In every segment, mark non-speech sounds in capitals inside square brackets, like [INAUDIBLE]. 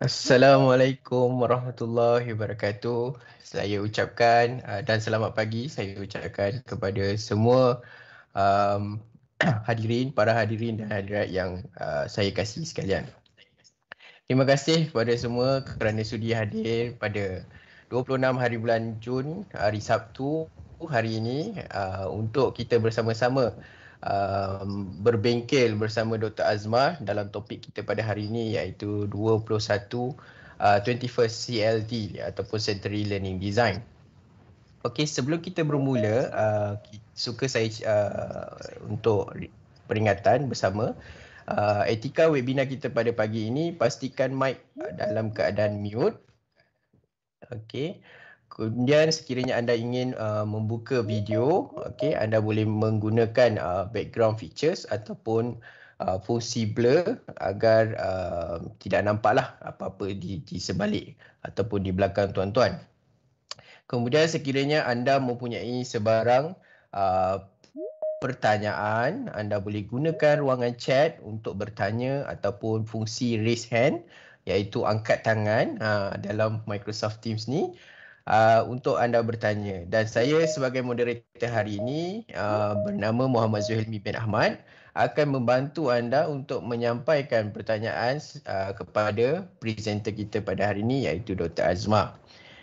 Assalamualaikum warahmatullahi wabarakatuh. Saya ucapkan uh, dan selamat pagi saya ucapkan kepada semua um, [CLEARS THROAT] hadirin, para hadirin dan hadirat yang uh, saya kasih sekalian. Terima kasih kepada semua kerana sudi hadir pada 26 hari bulan Jun, hari Sabtu, hari ini uh, untuk kita bersama-sama um, berbengkel bersama Dr. Azmar dalam topik kita pada hari ini iaitu 21 uh, 21st CLD ataupun Century Learning Design. Okey, sebelum kita bermula, uh, suka saya uh, untuk peringatan bersama uh, etika webinar kita pada pagi ini pastikan mic uh, dalam keadaan mute. Okey. Kemudian sekiranya anda ingin uh, membuka video, okay, anda boleh menggunakan uh, background features ataupun uh, fungsi blur agar uh, tidak nampaklah apa-apa di, di sebalik ataupun di belakang tuan-tuan. Kemudian sekiranya anda mempunyai sebarang uh, pertanyaan, anda boleh gunakan ruangan chat untuk bertanya ataupun fungsi raise hand iaitu angkat tangan uh, dalam Microsoft Teams ni. Uh, untuk anda bertanya. Dan saya sebagai moderator hari ini uh, bernama Muhammad Zuhilmi bin Ahmad akan membantu anda untuk menyampaikan pertanyaan uh, kepada presenter kita pada hari ini iaitu Dr. Azma.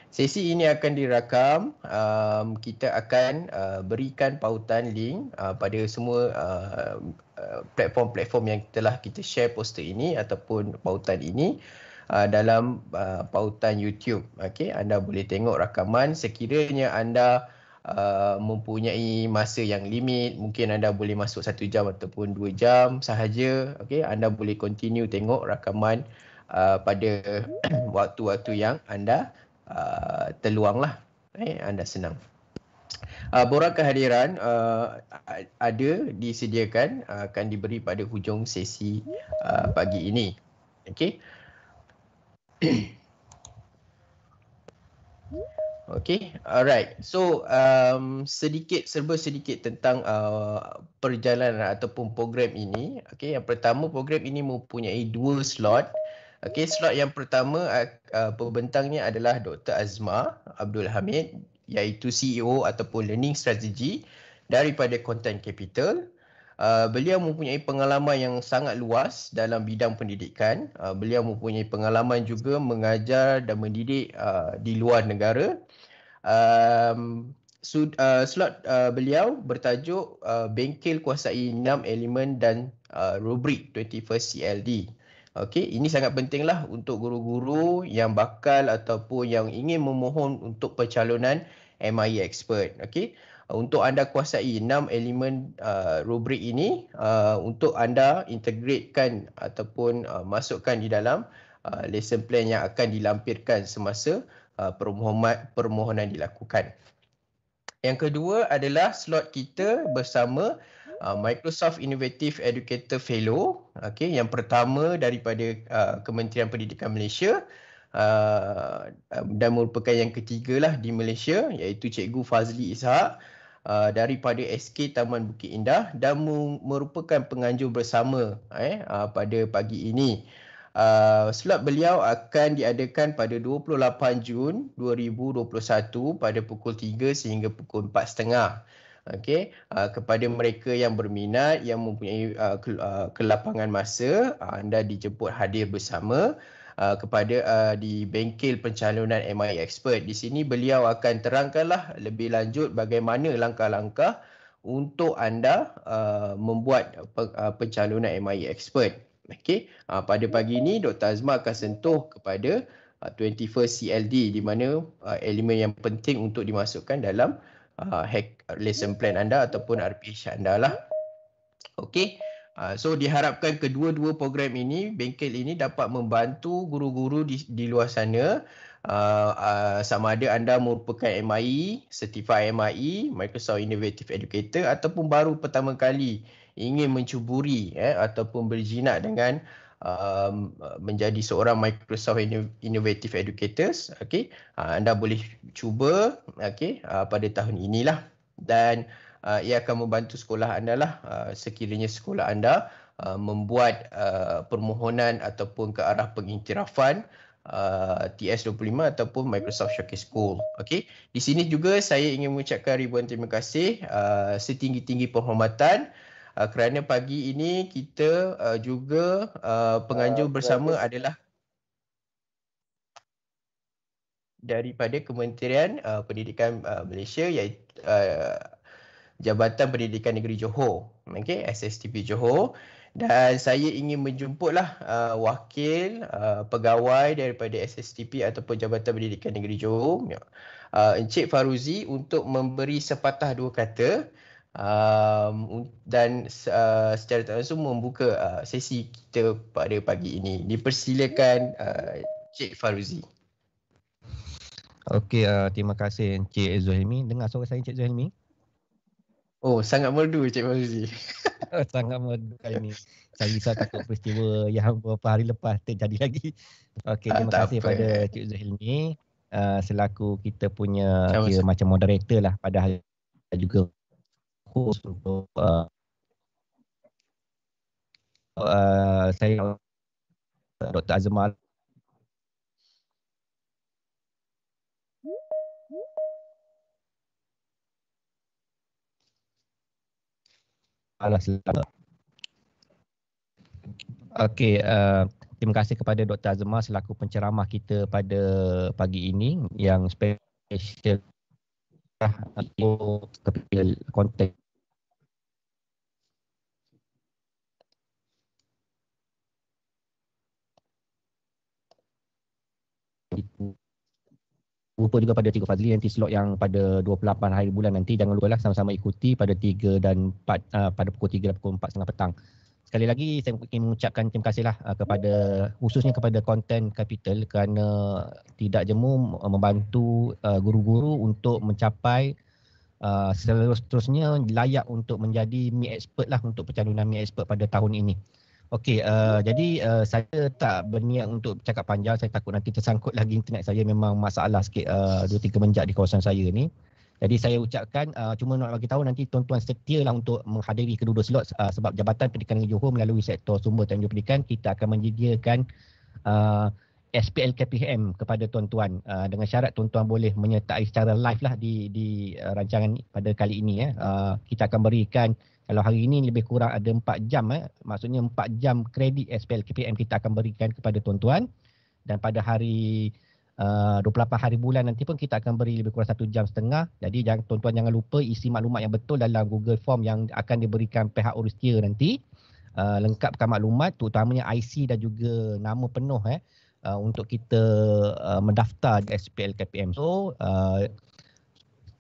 Sesi ini akan dirakam. Um, kita akan uh, berikan pautan link uh, pada semua uh, uh platform-platform yang telah kita share poster ini ataupun pautan ini. Uh, Uh, dalam uh, pautan YouTube. okay, anda boleh tengok rakaman sekiranya anda Uh, mempunyai masa yang limit mungkin anda boleh masuk satu jam ataupun dua jam sahaja okay? anda boleh continue tengok rakaman uh, pada [CLEARS THROAT] waktu-waktu yang anda uh, terluang lah okay? Eh, anda senang uh, borak kehadiran uh, ada disediakan uh, akan diberi pada hujung sesi uh, pagi ini okay? [COUGHS] Okay, alright. So, um, sedikit serba sedikit tentang uh, perjalanan ataupun program ini. Okay, yang pertama program ini mempunyai dua slot. Okay, slot yang pertama uh, uh pembentangnya adalah Dr. Azma Abdul Hamid iaitu CEO ataupun Learning Strategy daripada Content Capital. Uh, beliau mempunyai pengalaman yang sangat luas dalam bidang pendidikan. Uh, beliau mempunyai pengalaman juga mengajar dan mendidik uh, di luar negara. Um, sud, uh, slot uh, beliau bertajuk uh, Bengkel Kuasai 6 Elemen dan uh, Rubrik 21 CLD. Okay, ini sangat pentinglah untuk guru-guru yang bakal ataupun yang ingin memohon untuk pencalonan MIE expert. Okay untuk anda kuasai enam elemen uh, rubrik ini uh, untuk anda integratekan ataupun uh, masukkan di dalam uh, lesson plan yang akan dilampirkan semasa uh, permohonan permohonan dilakukan. Yang kedua adalah slot kita bersama uh, Microsoft Innovative Educator Fellow okay, yang pertama daripada uh, Kementerian Pendidikan Malaysia Uh, dan merupakan yang ketiga lah di Malaysia iaitu Cikgu Fazli Ishak uh, Uh, daripada SK Taman Bukit Indah dan merupakan penganjur bersama eh, uh, pada pagi ini. Uh, slot beliau akan diadakan pada 28 Jun 2021 pada pukul 3 sehingga pukul 4.30. Okey, uh, kepada mereka yang berminat yang mempunyai uh, uh kelapangan masa, uh, anda dijemput hadir bersama uh, Uh, kepada uh, di bengkel pencalonan MI expert. Di sini beliau akan terangkanlah lebih lanjut bagaimana langkah-langkah untuk anda uh, membuat pe- uh, pencalonan MI expert. Okey, uh, pada pagi ini Dr. Azma akan sentuh kepada uh, 21 CLD di mana uh, elemen yang penting untuk dimasukkan dalam uh, hack lesson plan anda ataupun RPH anda lah. Okey. Ah, so diharapkan kedua-dua program ini bengkel ini dapat membantu guru-guru di, di luar sana Uh, uh, sama ada anda merupakan MIE, certified MIE, Microsoft Innovative Educator ataupun baru pertama kali ingin mencuburi eh, ataupun berjinak dengan um, menjadi seorang Microsoft Innovative Educator, okay. uh, anda boleh cuba okay, uh, pada tahun inilah dan Uh, ia akan membantu sekolah anda lah uh, sekiranya sekolah anda uh, membuat permohonan ataupun ke arah pengiktirafan Uh, TS25 ataupun Microsoft Showcase School. Okay. Di sini juga saya ingin mengucapkan ribuan terima kasih uh, setinggi-tinggi penghormatan uh, kerana pagi ini kita uh, juga uh, penganjur uh, bersama berapa? adalah daripada Kementerian uh, Pendidikan uh, Malaysia iaitu uh, Jabatan Pendidikan Negeri Johor, okay, SSTP Johor. Dan saya ingin menjemputlah uh, wakil uh, pegawai daripada SSTP ataupun Jabatan Pendidikan Negeri Johor, ya. uh, Encik Faruzi untuk memberi sepatah dua kata um, dan uh, secara tak langsung membuka uh, sesi kita pada pagi ini. Dipersilakan uh, Encik Faruzi. Okey, uh, terima kasih Encik Zuhilmi. Dengar suara saya Encik Zuhilmi? Oh, sangat merdu Cik Fauzi. [LAUGHS] Eh, sangat merdu kali ni. Saya risau takut peristiwa yang beberapa hari lepas terjadi lagi. Okay, terima tak kasih apa. pada Cik Zahilmi. Uh, eh, selaku kita punya dia ya, macam moderator lah pada hari juga host uh, uh, saya Dr. Azmal Alas Okey, uh, terima kasih kepada Dr. Azma selaku penceramah kita pada pagi ini yang special lah untuk konteks thank you lupa juga pada Tiga Fazli nanti slot yang pada 28 hari bulan nanti jangan lupa lah sama-sama ikuti pada 3 dan 4 uh, ah, pada pukul 3 dan pukul setengah petang. Sekali lagi saya ingin mengucapkan terima kasihlah uh, ah, kepada khususnya kepada konten Capital kerana tidak jemu ah, membantu uh, guru-guru untuk mencapai uh, seterusnya layak untuk menjadi mi expert lah untuk pencalonan mi expert pada tahun ini. Okey, uh, jadi uh, saya tak berniat untuk cakap panjang. Saya takut nanti tersangkut lagi internet saya memang masalah sikit uh, eh, 2-3 menjak di kawasan saya ni. Jadi saya ucapkan uh, cuma nak bagi tahu nanti tuan-tuan lah untuk menghadiri kedua-dua slot uh, sebab Jabatan Pendidikan Negeri Johor melalui sektor sumber tanjung pendidikan kita akan menyediakan uh, SPL KPM kepada tuan-tuan uh, dengan syarat tuan-tuan boleh menyertai secara live lah di di uh, rancangan pada kali ini ya. Uh, kita akan berikan uh, kalau hari ini lebih kurang ada 4 jam eh, maksudnya 4 jam kredit SPLKPM kita akan berikan kepada tuan-tuan dan pada hari uh, 28 hari bulan nanti pun kita akan beri lebih kurang 1 jam setengah. Jadi jangan tuan-tuan jangan lupa isi maklumat yang betul dalam Google Form yang akan diberikan pihak Oristia nanti. Uh, lengkapkan maklumat terutamanya IC dan juga nama penuh eh uh, untuk kita uh, mendaftar di SPLKPM. So uh,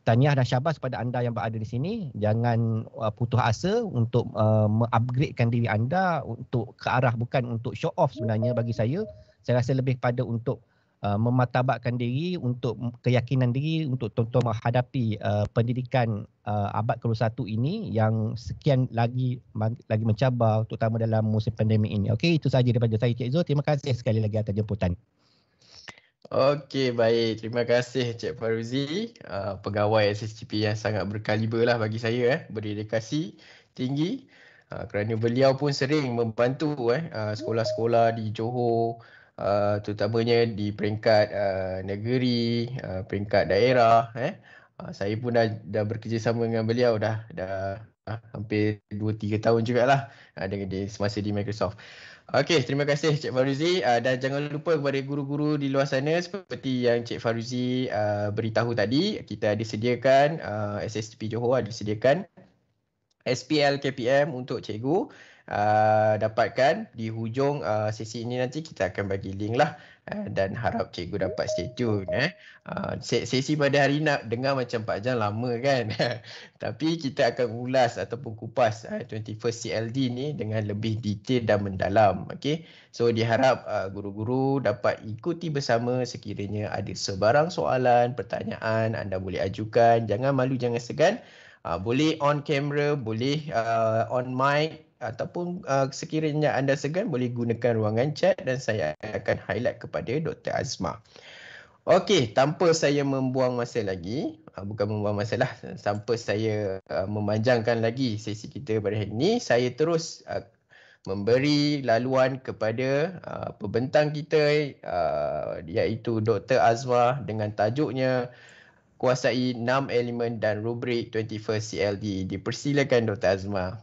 tahniah dan syabas kepada anda yang berada di sini. Jangan uh, putus asa untuk uh, upgradekan diri anda untuk ke arah bukan untuk show off sebenarnya bagi saya. Saya rasa lebih pada untuk uh, mematabatkan diri untuk keyakinan diri untuk tuan-tuan menghadapi uh, pendidikan uh, abad ke-21 ini yang sekian lagi lagi mencabar terutama dalam musim pandemik ini. Okey, itu sahaja daripada saya Cik Zul. Terima kasih sekali lagi atas jemputan. Okey, baik. Terima kasih Cik Faruzi, uh, pegawai SSGP yang sangat berkaliber lah bagi saya. Eh. Berdedikasi tinggi uh, kerana beliau pun sering membantu eh, uh, sekolah-sekolah di Johor, uh, terutamanya di peringkat uh, negeri, uh, peringkat daerah. Eh. Uh, saya pun dah, dah bekerjasama dengan beliau dah, dah hampir 2-3 tahun juga lah uh, dengan dia, semasa di Microsoft. Okey, terima kasih Cik Faruzi uh, dan jangan lupa kepada guru-guru di luar sana seperti yang Cik Faruzi uh, beritahu tadi, kita ada sediakan uh, ah, SSTP Johor ada sediakan SPL KPM untuk cikgu uh, dapatkan di hujung uh, sesi ini nanti kita akan bagi link lah. Eh, dan harap cikgu dapat stay tune eh. Uh, sesi pada hari nak dengar macam 4 jam lama kan. [LAUGHS] Tapi kita akan ulas ataupun kupas uh, 21st CLD ni dengan lebih detail dan mendalam. Okay. So diharap uh, guru-guru dapat ikuti bersama sekiranya ada sebarang soalan, pertanyaan anda boleh ajukan. Jangan malu, jangan segan. Uh, boleh on camera, boleh uh, on mic ataupun uh, sekiranya anda segan boleh gunakan ruangan chat dan saya akan highlight kepada Dr. Azma. Okey, tanpa saya membuang masa lagi, uh, bukan membuang masa lah, tanpa saya uh, memanjangkan lagi sesi kita pada hari ini, saya terus uh, memberi laluan kepada uh, pembentang kita uh, iaitu Dr. Azma dengan tajuknya kuasai 6 elemen dan rubrik 21 CLD. Dipersilakan Dr. Azma.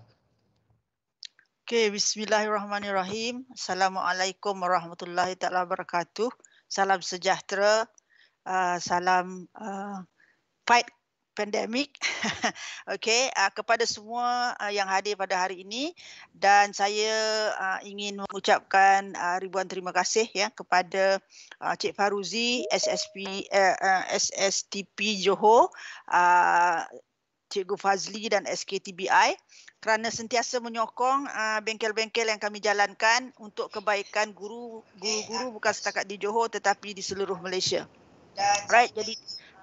Okey, bismillahirrahmanirrahim. Assalamualaikum warahmatullahi taala wabarakatuh. Salam sejahtera. Uh, salam uh, fight pandemik. [LAUGHS] Okey, uh, kepada semua uh, yang hadir pada hari ini dan saya uh, ingin mengucapkan uh, ribuan terima kasih ya kepada uh, Cik Faruzi SSP uh, eh, uh, eh, SSTP Johor, uh, Cikgu Fazli dan SKTBI kerana sentiasa menyokong ah, bengkel-bengkel yang kami jalankan untuk kebaikan guru-guru bukan setakat di Johor tetapi di seluruh Malaysia. Right, jadi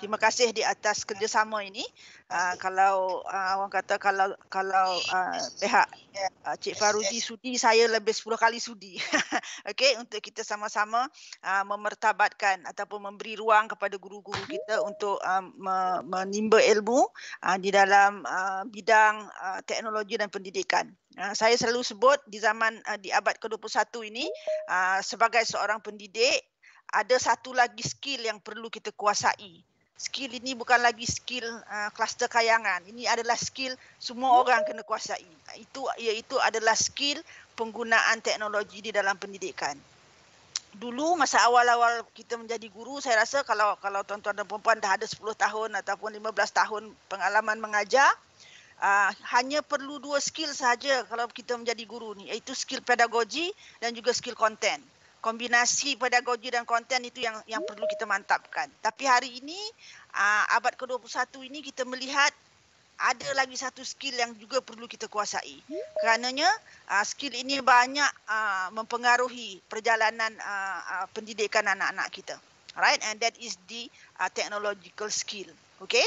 terima kasih di atas kerjasama ini. Uh, kalau uh, orang kata kalau kalau uh, pihak uh, Cik Faruzi sudi saya lebih 10 kali sudi. [LAUGHS] okay, untuk kita sama-sama uh, memertabatkan ataupun memberi ruang kepada guru-guru kita untuk um, menimba ilmu uh, di dalam uh, bidang uh, teknologi dan pendidikan. Uh, saya selalu sebut di zaman uh, di abad ke-21 ini uh, sebagai seorang pendidik ada satu lagi skill yang perlu kita kuasai skill ini bukan lagi skill uh, kluster uh, kayangan. Ini adalah skill semua orang kena kuasai. Itu iaitu adalah skill penggunaan teknologi di dalam pendidikan. Dulu masa awal-awal kita menjadi guru, saya rasa kalau kalau tuan-tuan dan puan-puan dah ada 10 tahun ataupun 15 tahun pengalaman mengajar, uh, hanya perlu dua skill sahaja kalau kita menjadi guru ni, iaitu skill pedagogi dan juga skill konten kombinasi pedagogi dan konten itu yang yang perlu kita mantapkan. Tapi hari ini uh, abad ke-21 ini kita melihat ada lagi satu skill yang juga perlu kita kuasai. Kerananya uh, skill ini banyak uh, mempengaruhi perjalanan uh, uh, pendidikan anak-anak kita. Right and that is the uh, technological skill. Okay.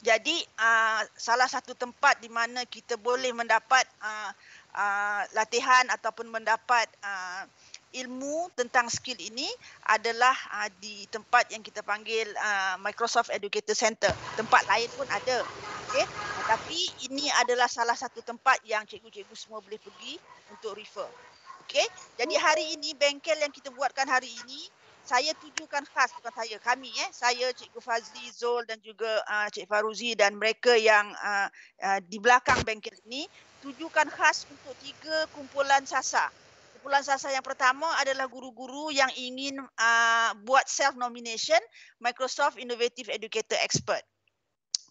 Jadi uh, salah satu tempat di mana kita boleh mendapat uh, uh, latihan ataupun mendapat uh, ilmu tentang skill ini adalah uh, di tempat yang kita panggil uh, Microsoft Educator Center. Tempat lain pun ada. Okay? Nah, tapi ini adalah salah satu tempat yang cikgu-cikgu semua boleh pergi untuk refer. Okay? Jadi hari ini bengkel yang kita buatkan hari ini saya tujukan khas bukan saya kami eh saya cikgu Fazli Zul dan juga uh, cik Faruzi dan mereka yang uh, uh, di belakang bengkel ini tujukan khas untuk tiga kumpulan sasa kumpulan sasa yang pertama adalah guru-guru yang ingin uh, buat self nomination Microsoft Innovative Educator Expert.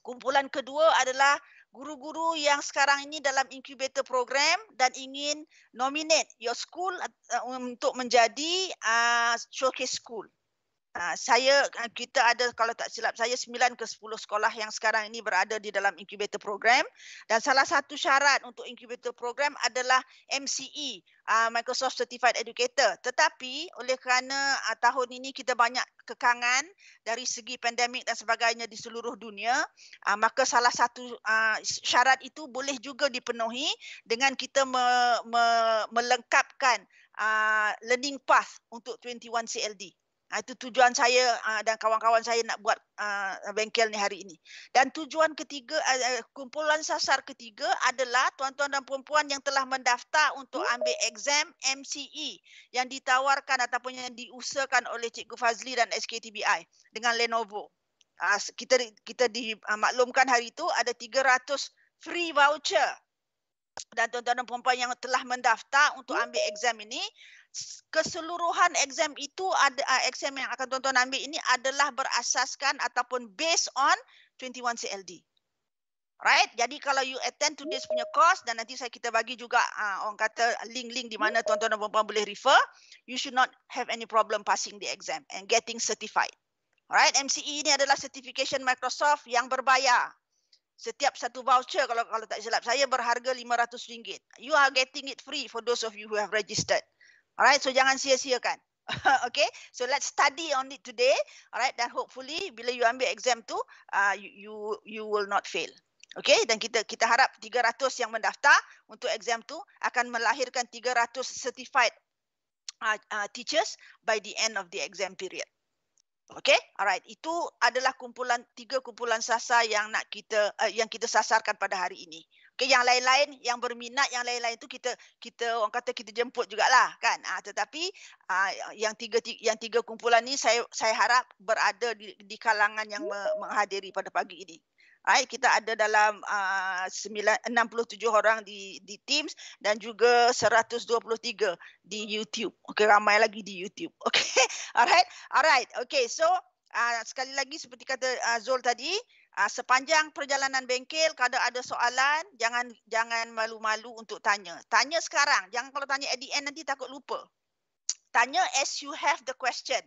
Kumpulan kedua adalah guru-guru yang sekarang ini dalam incubator program dan ingin nominate your school uh, untuk menjadi uh, showcase school. Ah, saya ah, kita ada kalau tak silap saya 9 ke 10 sekolah yang sekarang ini berada di dalam incubator program dan salah satu syarat untuk incubator program adalah MCE ah, Microsoft Certified Educator tetapi oleh kerana tahun ini kita banyak kekangan dari segi pandemik dan sebagainya di seluruh dunia maka salah satu syarat itu boleh juga dipenuhi dengan kita me- me- melengkapkan uh, learning path untuk 21 CLD Ah, itu tujuan saya ah, dan kawan-kawan saya nak buat ah, bengkel ni hari ini. Dan tujuan ketiga, kumpulan sasar ketiga adalah tuan-tuan dan puan-puan yang telah mendaftar untuk ambil exam MCE yang ditawarkan ataupun yang diusahakan oleh Cikgu Fazli dan SKTBI dengan Lenovo. Kita kita dimaklumkan hari itu ada 300 free voucher dan tuan-tuan dan puan-puan yang telah mendaftar untuk ambil exam ini keseluruhan exam itu ada uh, exam yang akan tuan-tuan ambil ini adalah berasaskan ataupun based on 21 CLD. Right? Jadi kalau you attend today's punya course dan nanti saya kita bagi juga uh, orang kata link-link di mana tuan-tuan dan puan-puan boleh refer, you should not have any problem passing the exam and getting certified. Right? MCE ini adalah certification Microsoft yang berbayar. Setiap satu voucher kalau kalau tak silap saya berharga RM500. You are getting it free for those of you who have registered. Alright, so jangan sia-siakan. [LAUGHS] okay, so let's study on it today. Alright, then hopefully bila you ambil exam tu, uh, you you will not fail. Okay, dan kita kita harap 300 yang mendaftar untuk exam tu akan melahirkan 300 certified uh, uh, teachers by the end of the exam period. Okay, alright. Itu adalah kumpulan tiga kumpulan sasar yang nak kita uh, yang kita sasarkan pada hari ini. Okay, yang lain-lain yang berminat yang lain-lain itu kita kita orang kata kita jemput jugalah kan. Ah tetapi ah yang tiga yang tiga kumpulan ni saya saya harap berada di di kalangan yang me, menghadiri pada pagi ini. Right, kita ada dalam uh, 9, 67 orang di di Teams dan juga 123 di YouTube. Okey ramai lagi di YouTube. [LAUGHS] Okey. Alright. Alright. Okey so uh, sekali lagi seperti kata uh, Zul tadi, Uh, sepanjang perjalanan bengkel, kalau ada soalan, jangan jangan malu-malu untuk tanya. Tanya sekarang. Jangan kalau tanya at the end, nanti takut lupa. Tanya as you have the question.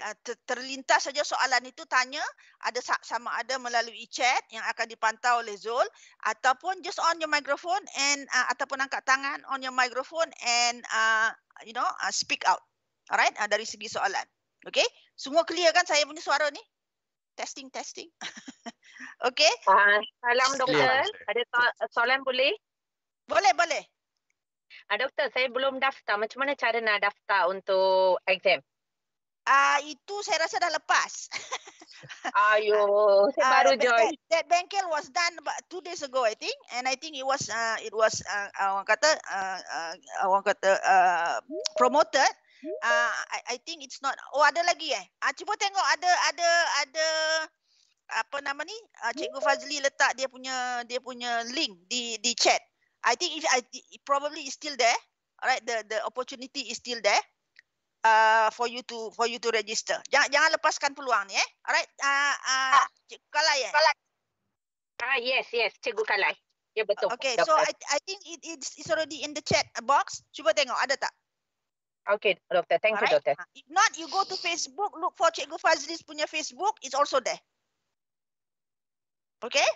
Uh, terlintas saja soalan itu, tanya. Ada sama ada melalui chat yang akan dipantau oleh Zul. Ataupun just on your microphone and uh, ataupun angkat tangan on your microphone and uh, you know uh, speak out. Alright, uh, dari segi soalan. Okay, semua clear kan saya punya suara ni? Testing, testing. [LAUGHS] Okey. Uh, salam doktor. Yeah. Ada to- soalan boleh? Boleh, boleh. Uh, doktor, saya belum daftar. Macam mana cara nak daftar untuk exam? Ah uh, itu saya rasa dah lepas. [LAUGHS] Ayo, saya uh, baru join. That, that bankel was done about two days ago, I think. And I think it was uh, it was uh, orang kata uh, uh, orang kata uh, promoted. Uh, I, I think it's not. Oh, ada lagi eh. Ah, uh, cuba tengok ada ada ada apa nama ni uh, cikgu Fazli letak dia punya dia punya link di di chat i think if i probably is still there alright the the opportunity is still there uh for you to for you to register jangan jangan lepaskan peluang ni eh alright uh, ah, uh, ah, cikgu kalai eh kalai. ah yes yes cikgu kalai ya betul okay so i i think it it's, it's already in the chat box cuba tengok ada tak okay doktor thank alright. you doktor if not you go to facebook look for cikgu Fazli's punya facebook it's also there Okay?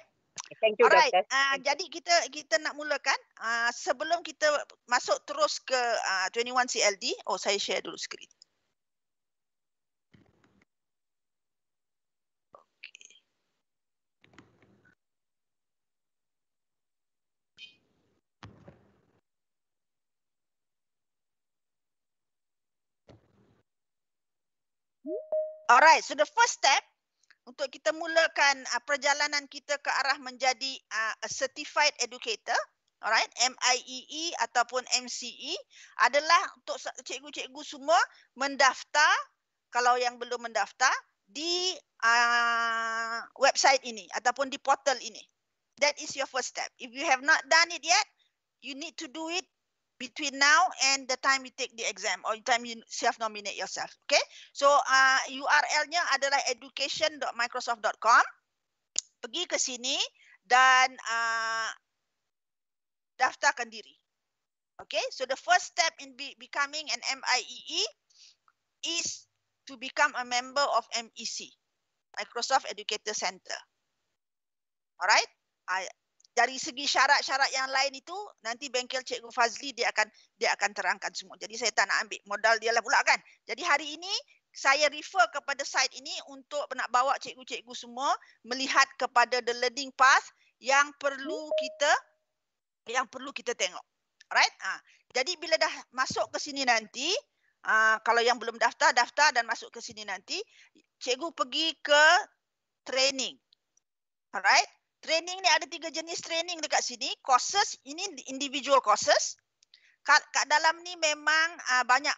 Thank you, Alright. Uh, jadi kita kita nak mulakan uh, sebelum kita masuk terus ke uh, 21 CLD. Oh, saya share dulu skrin. Alright, so the first step untuk kita mulakan uh, perjalanan kita ke arah menjadi uh, a certified educator alright MIEE e ataupun MCE adalah untuk cikgu-cikgu semua mendaftar kalau yang belum mendaftar di uh, website ini ataupun di portal ini that is your first step if you have not done it yet you need to do it between now and the time you take the exam or the time you self nominate yourself okay so uh, url-nya adalah education.microsoft.com pergi ke sini dan uh, daftarkan diri okay so the first step in be becoming an MIEE e is to become a member of MEC microsoft educator center Alright? i dari segi syarat-syarat yang lain itu nanti bengkel Cikgu Fazli dia akan dia akan terangkan semua. Jadi saya tak nak ambil modal dia lah pula kan. Jadi hari ini saya refer kepada site ini untuk nak bawa cikgu-cikgu semua melihat kepada the learning path yang perlu kita yang perlu kita tengok. alright? Ha. Jadi bila dah masuk ke sini nanti, ha, kalau yang belum daftar, daftar dan masuk ke sini nanti, cikgu pergi ke training. Alright? training ni ada tiga jenis training dekat sini. Courses, ini individual courses. Kat, kat dalam ni memang uh, banyak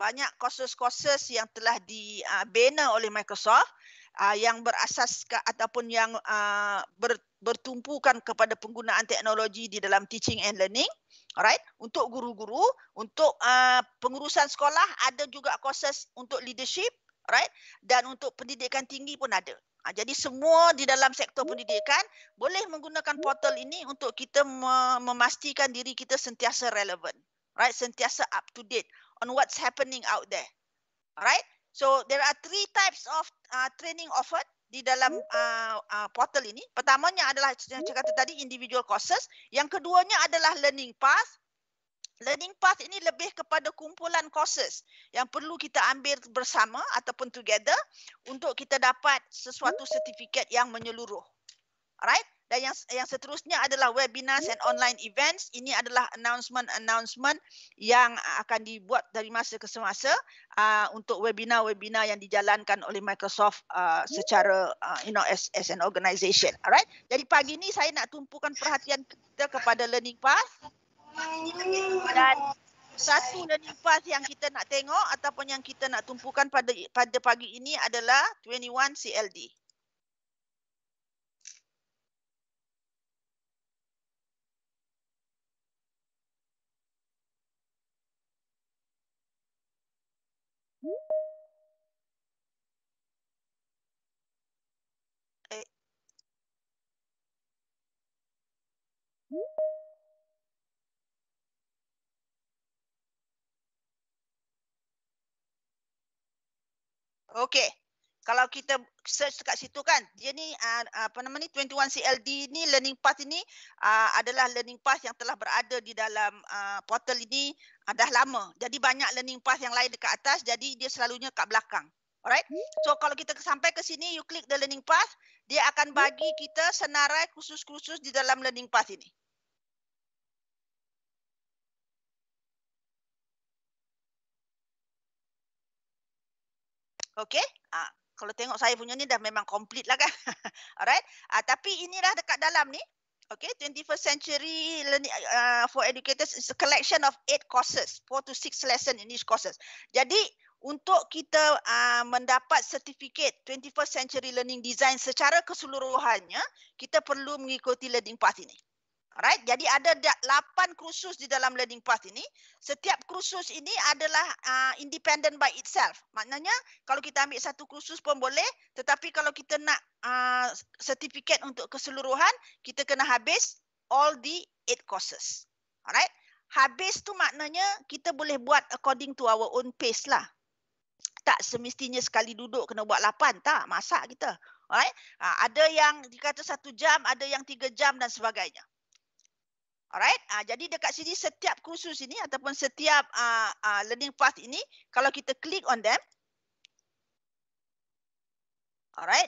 banyak courses-courses yang telah dibina ah, oleh Microsoft uh, yang berasas ke, ataupun yang uh, ber, bertumpukan kepada penggunaan teknologi di dalam teaching and learning. Alright, untuk guru-guru, untuk uh, pengurusan sekolah ada juga courses untuk leadership, Alright, Dan untuk pendidikan tinggi pun ada. Ha, jadi semua di dalam sektor pendidikan boleh menggunakan portal ini untuk kita memastikan diri kita sentiasa relevan. Right? Sentiasa up to date on what's happening out there. Alright? So there are three types of uh, training offered di dalam uh, uh, portal ini. Pertamanya adalah yang saya kata tadi individual courses. Yang keduanya adalah learning path. Learning path ini lebih kepada kumpulan courses yang perlu kita ambil bersama ataupun together untuk kita dapat sesuatu sertifikat yang menyeluruh. Alright? Dan yang yang seterusnya adalah webinars and online events. Ini adalah announcement-announcement yang akan dibuat dari masa ke semasa uh, untuk webinar-webinar yang dijalankan oleh Microsoft uh, secara uh, you know as, as an organisation. Alright? Jadi pagi ini saya nak tumpukan perhatian kita kepada learning path. Dan satu learning path yang kita nak tengok ataupun yang kita nak tumpukan pada pada pagi ini adalah 21 CLD. Thank you. Okey. Kalau kita search dekat situ kan, dia ni ah, apa nama ni 21 CLD ni learning path ini uh, adalah learning path yang telah berada di dalam uh, portal ini uh, dah lama. Jadi banyak learning path yang lain dekat atas, jadi dia selalunya kat belakang. Alright. So kalau kita sampai ke sini you click the learning path, dia akan bagi kita senarai khusus-khusus di dalam learning path ini. Okey? Ah, ha, kalau tengok saya punya ni dah memang complete lah kan. [LAUGHS] Alright? Ah, ha, tapi inilah dekat dalam ni. Okay, 21st century learning uh, for educators is a collection of eight courses, four to six lesson in each courses. Jadi untuk kita uh, mendapat sertifikat 21st century learning design secara keseluruhannya, kita perlu mengikuti learning path ini. Right? Jadi ada 8 kursus di dalam learning path ini. Setiap kursus ini adalah uh, independent by itself. Maknanya kalau kita ambil satu kursus pun boleh. Tetapi kalau kita nak sertifikat uh, untuk keseluruhan, kita kena habis all the 8 courses. Alright? Habis tu maknanya kita boleh buat according to our own pace lah. Tak semestinya sekali duduk kena buat 8. Tak, masak kita. Alright? Uh, ada yang dikata satu jam, ada yang tiga jam dan sebagainya. Alright, uh, jadi dekat sini setiap kursus ini ataupun setiap uh, uh, learning path ini, kalau kita klik on them, alright,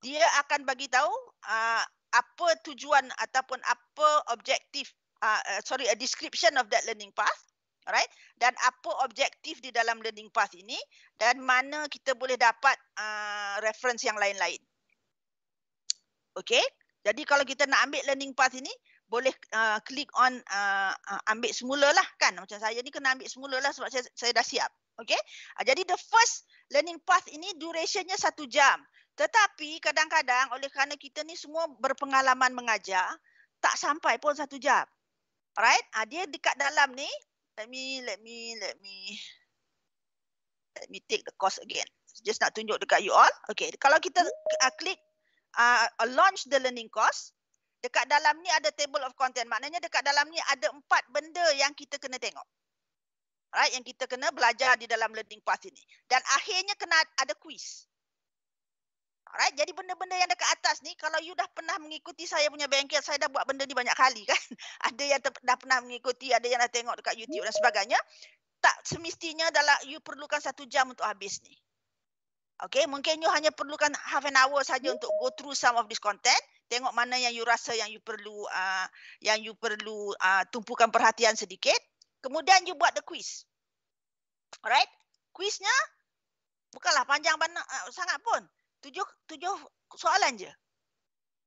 dia akan bagi tahu uh, apa tujuan ataupun apa objektif, uh, uh, sorry, a description of that learning path, alright, dan apa objektif di dalam learning path ini dan mana kita boleh dapat uh, reference yang lain-lain. Okay, jadi kalau kita nak ambil learning path ini, boleh uh, klik on uh, uh ambil semula lah kan macam saya ni kena ambil semula lah sebab saya, saya dah siap okay uh, jadi the first learning path ini durationnya satu jam tetapi kadang-kadang oleh kerana kita ni semua berpengalaman mengajar tak sampai pun satu jam right uh, dia dekat dalam ni let me let me let me let me take the course again just nak tunjuk dekat you all okay kalau kita uh, klik uh, launch the learning course dekat dalam ni ada table of content. Maknanya dekat dalam ni ada empat benda yang kita kena tengok. Right? Yang kita kena belajar di dalam learning path ini. Dan akhirnya kena ada quiz. Alright, jadi benda-benda yang dekat atas ni, kalau you dah pernah mengikuti saya punya bengkel, saya dah buat benda ni banyak kali [LAUGHS] kan. Ada yang ter- dah pernah mengikuti, ada yang dah tengok dekat YouTube dan sebagainya. Tak semestinya dalam you perlukan satu jam untuk habis ni. Okay, mungkin you hanya perlukan half an hour saja untuk go through some of this content tengok mana yang you rasa yang you perlu uh, yang you perlu uh, tumpukan perhatian sedikit kemudian you buat the quiz alright quiznya bukanlah panjang banyak uh, sangat pun tujuh tujuh soalan je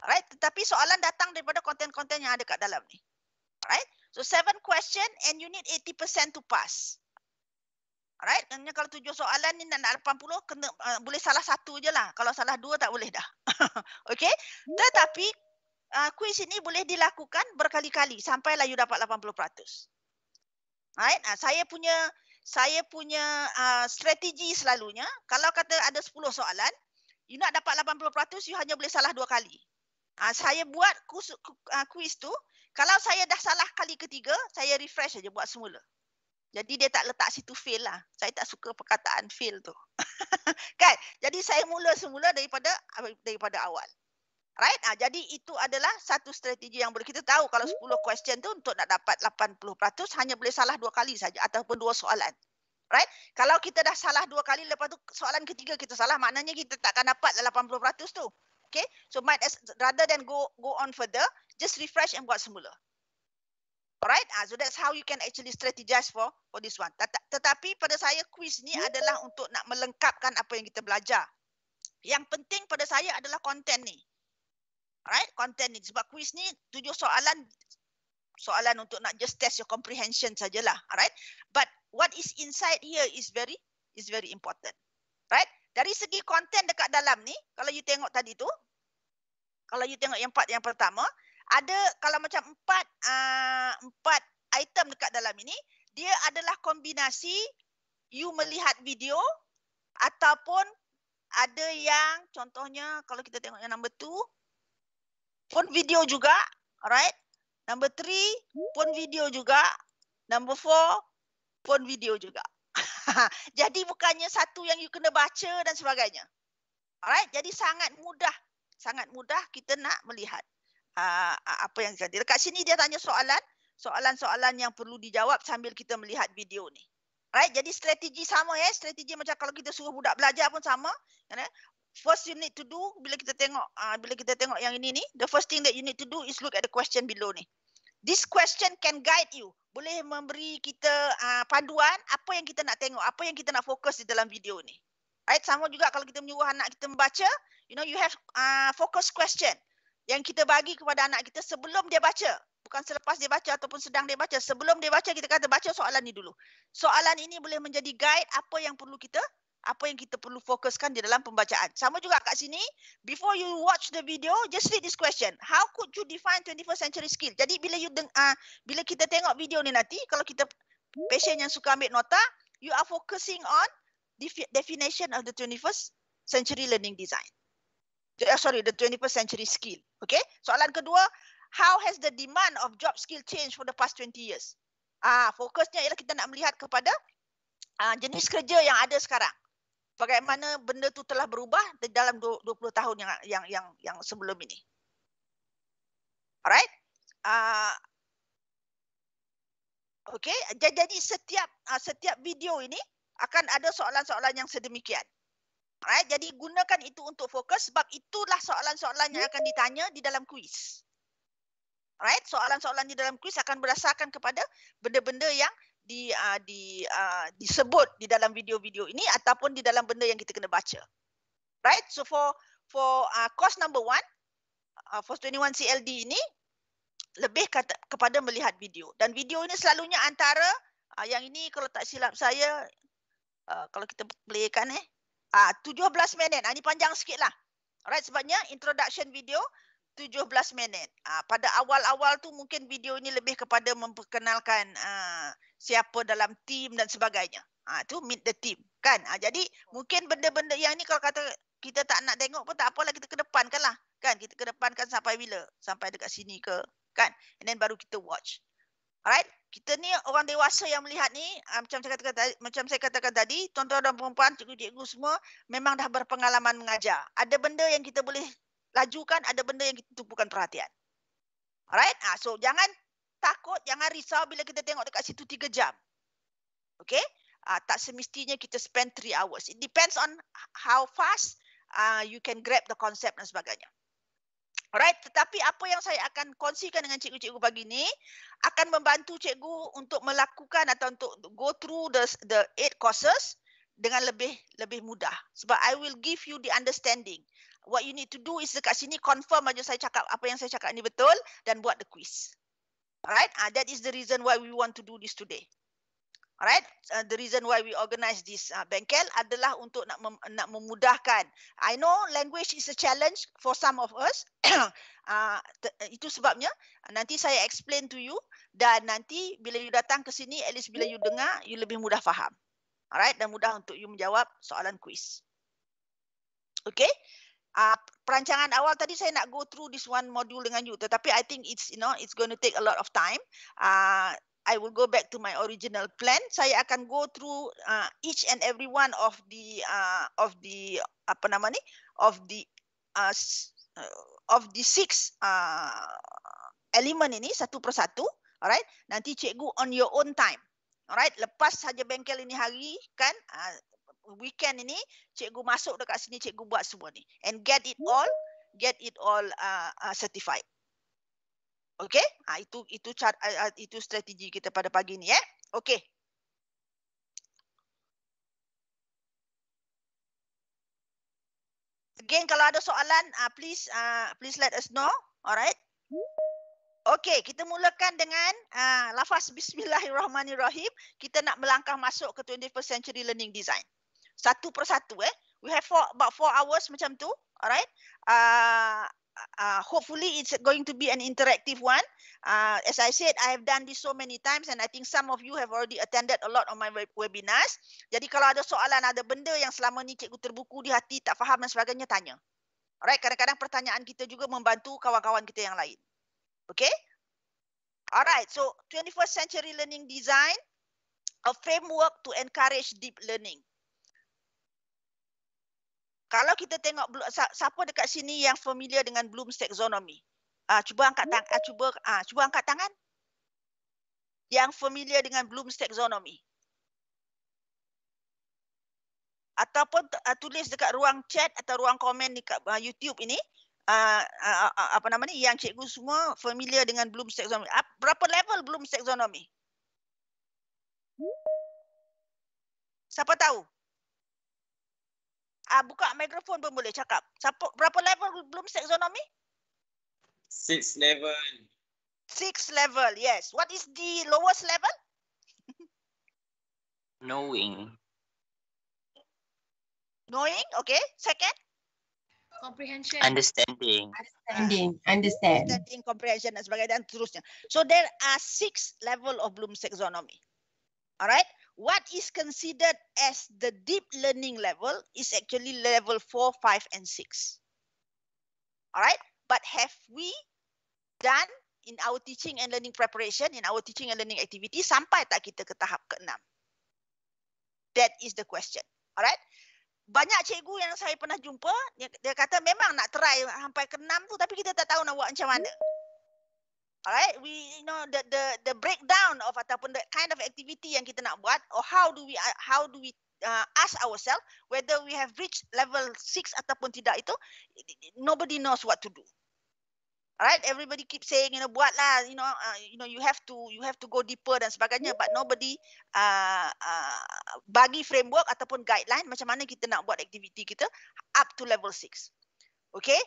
alright tetapi soalan datang daripada konten-konten yang ada kat dalam ni alright so seven question and you need 80% to pass Alright, maknanya kalau tujuh soalan ni nak 80 kena uh, boleh salah satu je lah. Kalau salah dua tak boleh dah. [LAUGHS] okay, tetapi uh, quiz ini boleh dilakukan berkali-kali sampai lah you dapat 80%. Alright, uh, saya punya saya punya uh, strategi selalunya kalau kata ada 10 soalan, you nak dapat 80%, you hanya boleh salah dua kali. Uh, saya buat kuis, uh, quiz tu, kalau saya dah salah kali ketiga, saya refresh aja buat semula. Jadi dia tak letak situ fail lah. Saya tak suka perkataan fail tu. [LAUGHS] kan? Jadi saya mula semula daripada daripada awal. Right? Ha, jadi itu adalah satu strategi yang boleh kita tahu kalau 10 question tu untuk nak dapat 80% hanya boleh salah dua kali saja ataupun dua soalan. Right? Kalau kita dah salah dua kali lepas tu soalan ketiga kita salah maknanya kita takkan dapat 80% lah tu. Okay? So might as, rather than go go on further, just refresh and buat semula. Alright, ah, so that's how you can actually strategize for for this one. tetapi pada saya quiz ni adalah untuk nak melengkapkan apa yang kita belajar. Yang penting pada saya adalah konten ni. Alright, konten ni. Sebab quiz ni tujuh soalan soalan untuk nak just test your comprehension sajalah. Alright, but what is inside here is very is very important. Right? Dari segi konten dekat dalam ni, kalau you tengok tadi tu, kalau you tengok yang part yang pertama, ada kalau macam empat uh, empat item dekat dalam ini dia adalah kombinasi you melihat video ataupun ada yang contohnya kalau kita tengok yang number two pun video juga alright number three pun video juga number four pun video juga [LAUGHS] jadi bukannya satu yang you kena baca dan sebagainya alright jadi sangat mudah sangat mudah kita nak melihat uh, apa yang jadi dekat sini dia tanya soalan soalan-soalan yang perlu dijawab sambil kita melihat video ni right jadi strategi sama ya eh? strategi macam kalau kita suruh budak belajar pun sama kan eh? first you need to do bila kita tengok uh, bila kita tengok yang ini ni the first thing that you need to do is look at the question below ni this question can guide you boleh memberi kita uh, panduan apa yang kita nak tengok apa yang kita nak fokus di dalam video ni right sama juga kalau kita menyuruh anak kita membaca you know you have uh, focus question yang kita bagi kepada anak kita sebelum dia baca bukan selepas dia baca ataupun sedang dia baca sebelum dia baca kita kata baca soalan ni dulu soalan ini boleh menjadi guide apa yang perlu kita apa yang kita perlu fokuskan di dalam pembacaan sama juga kat sini before you watch the video just read this question how could you define 21st century skill jadi bila you deng- uh, bila kita tengok video ni nanti kalau kita patient yang suka ambil nota you are focusing on definition of the 21st century learning design uh, sorry the 21st century skill okay soalan kedua how has the demand of job skill changed for the past 20 years ah fokusnya ialah kita nak melihat kepada uh, jenis kerja yang ada sekarang bagaimana benda tu telah berubah dalam 20 tahun yang yang yang yang sebelum ini alright ah uh, Okey, jadi setiap ah, setiap video ini akan ada soalan-soalan yang sedemikian. Right? Jadi gunakan itu untuk fokus sebab itulah soalan-soalan yang akan ditanya di dalam kuis. Right? Soalan-soalan di dalam kuis akan berdasarkan kepada benda-benda yang di, uh, di, uh, disebut di dalam video-video ini ataupun di dalam benda yang kita kena baca. Right? So for for uh, course number one, uh, for 21 CLD ini, lebih kata, kepada melihat video. Dan video ini selalunya antara, uh, yang ini kalau tak silap saya, uh, kalau kita playkan eh, Ah, uh, 17 minit. Ah, ini panjang sikit lah. Alright, sebabnya introduction video 17 minit. Uh, pada awal-awal tu mungkin video ini lebih kepada memperkenalkan uh, siapa dalam team dan sebagainya. Uh, tu meet the team. kan? Uh, jadi mungkin benda-benda yang ni kalau kata kita tak nak tengok pun tak apalah kita kedepankan lah. Kan? Kita kedepankan sampai bila? Sampai dekat sini ke? kan? And then baru kita watch. Alright, kita ni orang dewasa yang melihat ni uh, macam saya katakan tadi, macam saya katakan tadi, tuan-tuan dan puan-puan, cikgu-cikgu semua memang dah berpengalaman mengajar. Ada benda yang kita boleh lajukan, ada benda yang kita tumpukan perhatian. Alright, uh, so jangan takut, jangan risau bila kita tengok dekat situ 3 jam. Okay, uh, tak semestinya kita spend 3 hours. It depends on how fast uh, you can grab the concept dan sebagainya. Alright, tetapi apa yang saya akan kongsikan dengan cikgu-cikgu pagi ini akan membantu cikgu untuk melakukan atau untuk go through the the eight courses dengan lebih lebih mudah. Sebab I will give you the understanding. What you need to do is dekat sini confirm aja saya cakap apa yang saya cakap ni betul dan buat the quiz. Alright, uh, that is the reason why we want to do this today. Alright, uh, the reason why we organise this uh, bengkel adalah untuk nak mem nak memudahkan. I know language is a challenge for some of us. [COUGHS] Uh, uh, itu sebabnya uh, nanti saya explain to you dan nanti bila you datang ke sini, at least bila you dengar, you lebih mudah faham. Alright, dan mudah untuk you menjawab soalan quiz. Okay, uh, perancangan awal tadi saya nak go through this one module dengan you, tetapi I think it's you know it's going to take a lot of time. Uh, I will go back to my original plan. Saya akan go through uh, each and every one of the uh, of the apa nama ni of the uh, uh, of the six uh, element ini satu persatu. Alright, nanti cikgu on your own time. Alright, lepas saja bengkel ini hari kan uh, weekend ini cikgu masuk dekat sini cikgu buat semua ni and get it all get it all uh, uh, certified. Okey? Ha, itu itu car, itu strategi kita pada pagi ni eh. Okey. Again kalau ada soalan uh, please uh, please let us know. Alright? Okey, kita mulakan dengan uh, lafaz bismillahirrahmanirrahim. Kita nak melangkah masuk ke 21st century learning design. Satu persatu eh. We have four, about four hours macam tu. Alright? Uh, Uh, uh, hopefully it's going to be an interactive one. Uh, as I said, I have done this so many times and I think some of you have already attended a lot of my web- webinars. Jadi kalau ada soalan, ada benda yang selama ni cikgu terbuku di hati, tak faham dan sebagainya, tanya. Alright, kadang-kadang pertanyaan kita juga membantu kawan-kawan kita yang lain. Okay? Alright, so 21st century learning design, a framework to encourage deep learning kalau kita tengok siapa dekat sini yang familiar dengan Bloom taxonomy? Ah cuba angkat tangan, uh, cuba ah cuba angkat tangan. Yang familiar dengan Bloom taxonomy. Ataupun uh, tulis dekat ruang chat atau ruang komen di uh, YouTube ini, uh, uh, uh, apa nama ni yang cikgu semua familiar dengan Bloom taxonomy. Uh, berapa level Bloom taxonomy? Siapa tahu? uh, buka mikrofon pun boleh cakap. Siapa, berapa level belum taxonomy? Six level. Six level, yes. What is the lowest level? Knowing. Knowing, okay. Second? Comprehension. Understanding. Understanding. Ah. Understand. Understanding, comprehension dan sebagainya dan terusnya. So there are six level of Bloom's taxonomy. Alright? what is considered as the deep learning level is actually level four, five and six. All right, but have we done in our teaching and learning preparation, in our teaching and learning activity, sampai tak kita ke tahap ke-6? That is the question. All right. Banyak cikgu yang saya pernah jumpa, dia kata memang nak try sampai ke-6 tu tapi kita tak tahu nak buat macam mana. Alright, we you know the the the breakdown of ataupun the kind of activity yang kita nak buat or how do we uh, how do we uh, ask ourselves whether we have reached level 6 ataupun tidak itu nobody knows what to do. Alright, everybody keep saying you know buatlah you know uh, you know you have to you have to go deeper dan sebagainya but nobody uh, uh, bagi framework ataupun guideline macam mana kita nak buat aktiviti kita up to level 6. Okay?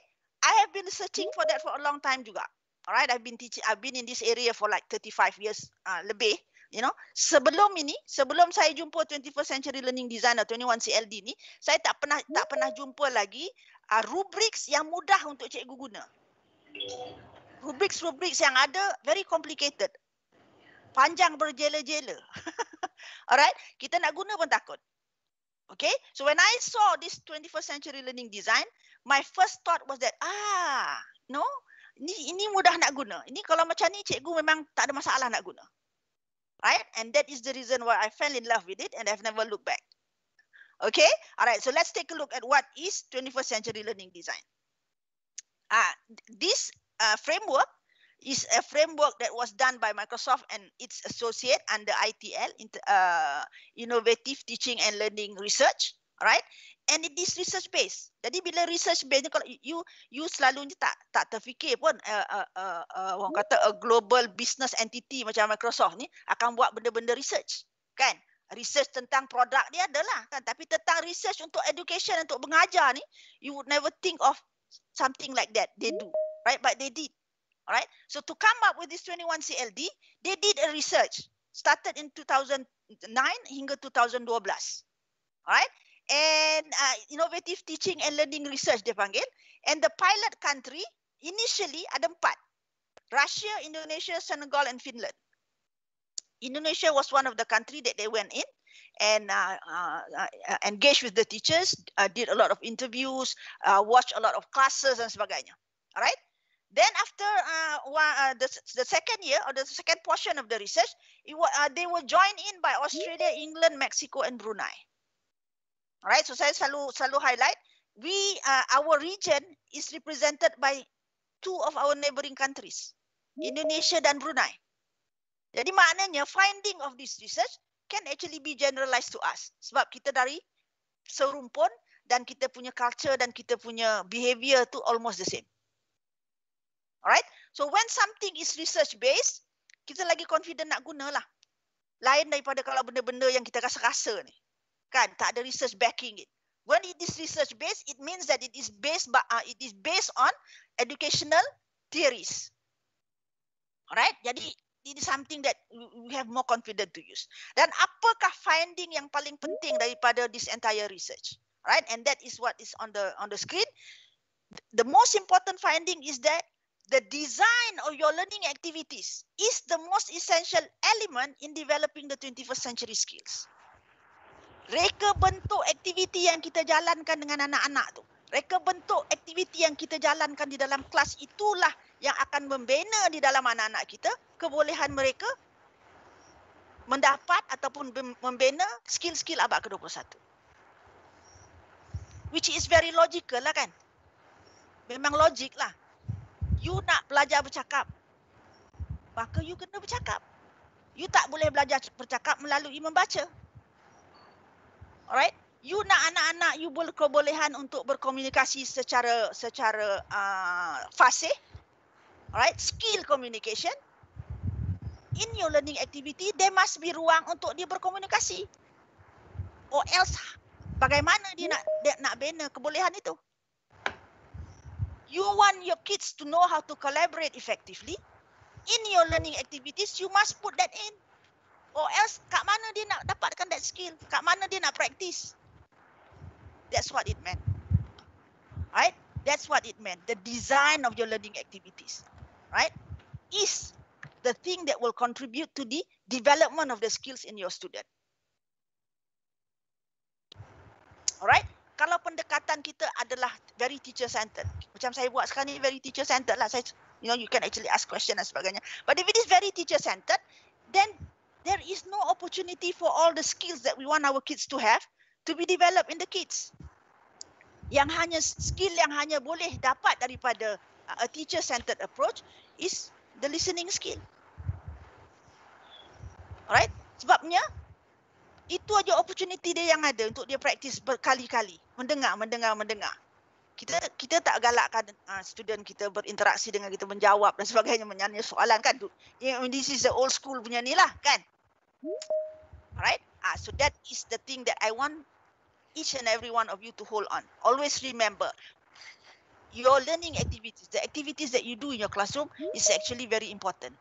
I have been searching for that for a long time juga. Alright, I've been teaching, I've been in this area for like 35 years uh, lebih. You know, sebelum ini, sebelum saya jumpa 21st Century Learning Designer 21 CLD ni, saya tak pernah tak pernah jumpa lagi uh, rubrics yang mudah untuk cikgu guna. Rubrics-rubrics yang ada very complicated. Panjang berjela-jela. [LAUGHS] Alright, kita nak guna pun takut. Okay, so when I saw this 21st Century Learning Design, my first thought was that, ah, no, ni ini mudah nak guna. Ini kalau macam ni cikgu memang tak ada masalah nak guna. Right? And that is the reason why I fell in love with it and I've never looked back. Okay? Alright, so let's take a look at what is 21st century learning design. Ah, uh, this uh, framework is a framework that was done by Microsoft and its associate under ITL, uh, Innovative Teaching and Learning Research. Right? and it is research based. Jadi bila research based ni kalau you you selalunya tak tak terfikir pun uh, uh, uh, uh, orang hmm. kata a global business entity macam Microsoft ni akan buat benda-benda research. Kan? Research tentang produk dia adalah kan tapi tentang research untuk education untuk mengajar ni you would never think of something like that they do. Right? But they did. Alright? So to come up with this 21 CLD, they did a research started in 2009 hingga 2012. Alright? and uh, innovative teaching and learning research dia panggil. And the pilot country initially ada empat. Russia, Indonesia, Senegal and Finland. Indonesia was one of the country that they went in and uh, uh, uh, engaged with the teachers, uh, did a lot of interviews, uh, watched a lot of classes and sebagainya. All right. Then after uh, one, the, the second year or the second portion of the research, it, they were joined in by Australia, England, Mexico, and Brunei. Alright, so saya selalu selalu highlight we uh, our region is represented by two of our neighboring countries, Indonesia dan Brunei. Jadi maknanya finding of this research can actually be generalized to us sebab kita dari serumpun dan kita punya culture dan kita punya behavior tu almost the same. Alright? So when something is research based, kita lagi confident nak gunalah. Lain daripada kalau benda-benda yang kita rasa-rasa ni. kan tak ada research backing it when it is research based it means that it is based by, uh, it is based on educational theories alright jadi it is something that we have more confident to use dan apakah finding yang paling penting daripada this entire research right and that is what is on the on the screen the most important finding is that the design of your learning activities is the most essential element in developing the 21st century skills reka bentuk aktiviti yang kita jalankan dengan anak-anak tu. Reka bentuk aktiviti yang kita jalankan di dalam kelas itulah yang akan membina di dalam anak-anak kita kebolehan mereka mendapat ataupun membina skill-skill abad ke-21. Which is very logical lah kan. Memang logik lah. You nak belajar bercakap. Maka you kena bercakap. You tak boleh belajar bercakap melalui membaca. Alright? You nak anak-anak you berkebolehan untuk berkomunikasi secara secara uh, fasih. Alright? Skill communication. In your learning activity, there must be ruang untuk dia berkomunikasi. Or else, bagaimana dia nak dia nak bina kebolehan itu? You want your kids to know how to collaborate effectively. In your learning activities, you must put that in. Or else kat mana dia nak dapatkan that skill? Kat mana dia nak practice? That's what it meant. Right? That's what it meant. The design of your learning activities. Right? Is the thing that will contribute to the development of the skills in your student. Alright? Kalau pendekatan kita adalah very teacher-centered. Macam saya buat sekarang ni, very teacher-centered lah. Saya, you know, you can actually ask question dan sebagainya. But if it is very teacher-centered, then there is no opportunity for all the skills that we want our kids to have to be developed in the kids. Yang hanya skill yang hanya boleh dapat daripada uh, a teacher-centered approach is the listening skill. Alright? Sebabnya, itu aja opportunity dia yang ada untuk dia praktis berkali-kali. Mendengar, mendengar, mendengar kita kita tak galakkan uh, student kita berinteraksi dengan kita menjawab dan sebagainya menyanyi soalan kan eh, Ini is the old school punya ni lah kan alright uh, so that is the thing that I want each and every one of you to hold on always remember your learning activities the activities that you do in your classroom is actually very important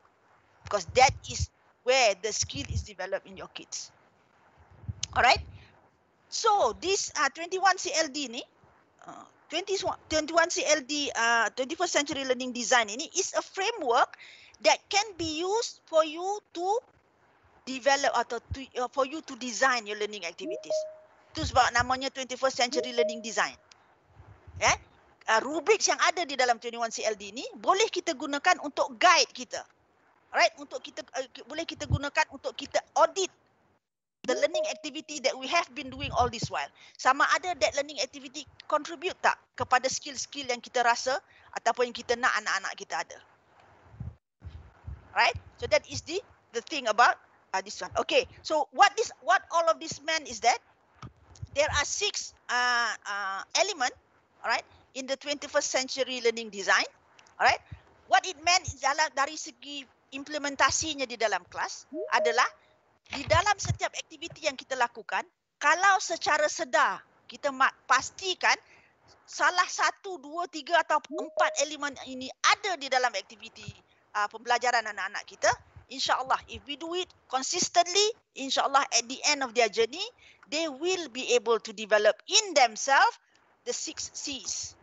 because that is where the skill is developed in your kids alright so this uh, 21 CLD ni uh, 21 CLD uh, 21st century learning design ini is a framework that can be used for you to develop atau to, uh, for you to design your learning activities. Itu sebab namanya 21st century learning design. Yeah? Uh, rubrik yang ada di dalam 21 CLD ini boleh kita gunakan untuk guide kita. Right? Untuk kita uh, boleh kita gunakan untuk kita audit the learning activity that we have been doing all this while sama ada that learning activity contribute tak kepada skill-skill yang kita rasa ataupun yang kita nak anak-anak kita ada right so that is the the thing about uh, this one okay so what this what all of this meant is that there are six uh, uh, element right in the 21st century learning design right what it meant dalam dari segi implementasinya di dalam kelas adalah di dalam setiap aktiviti yang kita lakukan, kalau secara sedar kita pastikan salah satu, dua, tiga atau empat elemen ini ada di dalam aktiviti uh, pembelajaran anak-anak kita, insyaAllah if we do it consistently, insyaAllah at the end of their journey, they will be able to develop in themselves the six C's.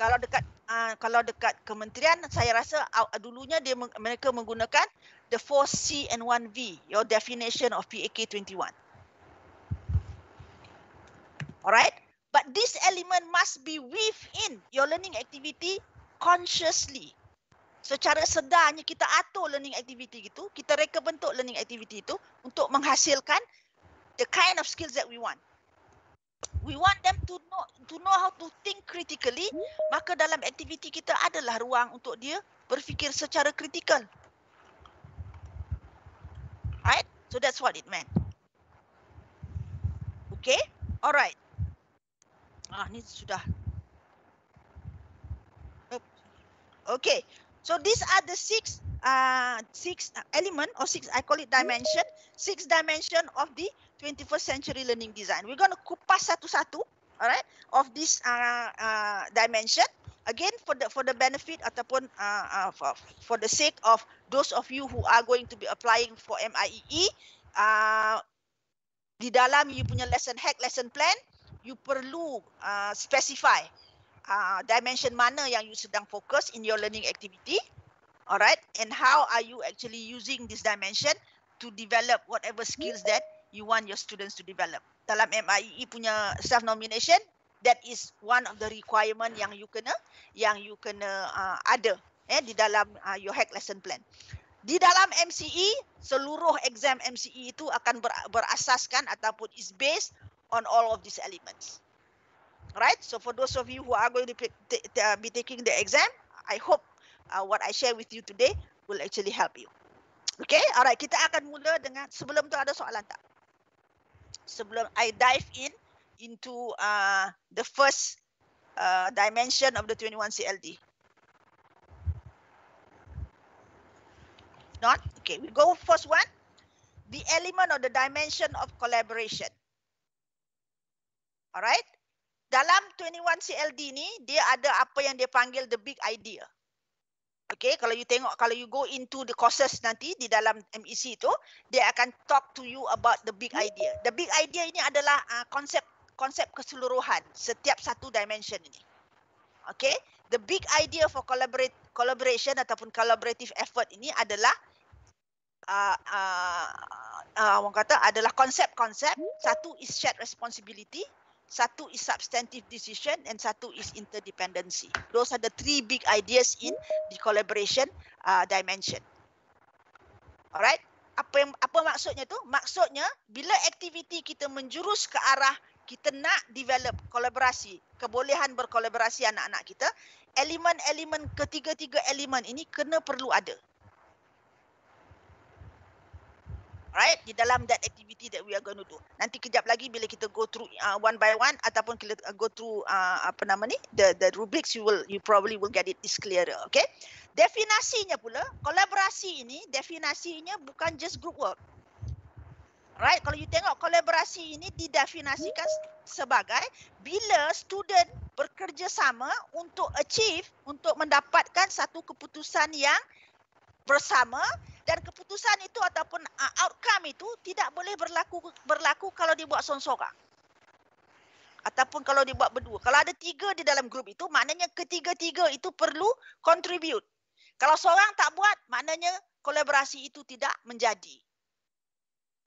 Kalau dekat uh, kalau dekat kementerian saya rasa uh, dulunya dia mereka menggunakan the 4C and 1V your definition of PAK 21 Alright but this element must be weave in your learning activity consciously secara sedarnya kita atur learning activity itu kita reka bentuk learning activity itu untuk menghasilkan the kind of skills that we want we want them to know to know how to think critically maka dalam aktiviti kita adalah ruang untuk dia berfikir secara kritikal right so that's what it meant okay alright ah ni sudah Okay, So these are the six uh, six element or six, I call it dimension, six dimension of the 21st century learning design. We're going to kupas satu-satu, all right, of this uh, uh, dimension. Again, for the for the benefit ataupun uh, uh, for, for the sake of those of you who are going to be applying for MIEE, uh, di dalam you punya lesson hack, lesson plan, you perlu uh, specify uh, dimension mana yang you sedang fokus in your learning activity. Alright, and how are you actually using this dimension to develop whatever skills that you want your students to develop. Dalam MIE e punya self nomination, that is one of the requirement yang you kena yang you kena uh, ada eh di dalam uh, your hack lesson plan. Di dalam MCE, seluruh exam MCE itu akan berasaskan ataupun is based on all of these elements. right? So for those of you who are going to uh, be taking the exam, I hope uh, what I share with you today will actually help you. Okay, alright, kita akan mula dengan sebelum tu ada soalan tak? Sebelum I dive in into uh, the first uh, dimension of the 21 CLD. Not? Okay, we go first one. The element or the dimension of collaboration. Alright, dalam 21 CLD ni dia ada apa yang dia panggil the big idea. Okay, kalau you tengok, kalau you go into the courses nanti di dalam MEC itu, dia akan talk to you about the big idea. The big idea ini adalah uh, konsep konsep keseluruhan setiap satu dimension ini. Okay, the big idea for collaborate collaboration ataupun collaborative effort ini adalah uh, uh, uh, orang kata adalah konsep-konsep satu is shared responsibility satu is substantive decision and satu is interdependency. Those are the three big ideas in the collaboration uh, dimension. Alright, apa yang, apa maksudnya tu? Maksudnya bila aktiviti kita menjurus ke arah kita nak develop kolaborasi, kebolehan berkolaborasi anak-anak kita, elemen-elemen ketiga-tiga elemen ini kena perlu ada. right di dalam that activity that we are going to do nanti kejap lagi bila kita go through uh, one by one ataupun kita uh, go through uh, apa nama ni the the rubrics you will you probably will get it is clearer okay definasinya pula kolaborasi ini definasinya bukan just group work right kalau you tengok kolaborasi ini didefinisikan sebagai bila student bekerjasama untuk achieve untuk mendapatkan satu keputusan yang bersama dan keputusan itu ataupun uh, outcome itu tidak boleh berlaku berlaku kalau dibuat seorang-seorang. Ataupun kalau dibuat berdua. Kalau ada tiga di dalam grup itu, maknanya ketiga-tiga itu perlu contribute. Kalau seorang tak buat, maknanya kolaborasi itu tidak menjadi.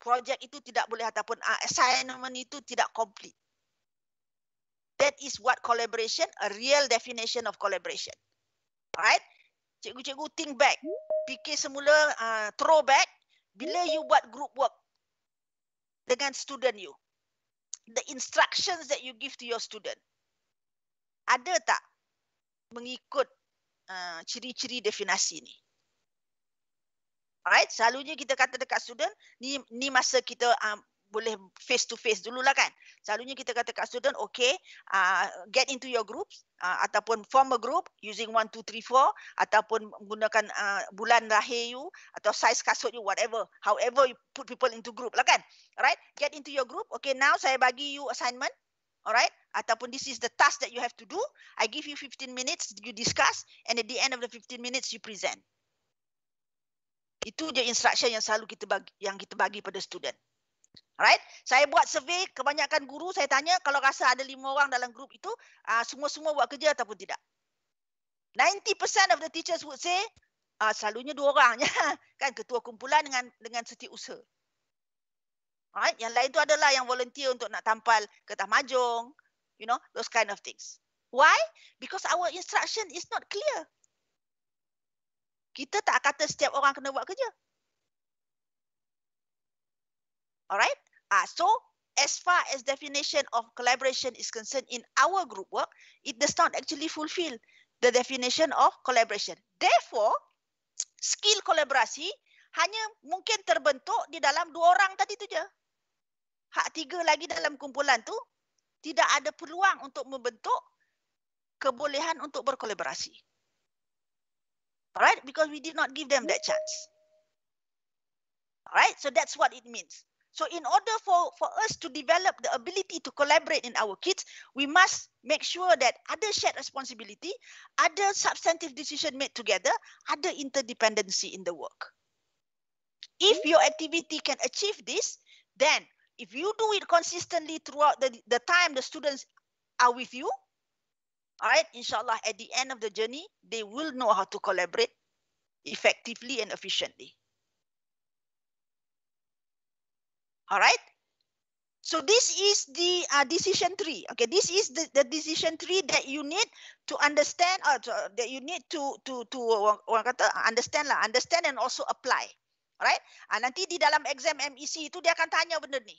Projek itu tidak boleh ataupun uh, assignment itu tidak complete. That is what collaboration, a real definition of collaboration. Right? cikgu-cikgu think back. Fikir semula, uh, ah, throwback. Bila you buat group work dengan student you. The instructions that you give to your student. Ada tak mengikut uh, ciri-ciri definasi ni? Alright, selalunya kita kata dekat student, ni, ni masa kita uh, boleh face to face dulu lah kan. Selalunya kita kata kat student, okay, uh, get into your groups uh, ataupun form a group using one two three four, ataupun menggunakan uh, bulan lahir you atau size kasut you, whatever. However you put people into group lah kan. Alright, get into your group. Okay, now saya bagi you assignment. Alright, ataupun this is the task that you have to do. I give you 15 minutes, you discuss and at the end of the 15 minutes you present. Itu je instruction yang selalu kita bagi, yang kita bagi pada student. Alright, saya buat survey kebanyakan guru saya tanya kalau rasa ada lima orang dalam grup itu ah, semua-semua buat kerja ataupun tidak. 90% of the teachers would say uh, selalunya dua orangnya [LAUGHS] kan ketua kumpulan dengan dengan setiausaha. Alright, yang lain itu adalah yang volunteer untuk nak tampal ke tamajong, you know, those kind of things. Why? Because our instruction is not clear. Kita tak kata setiap orang kena buat kerja. Alright? Uh, so, as far as definition of collaboration is concerned in our group work, it does not actually fulfill the definition of collaboration. Therefore, skill kolaborasi hanya mungkin terbentuk di dalam dua orang tadi tu je. Hak tiga lagi dalam kumpulan tu tidak ada peluang untuk membentuk kebolehan untuk berkolaborasi. Alright, because we did not give them that chance. Alright, so that's what it means. So in order for, for us to develop the ability to collaborate in our kids, we must make sure that other shared responsibility, other substantive decision made together, other interdependency in the work. If your activity can achieve this, then if you do it consistently throughout the, the time the students are with you, all right, inshallah, at the end of the journey, they will know how to collaborate effectively and efficiently. All right. So this is the uh, decision tree. Okay, this is the, the decision tree that you need to understand or uh, to, uh, that you need to to to orang kata uh, understand lah, understand and also apply. Alright. Ah, nanti di dalam exam MEC itu dia akan tanya benda ni.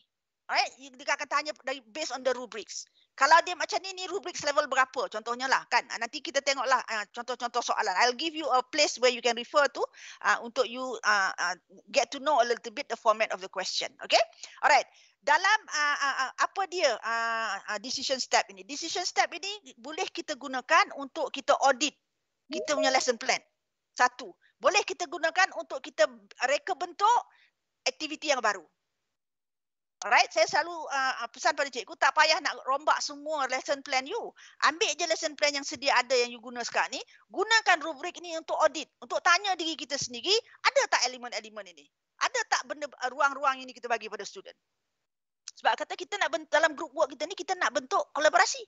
Alright, dia akan tanya based on the rubrics. kalau dia macam ni ni rubrik level berapa contohnya lah kan ah, nanti kita tengoklah uh, contoh-contoh soalan i'll give you a place where you can refer to uh, untuk you uh, uh, get to know a little bit the format of the question okay alright dalam uh, uh, apa dia uh, uh, decision step ini decision step ini boleh kita gunakan untuk kita audit kita punya lesson plan satu boleh kita gunakan untuk kita reka bentuk aktiviti yang baru Right? Saya selalu uh, pesan pada cikgu, tak payah nak rombak semua lesson plan you. Ambil je lesson plan yang sedia ada yang you guna sekarang ni. Gunakan rubrik ni untuk audit. Untuk tanya diri kita sendiri, ada tak elemen-elemen ini? Ada tak benda uh, ruang-ruang ini kita bagi pada student? Sebab kata kita nak bent- dalam group work kita ni, kita nak bentuk kolaborasi.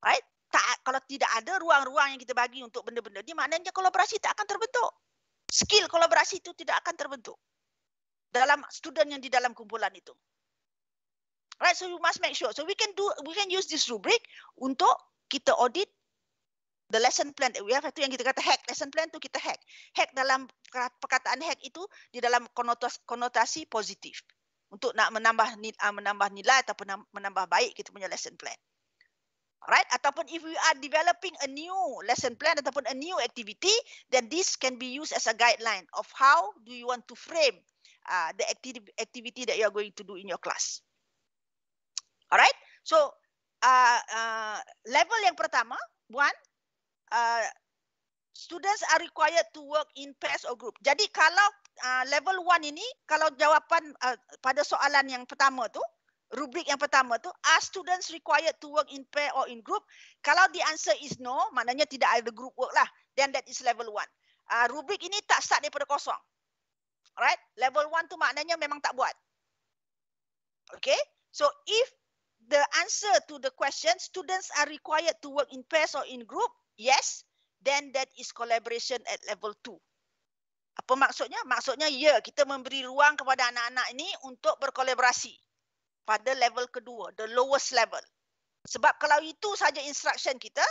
Right? Tak, kalau tidak ada ruang-ruang yang kita bagi untuk benda-benda ni, maknanya kolaborasi tak akan terbentuk. Skill kolaborasi itu tidak akan terbentuk dalam student yang di dalam kumpulan itu. Right, so you must make sure. So we can do, we can use this rubric untuk kita audit the lesson plan that we have. Itu yang kita kata hack. Lesson plan tu kita hack. Hack dalam perkataan hack itu di dalam konotasi, konotasi positif untuk nak menambah nilai, ah, menambah nilai atau menambah baik kita punya lesson plan. Right? Ataupun if we are developing a new lesson plan ataupun a new activity, then this can be used as a guideline of how do you want to frame Uh, the acti- activity that you are going to do in your class. Alright, so uh, uh, level yang pertama, one, uh, students are required to work in pairs or group. Jadi kalau uh, level one ini, kalau jawapan uh, pada soalan yang pertama tu, rubrik yang pertama tu, are students required to work in pair or in group? Kalau the answer is no, maknanya tidak ada group work lah, then that is level one. Uh, rubrik ini tak start daripada kosong. Right? Level 1 tu maknanya memang tak buat. Okay? So if the answer to the question, students are required to work in pairs or in group, yes, then that is collaboration at level 2. Apa maksudnya? Maksudnya, ya, yeah, kita memberi ruang kepada anak-anak ini untuk berkolaborasi pada level kedua, the lowest level. Sebab kalau itu saja instruction kita,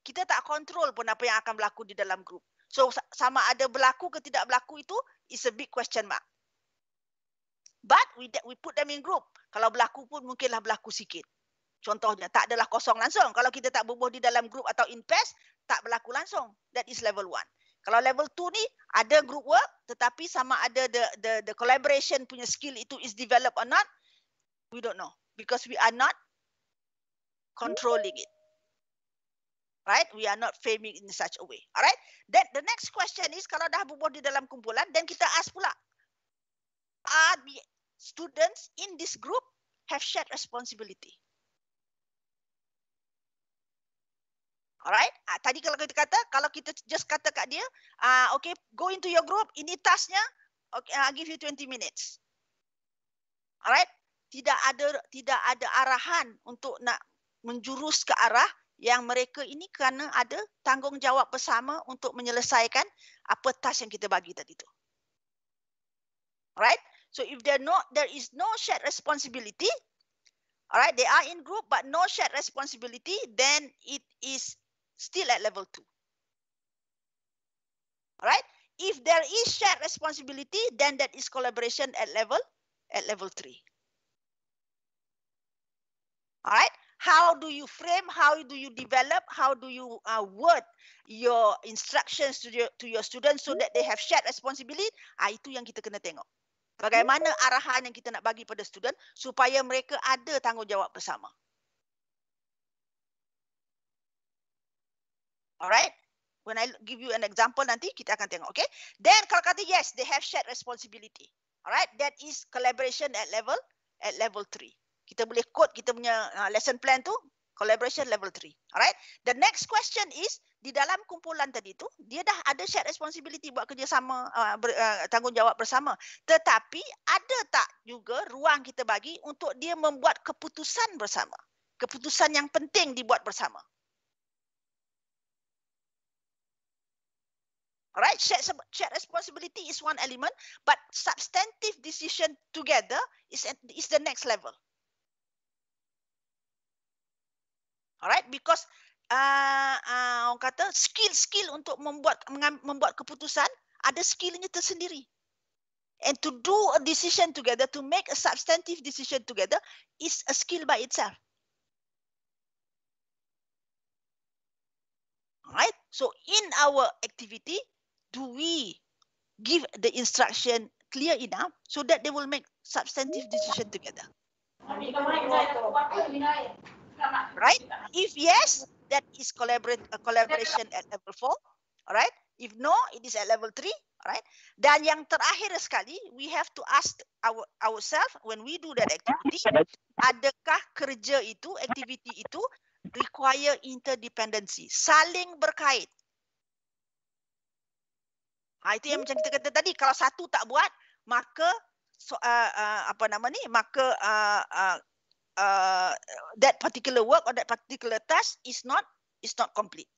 kita tak control pun apa yang akan berlaku di dalam grup. So sama ada berlaku ke tidak berlaku itu is a big question mark. But we we put them in group. Kalau berlaku pun mungkinlah berlaku sikit. Contohnya tak adalah kosong langsung. Kalau kita tak bubuh di dalam group atau in pairs, tak berlaku langsung. That is level one. Kalau level two ni ada group work tetapi sama ada the the the collaboration punya skill itu is developed or not, we don't know because we are not controlling it. Right? We are not framing in such a way. Alright? Then the next question is, kalau dah berbual di dalam kumpulan, then kita ask pula. Are the students in this group have shared responsibility? Alright? Ah, tadi kalau kita kata, kalau kita just kata kat dia, ah, okay, go into your group, ini tasknya, okay, I'll ah, give you 20 minutes. Alright? Tidak ada tidak ada arahan untuk nak menjurus ke arah yang mereka ini kerana ada tanggungjawab bersama untuk menyelesaikan apa tas yang kita bagi tadi tu. Alright? So if there no there is no shared responsibility, alright, they are in group but no shared responsibility, then it is still at level 2. Alright? If there is shared responsibility, then that is collaboration at level at level 3. Alright? how do you frame how do you develop how do you uh, word your instructions to your, to your students so that they have shared responsibility ah itu yang kita kena tengok bagaimana arahan yang kita nak bagi pada student supaya mereka ada tanggungjawab bersama alright when i give you an example nanti kita akan tengok okay then kalau kata yes they have shared responsibility alright that is collaboration at level at level 3 kita boleh code kita punya uh, lesson plan tu collaboration level 3. Alright. The next question is di dalam kumpulan tadi tu dia dah ada shared responsibility buat kerjasama uh, ber, uh, tanggungjawab bersama. Tetapi ada tak juga ruang kita bagi untuk dia membuat keputusan bersama? Keputusan yang penting dibuat bersama. Alright, shared, shared responsibility is one element, but substantive decision together is is the next level. Alright, because uh, uh, orang kata skill-skill untuk membuat membuat keputusan ada skillnya tersendiri. And to do a decision together, to make a substantive decision together is a skill by itself. Alright, So in our activity, do we give the instruction clear enough so that they will make substantive decision together? right? If yes, that is collaborate uh, collaboration at level four, All right? If no, it is at level three, All right? Dan yang terakhir sekali, we have to ask our ourselves when we do that activity, adakah kerja itu, activity itu require interdependency, saling berkait. Ha, itu yang macam kita kata tadi, kalau satu tak buat, maka so, uh, uh, apa nama ni? Maka uh, uh, uh, that particular work or that particular task is not is not complete.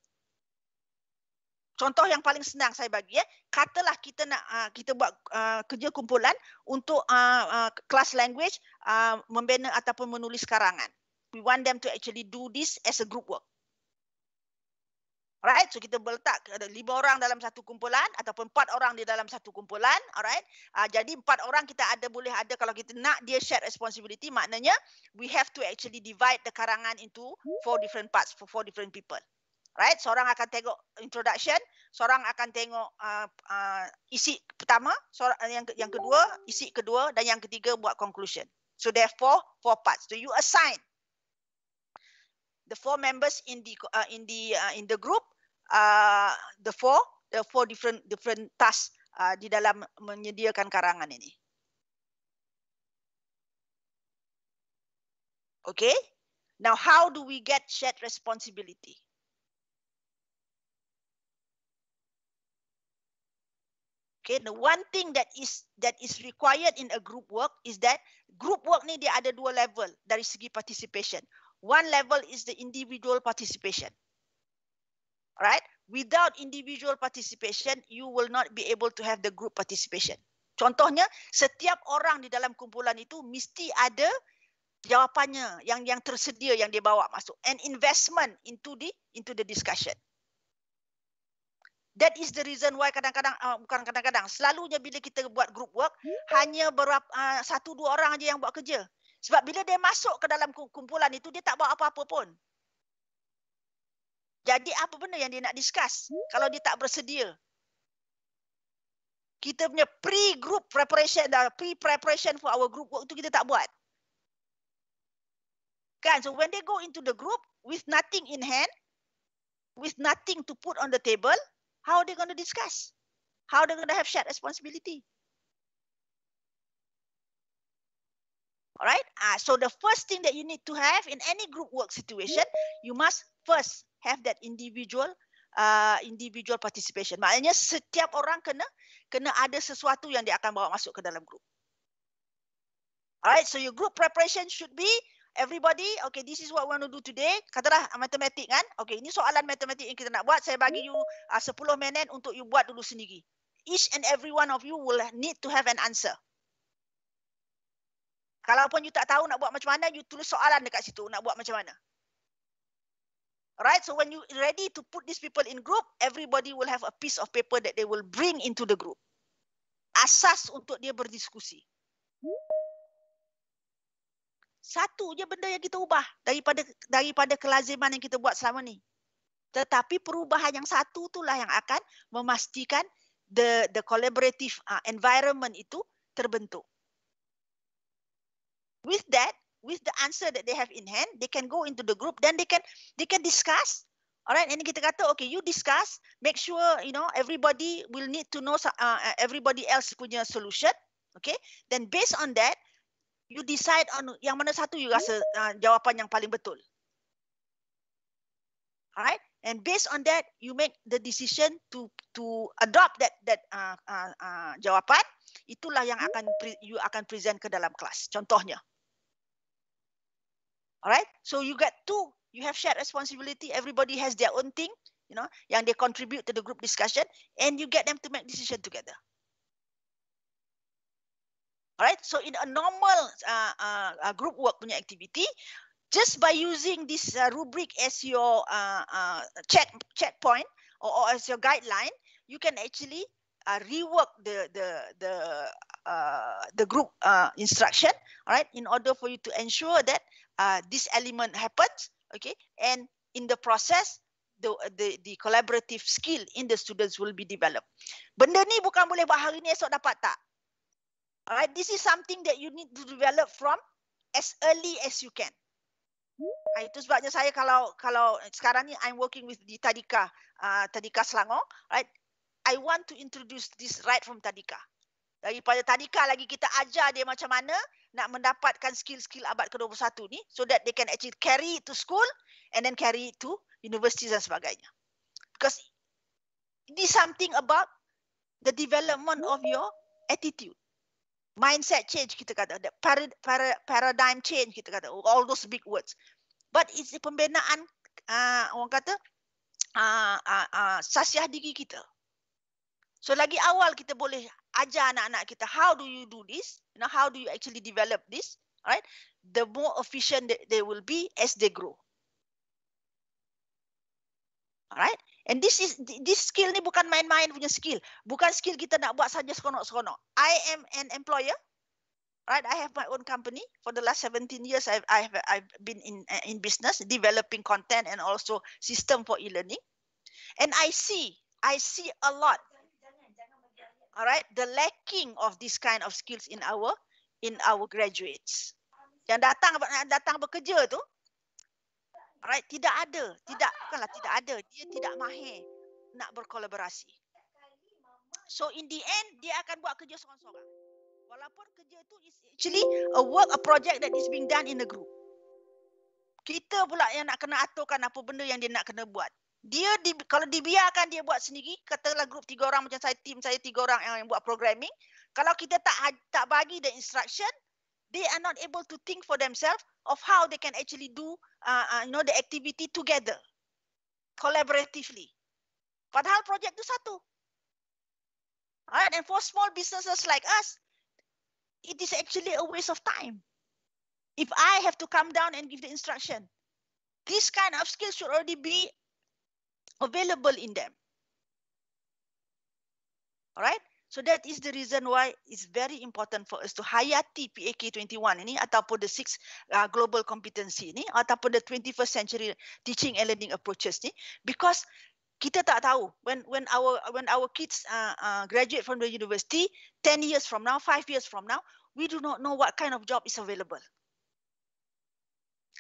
Contoh yang paling senang saya bagi ya, katalah kita nak uh, kita buat uh, kerja kumpulan untuk uh, uh, class language uh, membina ataupun menulis karangan. We want them to actually do this as a group work. Alright, so kita letak lima orang dalam satu kumpulan ataupun empat orang di dalam satu kumpulan. Alright, uh, jadi empat orang kita ada boleh ada kalau kita nak dia share responsibility. Maknanya we have to actually divide the karangan into four different parts for four different people. Right, seorang akan tengok introduction, seorang akan tengok uh, uh, isi pertama, seorang, yang yang kedua isi kedua dan yang ketiga buat conclusion. So there therefore four parts. So you assign the four members in the uh, in the uh, in the group uh, the four the four different different tasks, uh, di dalam menyediakan karangan ini. Okay. Now, how do we get shared responsibility? Okay, the one thing that is that is required in a group work is that group work ni dia ada dua level dari segi participation. One level is the individual participation. Right? Without individual participation, you will not be able to have the group participation. Contohnya, setiap orang di dalam kumpulan itu mesti ada jawapannya yang yang tersedia yang dia bawa masuk. An investment into the into the discussion. That is the reason why kadang-kadang uh, bukan kadang-kadang selalunya bila kita buat group work hmm. hanya berapa uh, satu dua orang aja yang buat kerja sebab bila dia masuk ke dalam kumpulan itu, dia tak bawa apa-apa pun. Jadi apa benda yang dia nak discuss kalau dia tak bersedia? Kita punya pre-group preparation dan pre-preparation for our group work itu kita tak buat. Kan? So when they go into the group with nothing in hand, with nothing to put on the table, how they going to discuss? How they going to have shared responsibility? Right, Uh, ah, so the first thing that you need to have in any group work situation, you must first have that individual uh, individual participation. Maknanya setiap orang kena kena ada sesuatu yang dia akan bawa masuk ke dalam group. Alright. So your group preparation should be everybody. Okay. This is what we want to do today. Katalah ah, matematik kan? Okay. Ini soalan matematik yang kita nak buat. Saya bagi you ah, uh, 10 minit untuk you buat dulu sendiri. Each and every one of you will need to have an answer. Kalau pun you tak tahu nak buat macam mana, you tulis soalan dekat situ nak buat macam mana. Right? So when you ready to put these people in group, everybody will have a piece of paper that they will bring into the group. Asas untuk dia berdiskusi. Satu je benda yang kita ubah daripada daripada kelaziman yang kita buat selama ni. Tetapi perubahan yang satu itulah yang akan memastikan the the collaborative uh, environment itu terbentuk with that with the answer that they have in hand they can go into the group then they can they can discuss Alright, and kita kata, okay, you discuss, make sure, you know, everybody will need to know uh, uh, everybody else punya solution, okay? Then based on that, you decide on yang mana satu you rasa uh, jawapan yang paling betul. Alright, and based on that, you make the decision to to adopt that that uh, uh, uh, jawapan, itulah yang akan you akan present ke dalam kelas, contohnya. All right. So you get two. You have shared responsibility. Everybody has their own thing, you know, and they contribute to the group discussion, and you get them to make decision together. All right. So in a normal uh, uh, uh, group work punya activity, just by using this uh, rubric as your uh, uh, check checkpoint or, or, as your guideline, you can actually rework the the the the group instruction. All right. In order for you to ensure that Uh, this element happens okay and in the process the, the the collaborative skill in the students will be developed benda ni bukan boleh buat hari ni esok dapat tak alright this is something that you need to develop from as early as you can Nah, itu sebabnya saya kalau kalau sekarang ni I'm working with di Tadika uh, Tadika Selangor, right? I want to introduce this right from Tadika. Daripada Tadika lagi kita ajar dia macam mana nak mendapatkan skill-skill abad ke-21 ni so that they can actually carry it to school and then carry it to university dan sebagainya. Because it is something about the development of your attitude. Mindset change kita kata, the parad- parad- paradigm change kita kata, all those big words. But it's the pembinaan, uh, orang kata, uh, uh, uh, sasiah diri kita. So lagi awal kita boleh ajar anak-anak kita how do you do this you know how do you actually develop this right the more efficient they will be as they grow Alright? And this is this skill ni bukan main-main punya skill. Bukan skill kita nak buat saja seronok-seronok. I am an employer. Right? I have my own company. For the last 17 years I've I've I've been in uh, in business developing content and also system for e-learning. And I see I see a lot all right the lacking of this kind of skills in our in our graduates yang datang datang bekerja tu right tidak ada tidak bukanlah tidak ada dia tidak mahir nak berkolaborasi so in the end dia akan buat kerja seorang-seorang walaupun kerja tu is actually a work a project that is being done in a group kita pula yang nak kena aturkan apa benda yang dia nak kena buat dia di, kalau dibiarkan dia buat sendiri katalah grup tiga orang macam saya tim saya tiga orang yang, buat programming kalau kita tak ha, tak bagi the instruction they are not able to think for themselves of how they can actually do uh, uh you know the activity together collaboratively padahal projek tu satu right? and for small businesses like us it is actually a waste of time if i have to come down and give the instruction this kind of skill should already be available in them. Alright, so that is the reason why it's very important for us to hayati PAK 21 ini ataupun the six uh, global competency ini ataupun the 21st century teaching and learning approaches ini because kita tak tahu when when our when our kids uh, uh, graduate from the university 10 years from now 5 years from now we do not know what kind of job is available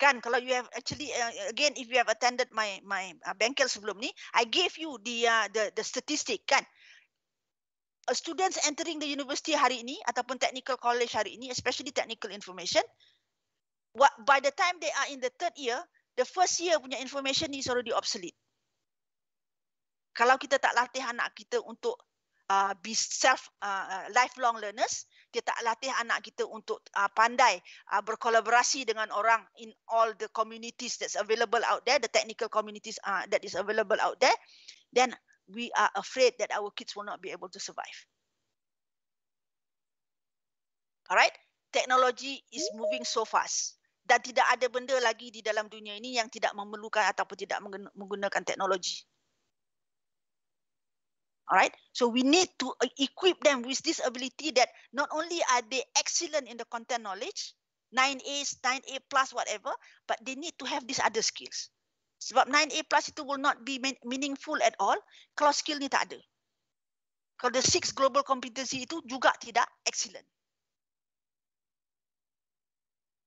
kan kalau you have actually uh, again if you have attended my my uh, bengkel sebelum ni i gave you the uh, the the statistic kan a uh, students entering the university hari ini ataupun technical college hari ini especially technical information what by the time they are in the third year the first year punya information is already obsolete kalau kita tak latih anak kita untuk uh, be self uh, uh lifelong learners kita tak latih anak kita untuk uh, pandai uh, berkolaborasi dengan orang in all the communities that's available out there the technical communities uh, that is available out there then we are afraid that our kids will not be able to survive alright technology is moving so fast dan tidak ada benda lagi di dalam dunia ini yang tidak memerlukan ataupun tidak menggunakan teknologi Alright, so we need to uh, equip them with this ability that not only are they excellent in the content knowledge, 9A's, 9A plus whatever, but they need to have these other skills. Sebab 9A plus itu will not be meaningful at all kalau skill ni tak ada. Kalau the six global competency itu juga tidak excellent.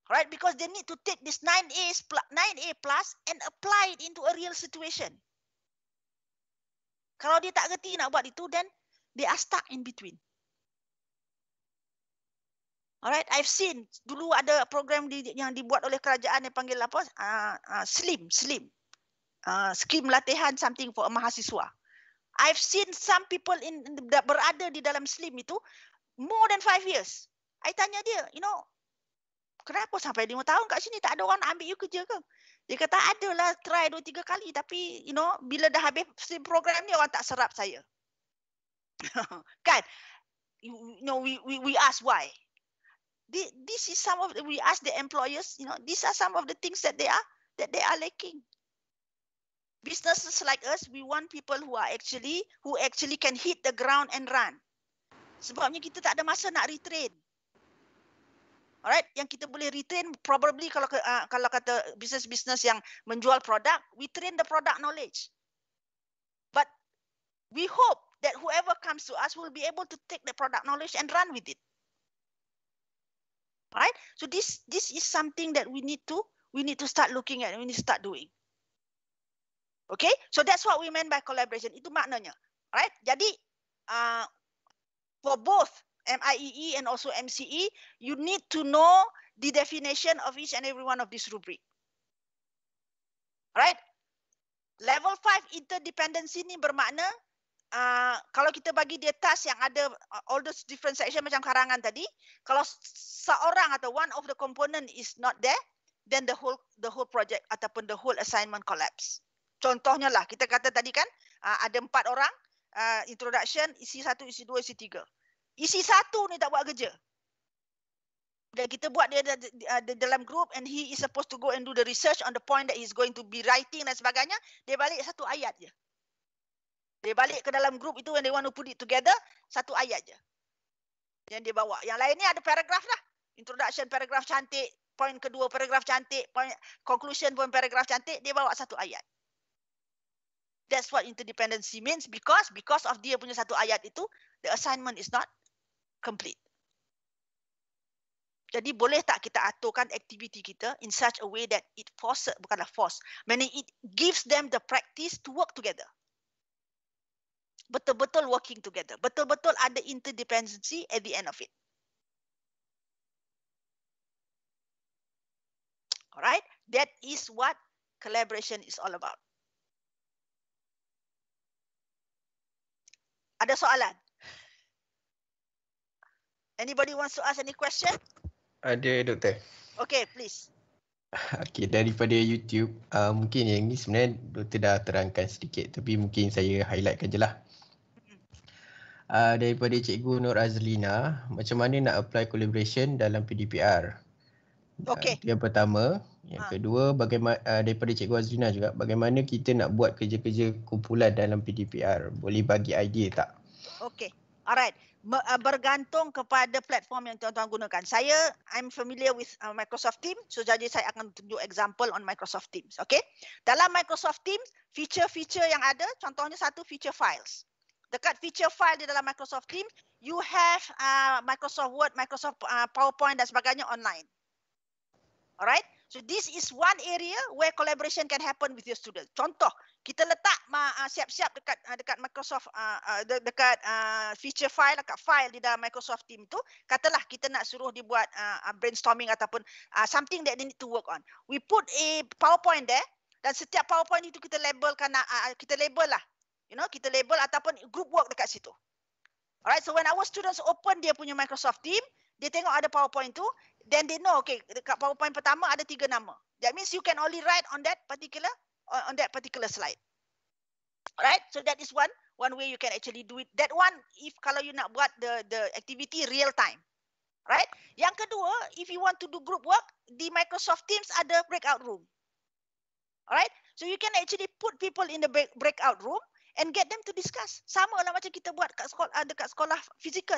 Right, because they need to take this 9A's, 9A plus and apply it into a real situation. Kalau dia tak reti nak buat itu, then they are stuck in between. Alright, I've seen dulu ada program di, yang dibuat oleh kerajaan yang panggil apa? Uh, uh, slim, slim. Uh, ah, skim latihan something for mahasiswa. I've seen some people in, in the, berada di dalam slim itu more than five years. I tanya dia, you know, kenapa sampai lima tahun kat sini tak ada orang nak ambil you kerja ke? Dia kata adalah try dua tiga kali tapi you know bila dah habis program ni orang tak serap saya. [LAUGHS] kan? You, you know we we we ask why. This is some of the, we ask the employers you know these are some of the things that they are that they are lacking. Businesses like us we want people who are actually who actually can hit the ground and run. Sebabnya kita tak ada masa nak retrain alright yang kita boleh retain probably kalau uh, kalau kata business-business yang menjual produk we train the product knowledge but we hope that whoever comes to us will be able to take the product knowledge and run with it right so this this is something that we need to we need to start looking at and we need to start doing okay so that's what we meant by collaboration itu maknanya right jadi uh, for both MIEE e and also MCE, you need to know the definition of each and every one of these rubric. Alright? Level 5 interdependency ni bermakna Uh, kalau kita bagi dia task yang ada uh, all those different section macam karangan tadi, kalau seorang atau one of the component is not there, then the whole the whole project ataupun the whole assignment collapse. Contohnya lah, kita kata tadi kan uh, ada empat orang uh, introduction, isi satu, isi dua, isi tiga. Isi satu ni tak buat kerja. Dan kita buat dia dalam group and he is supposed to go and do the research on the point that he is going to be writing dan sebagainya. Dia balik satu ayat je. Dia balik ke dalam group itu when they want to put it together, satu ayat je. Yang dia bawa. Yang lain ni ada paragraf lah. Introduction paragraf cantik, point kedua paragraf cantik, point conclusion pun paragraf cantik, dia bawa satu ayat. That's what interdependency means because because of dia punya satu ayat itu, the assignment is not complete. Jadi boleh tak kita aturkan aktiviti kita in such a way that it force bukanlah force, meaning it gives them the practice to work together. Betul-betul working together. Betul-betul ada interdependency at the end of it. Alright, that is what collaboration is all about. Ada soalan? Anybody wants to ask any question? Ada doktor. Okay, please. [LAUGHS] Okay, daripada YouTube, uh, mungkin yang ni sebenarnya doktor dah terangkan sedikit tapi mungkin saya highlightkan je lah. Mm-hmm. Uh, daripada Cikgu Nur Azlina, macam mana nak apply collaboration dalam PDPR? Okay. Uh, yang pertama. Yang ha. kedua, bagaimana uh, daripada Cikgu Azlina juga, bagaimana kita nak buat kerja-kerja kumpulan dalam PDPR? Boleh bagi idea tak? Okay, alright. Uh, bergantung kepada platform yang tuan-tuan gunakan. Saya I'm familiar with uh, Microsoft Teams, so jadi saya akan tunjuk example on Microsoft Teams, okay? Dalam Microsoft Teams, feature-feature yang ada, contohnya satu feature files. Dekat feature file di dalam Microsoft Teams, you have uh, Microsoft Word, Microsoft uh, PowerPoint dan sebagainya online. Alright? So this is one area where collaboration can happen with your student. Contoh, kita letak ah, siap-siap uh, dekat uh, dekat Microsoft uh, uh, de- dekat uh, feature file dekat file di dalam Microsoft Team tu, katalah kita nak suruh dibuat uh, brainstorming ataupun uh, something that they need to work on. We put a PowerPoint there dan setiap PowerPoint itu kita labelkan uh, kita label lah. You know, kita label ataupun group work dekat situ. Alright, so when our students open dia punya Microsoft Team, dia tengok ada PowerPoint tu, then they know okay dekat powerpoint pertama ada tiga nama that means you can only write on that particular on that particular slide Alright. so that is one one way you can actually do it that one if kalau you nak buat the the activity real time right yang kedua if you want to do group work di microsoft teams ada breakout room Alright, so you can actually put people in the break, breakout room and get them to discuss. Sama lah macam kita buat kat sekolah, dekat sekolah physical.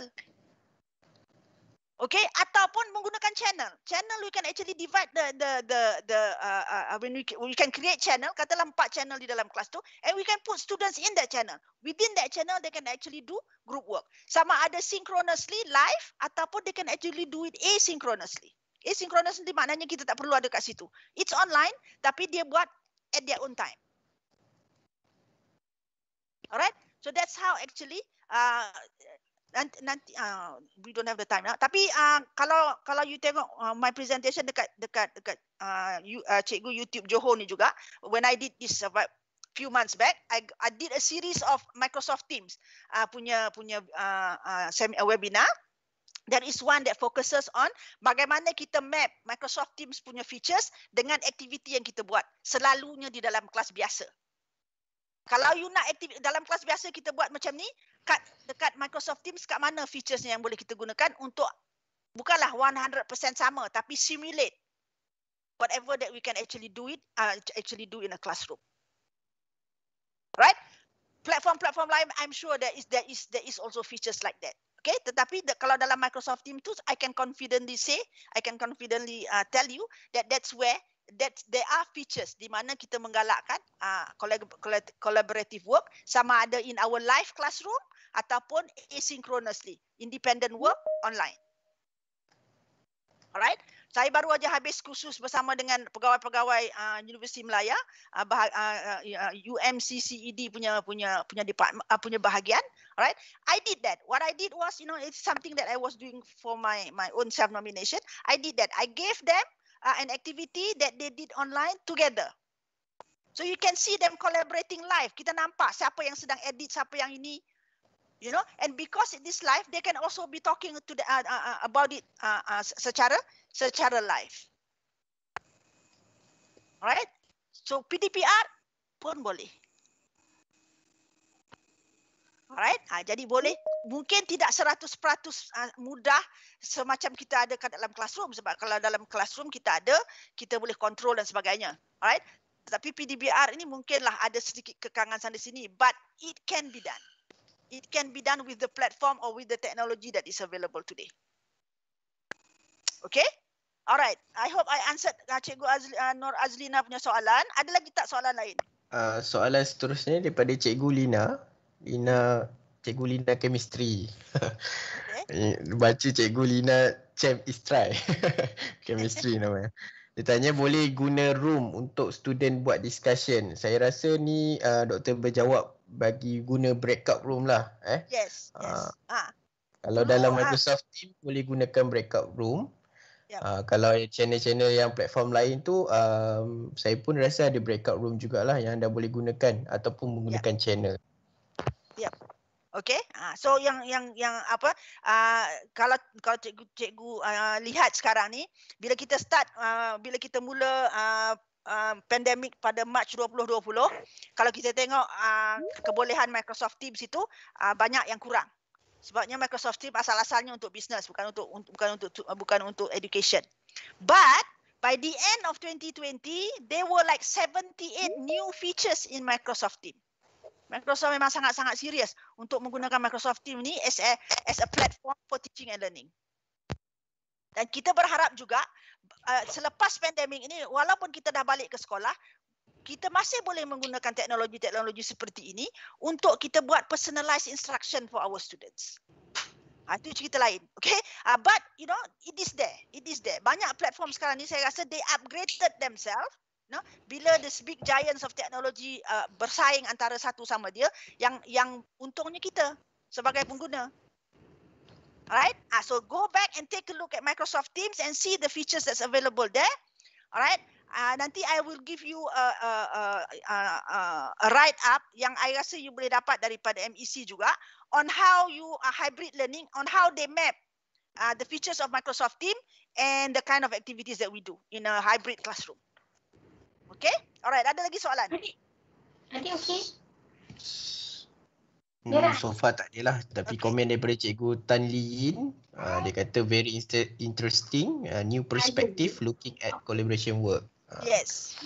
Okay, ataupun menggunakan channel. Channel we can actually divide the the the the uh, uh, when we we can create channel. Katalah empat channel di dalam kelas tu, and we can put students in that channel. Within that channel, they can actually do group work. Sama ada synchronously live ataupun they can actually do it asynchronously. Asynchronous ni maknanya kita tak perlu ada kat situ. It's online, tapi dia buat at their own time. Alright, so that's how actually uh, nanti nanti uh, we don't have the time lah. Tapi uh, kalau kalau you tengok uh, my presentation dekat dekat dekat uh, you, uh, cikgu YouTube Johor ni juga when I did this uh, about few months back I I did a series of Microsoft Teams uh, punya punya uh, uh, semi webinar There is one that focuses on bagaimana kita map Microsoft Teams punya features dengan aktiviti yang kita buat selalunya di dalam kelas biasa. Kalau you nak aktiviti dalam kelas biasa kita buat macam ni, dekat dekat Microsoft Teams kat mana features yang boleh kita gunakan untuk bukanlah 100% sama tapi simulate whatever that we can actually do it uh, actually do in a classroom. Right? Platform-platform lain I'm sure there is there is there is also features like that. Okay, tetapi the, kalau dalam Microsoft Teams tu I can confidently say, I can confidently uh, tell you that that's where that there are features di mana kita menggalakkan uh, collaborative work sama ada in our live classroom ataupun asynchronously independent work online. Alright. Saya baru aja habis kursus bersama dengan pegawai-pegawai uh, Universiti Melaya uh, ah, uh, UMCCED punya punya punya depart uh, punya bahagian. Alright. I did that. What I did was you know it's something that I was doing for my my own self nomination. I did that. I gave them uh, an activity that they did online together. So you can see them collaborating live. Kita nampak siapa yang sedang edit, siapa yang ini. You know, and because it is live, they can also be talking to the, uh, uh, uh about it uh, uh, secara secara live. Alright, so PDPR pun boleh. Alright? Ha, jadi boleh. Mungkin tidak 100% uh, ah, mudah semacam kita ada kat dalam classroom. Sebab kalau dalam classroom kita ada, kita boleh control dan sebagainya. Alright? Tapi PDBR ini mungkinlah ada sedikit kekangan sana sini. But it can be done. It can be done with the platform or with the technology that is available today. Okay? Alright. I hope I answered uh, Cikgu Azli, uh, Nur Azlina punya soalan. Ada lagi tak soalan lain? Uh, soalan seterusnya daripada Cikgu Lina. Lina Cikgu Lina Chemistry. Okay. [LAUGHS] Eh, baca Cikgu Lina Chem is try. [LAUGHS] chemistry nama. Dia tanya boleh guna room untuk student buat discussion. Saya rasa ni uh, doktor berjawab bagi guna breakout room lah. Eh? Yes. Uh, yes. Uh. Kalau oh, dalam ah. Microsoft uh. Team boleh gunakan breakout room. Yep. Uh, kalau channel-channel yang platform lain tu um, saya pun rasa ada breakout room jugalah yang anda boleh gunakan ataupun menggunakan yep. channel. Okay, uh, ah, so yang yang yang apa? Uh, kalau kalau cikgu cikgu uh, lihat sekarang ni, bila kita start, uh, bila kita mula uh, uh, pandemik pada Mac 2020, kalau kita tengok uh, kebolehan Microsoft Teams itu uh, banyak yang kurang. Sebabnya Microsoft Teams asal-asalnya untuk bisnes bukan untuk, untuk bukan untuk bukan untuk education. But by the end of 2020, there were like 78 new features in Microsoft Teams. Microsoft memang sangat-sangat serius untuk menggunakan Microsoft Teams ni as a, as a platform for teaching and learning. Dan kita berharap juga uh, selepas pandemik ini walaupun kita dah balik ke sekolah, kita masih boleh menggunakan teknologi-teknologi seperti ini untuk kita buat personalized instruction for our students. Ha, itu cerita lain. Okay? Uh, but, you know, it is there. It is there. Banyak platform sekarang ni saya rasa they upgraded themselves No? Bila the big giants of technology uh, bersaing antara satu sama dia, yang yang untungnya kita sebagai pengguna. Alright, ah, so go back and take a look at Microsoft Teams and see the features that's available there. Alright, ah, nanti I will give you a, a, a, a, a write up yang I rasa you boleh dapat daripada MEC juga on how you are hybrid learning, on how they map uh, the features of Microsoft Teams and the kind of activities that we do in a hybrid classroom. Okay? Alright, ada lagi soalan? Adik, adik okay? Hmm, so far tak ada lah. Tapi okay. komen daripada cikgu Tan Li Yin. Uh, dia kata very interesting. Uh, new perspective looking at collaboration work. Uh. Yes.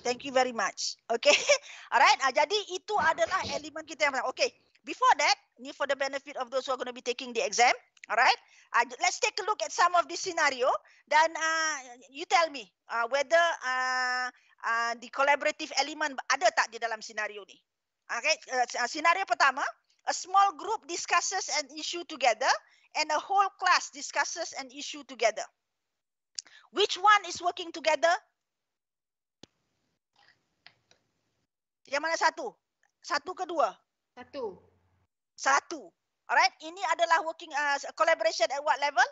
Thank you very much. Okay? [LAUGHS] Alright, uh, jadi itu adalah elemen kita yang pertama. Okay before that, ni for the benefit of those who are going to be taking the exam, alright? Uh, let's take a look at some of the scenario. Then uh, you tell me uh, whether uh, uh, the collaborative element ada tak di dalam scenario ni. Okay, uh, uh, scenario pertama, a small group discusses an issue together and a whole class discusses an issue together. Which one is working together? Yang mana satu? Satu ke dua? Satu satu. Alright, ini adalah working uh, collaboration at what level?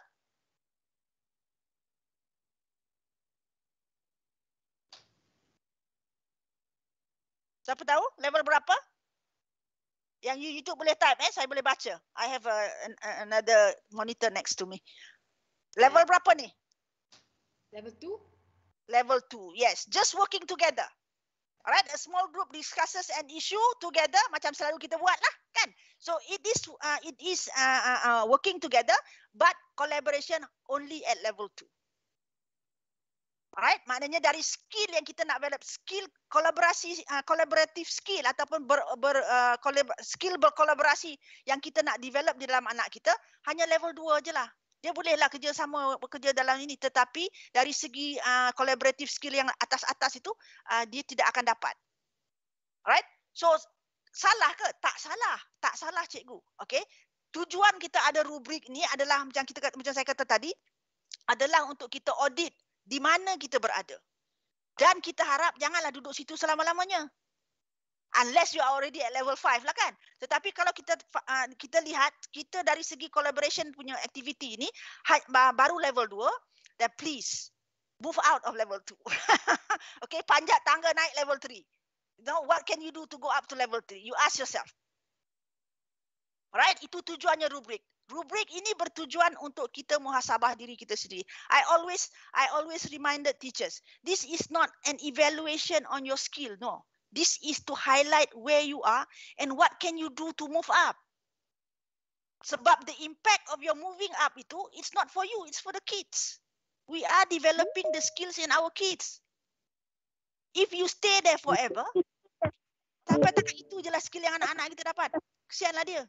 Siapa tahu level berapa? Yang you YouTube boleh type eh, saya boleh baca. I have a, an, another monitor next to me. Level berapa ni? Level 2. Level 2. Yes, just working together. Alright, a small group discusses an issue together macam selalu kita buat lah, kan? So it is uh, it is uh, uh, uh, working together, but collaboration only at level two. Alright, maknanya dari skill yang kita nak develop skill kolaborasi uh, collaborative skill ataupun ber, ber, uh, kolab, skill berkolaborasi yang kita nak develop di dalam anak kita hanya level dua je lah dia bolehlah kerja sama bekerja dalam ini tetapi dari segi uh, collaborative skill yang atas-atas itu uh, dia tidak akan dapat right so salah ke tak salah tak salah cikgu okey tujuan kita ada rubrik ni adalah macam kita macam saya kata tadi adalah untuk kita audit di mana kita berada dan kita harap janganlah duduk situ selama-lamanya unless you are already at level 5 lah kan tetapi kalau kita uh, kita lihat kita dari segi collaboration punya activity ini baru level 2 then please move out of level 2 [LAUGHS] okay panjat tangga naik level 3 now what can you do to go up to level 3 you ask yourself Alright, itu tujuannya rubrik. Rubrik ini bertujuan untuk kita muhasabah diri kita sendiri. I always I always reminded teachers, this is not an evaluation on your skill, no. This is to highlight where you are and what can you do to move up. Sebab the impact of your moving up itu, it's not for you, it's for the kids. We are developing the skills in our kids. If you stay there forever, sampai tak itu jelas skill yang anak-anak kita dapat. Kesianlah dia.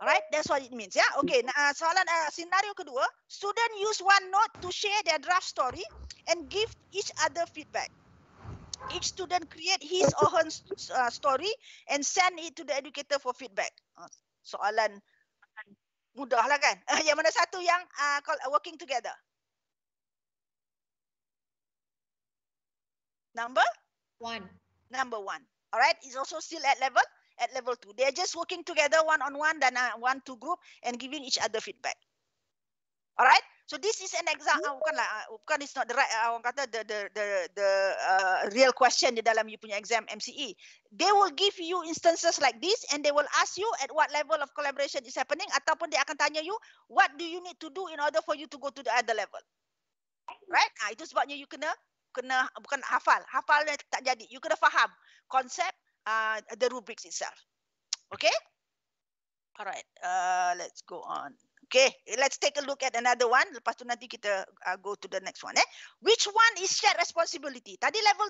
Alright, that's what it means. Yeah, okay. Nah, soalan uh, senario kedua, student use one note to share their draft story and give each other feedback. each student create his or her uh, story and send it to the educator for feedback. Ah, soalan mudah lah kan? [LAUGHS] yang mana satu yang uh, working together? Number? One. Number one. All right. It's also still at level at level two. They're just working together one on one, then uh, one two group and giving each other feedback. All right. So this is an example. Hmm. Uh, ah, bukanlah, uh, bukan it's not the right. Uh, orang kata the the the the uh, real question di dalam you punya exam MCE. They will give you instances like this, and they will ask you at what level of collaboration is happening, ataupun dia akan tanya you what do you need to do in order for you to go to the other level, right? Ah uh, itu sebabnya you kena kena bukan hafal, hafal tak jadi. You kena faham konsep uh, the rubrics itself. Okay? Alright, uh, let's go on. Okay, let's take a look at another one. Lepas tu nanti kita uh, go to the next one. Eh? Which one is shared responsibility? Tadi level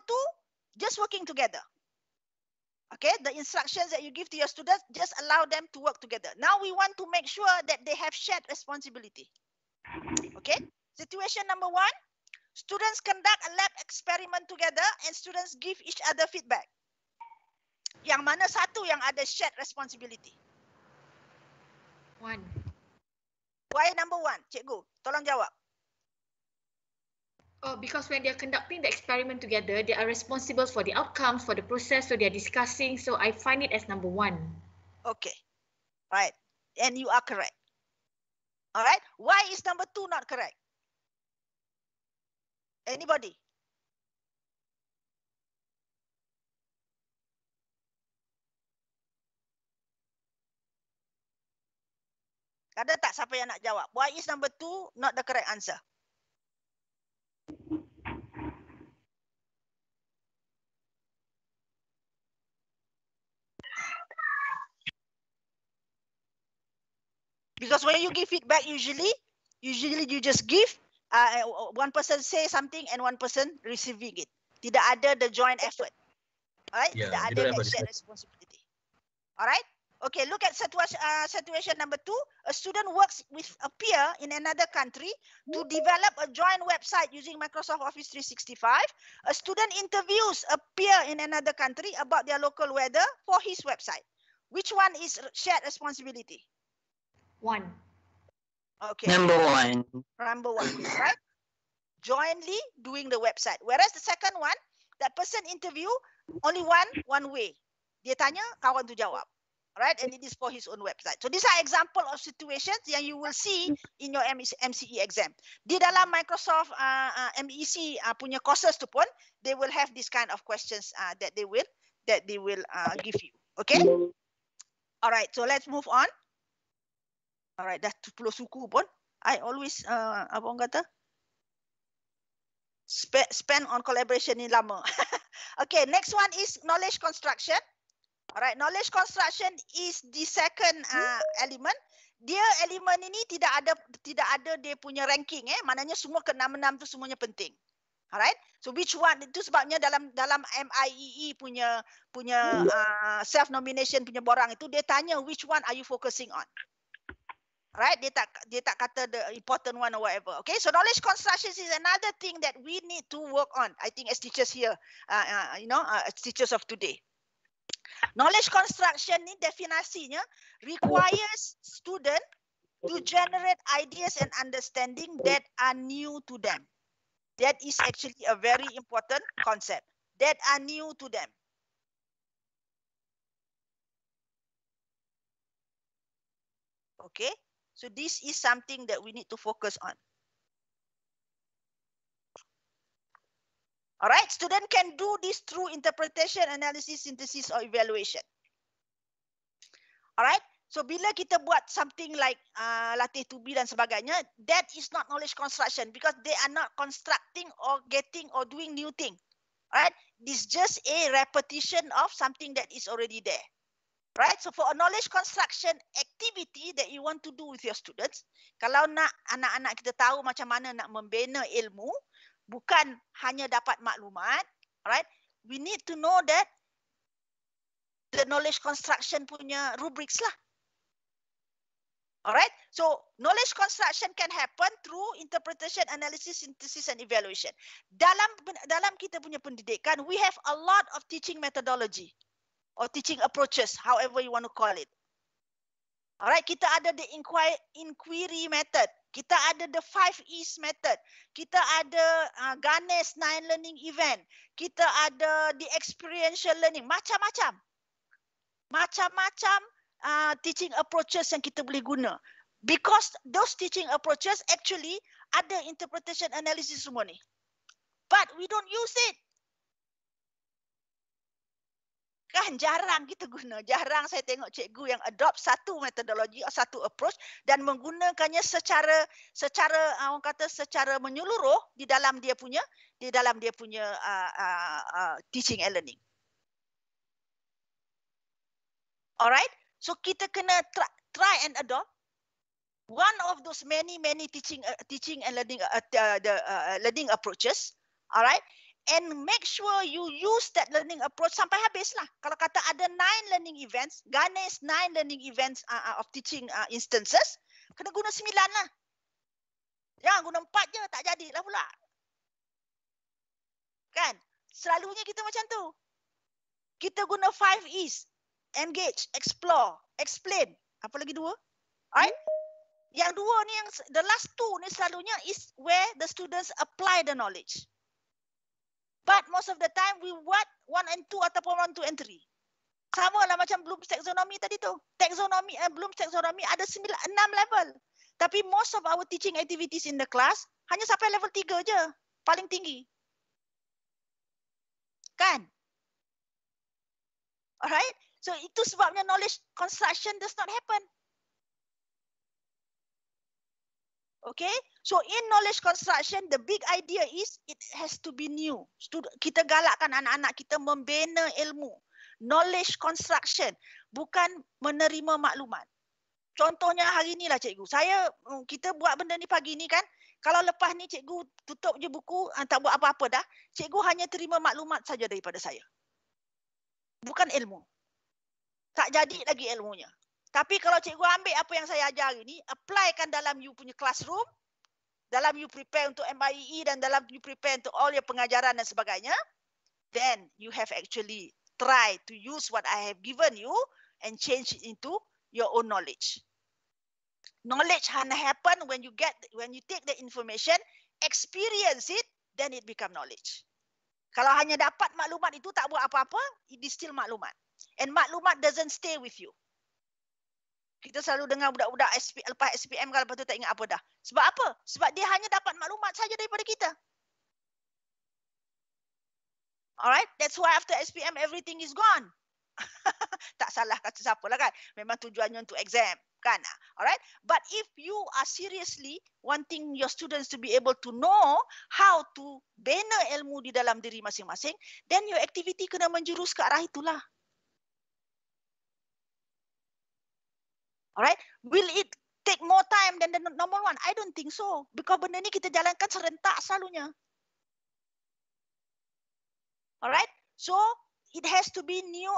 2, just working together. Okay, the instructions that you give to your students, just allow them to work together. Now we want to make sure that they have shared responsibility. Okay, situation number one, students conduct a lab experiment together and students give each other feedback. Yang mana satu yang ada shared responsibility? One. Why number one, cikgu? Tolong jawab. Oh, because when they are conducting the experiment together, they are responsible for the outcome, for the process, so they are discussing. So I find it as number one. Okay, right. And you are correct. All right. Why is number two not correct? Anybody? Kadang tak siapa yang nak jawab? Why is number two not the correct answer? Because when you give feedback usually, usually you just give, uh, one person say something and one person receiving it. Tidak ada the joint effort. Alright? Yeah, Tidak ada the shared responsibility. Alright? Okay, look at situation, uh, situation number two. A student works with a peer in another country to hmm? develop a joint website using Microsoft Office 365. A student interviews a peer in another country about their local weather for his website. Which one is shared responsibility? One. Okay. Number one. Number one, right? Jointly doing the website. Whereas the second one, that person interview only one, one way. Dia tanya, kawan tu jawab right? And it is for his own website. So these are example of situations that you will see in your MCE exam. Di dalam Microsoft uh, uh, MEC uh, punya courses tu pun, they will have this kind of questions uh, that they will that they will uh, give you. Okay? All right, so let's move on. All right, dah 10 suku pun. I always, uh, apa orang kata? spend on collaboration ni lama. [LAUGHS] okay, next one is knowledge construction. Alright, knowledge construction is the second uh, hmm. element. Dia element ini tidak ada tidak ada dia punya ranking eh. Maknanya semua ke enam-enam tu semuanya penting. Alright. So which one itu sebabnya dalam dalam MIEE e punya punya hmm. uh, self nomination punya borang itu dia tanya which one are you focusing on. Right? Dia tak dia tak kata the important one or whatever. Okay? So knowledge construction is another thing that we need to work on. I think as teachers here, uh, uh, you know, uh, as teachers of today. Knowledge construction ni definasinya requires student to generate ideas and understanding that are new to them. That is actually a very important concept that are new to them. Okay, so this is something that we need to focus on. All right, student can do this through interpretation, analysis, synthesis or evaluation. All right, so bila kita buat something like uh, latih tubi dan sebagainya, that is not knowledge construction because they are not constructing or getting or doing new thing. All right, this just a repetition of something that is already there. Right, so for a knowledge construction activity that you want to do with your students, kalau nak anak-anak kita tahu macam mana nak membina ilmu, bukan hanya dapat maklumat alright? we need to know that the knowledge construction punya rubrics lah Alright, so knowledge construction can happen through interpretation, analysis, synthesis, and evaluation. Dalam dalam kita punya pendidikan, we have a lot of teaching methodology or teaching approaches, however you want to call it. Alright, kita ada the inquiry, inquiry method. Kita ada the five E's method. Kita ada uh, Ganesh nine learning event. Kita ada the experiential learning. Macam-macam. Macam-macam uh, teaching approaches yang kita boleh guna. Because those teaching approaches actually ada interpretation analysis semua ni. But we don't use it. kan jarang kita guna jarang saya tengok cikgu yang adopt satu metodologi satu approach dan menggunakannya secara secara ah, orang kata secara menyeluruh di dalam dia punya di dalam dia punya uh, uh, uh, teaching and learning alright so kita kena try, try and adopt one of those many many teaching uh, teaching and learning uh, the uh, learning approaches alright and make sure you use that learning approach sampai habis lah. Kalau kata ada nine learning events, Ganesh nine learning events uh, uh of teaching uh, instances, kena guna sembilan lah. Jangan guna empat je, tak jadi lah pula. Kan? Selalunya kita macam tu. Kita guna five E's. Engage, explore, explain. Apa lagi dua? Right? Yang dua ni, yang the last two ni selalunya is where the students apply the knowledge. But most of the time we want one and two ataupun one, two and three. Sama lah macam bloom taxonomy tadi tu. Taxonomy and eh, bloom Bloom's taxonomy ada sembilan, enam level. Tapi most of our teaching activities in the class hanya sampai level tiga je. Paling tinggi. Kan? Alright? So itu sebabnya knowledge construction does not happen. Okay, so in knowledge construction, the big idea is it has to be new. Kita galakkan anak-anak kita membina ilmu. Knowledge construction, bukan menerima maklumat. Contohnya hari ni lah cikgu. Saya, mm, kita buat benda ni pagi ni kan. Kalau lepas ni cikgu tutup je buku, ah, tak buat apa-apa dah. Cikgu hanya terima maklumat saja daripada saya. Bukan ilmu. Tak jadi lagi ilmunya. Tapi kalau cikgu ambil apa yang saya ajar ini, applykan dalam you punya classroom, dalam you prepare untuk MIEE dan dalam you prepare untuk all your pengajaran dan sebagainya, then you have actually try to use what I have given you and change it into your own knowledge. Knowledge can happen when you get when you take the information, experience it, then it become knowledge. Kalau hanya dapat maklumat itu tak buat apa-apa, it is still maklumat. And maklumat doesn't stay with you kita selalu dengar budak-budak SP, lepas SPM kalau lepas tu tak ingat apa dah. Sebab apa? Sebab dia hanya dapat maklumat saja daripada kita. Alright, that's why after SPM everything is gone. [LAUGHS] tak salah kata siapa lah kan. Memang tujuannya untuk exam kan. Alright, but if you are seriously wanting your students to be able to know how to bina ilmu di dalam diri masing-masing, then your activity kena menjurus ke arah itulah. Alright, will it take more time than the normal one? I don't think so. Because benda ni kita jalankan serentak selalunya. Alright, so it has to be new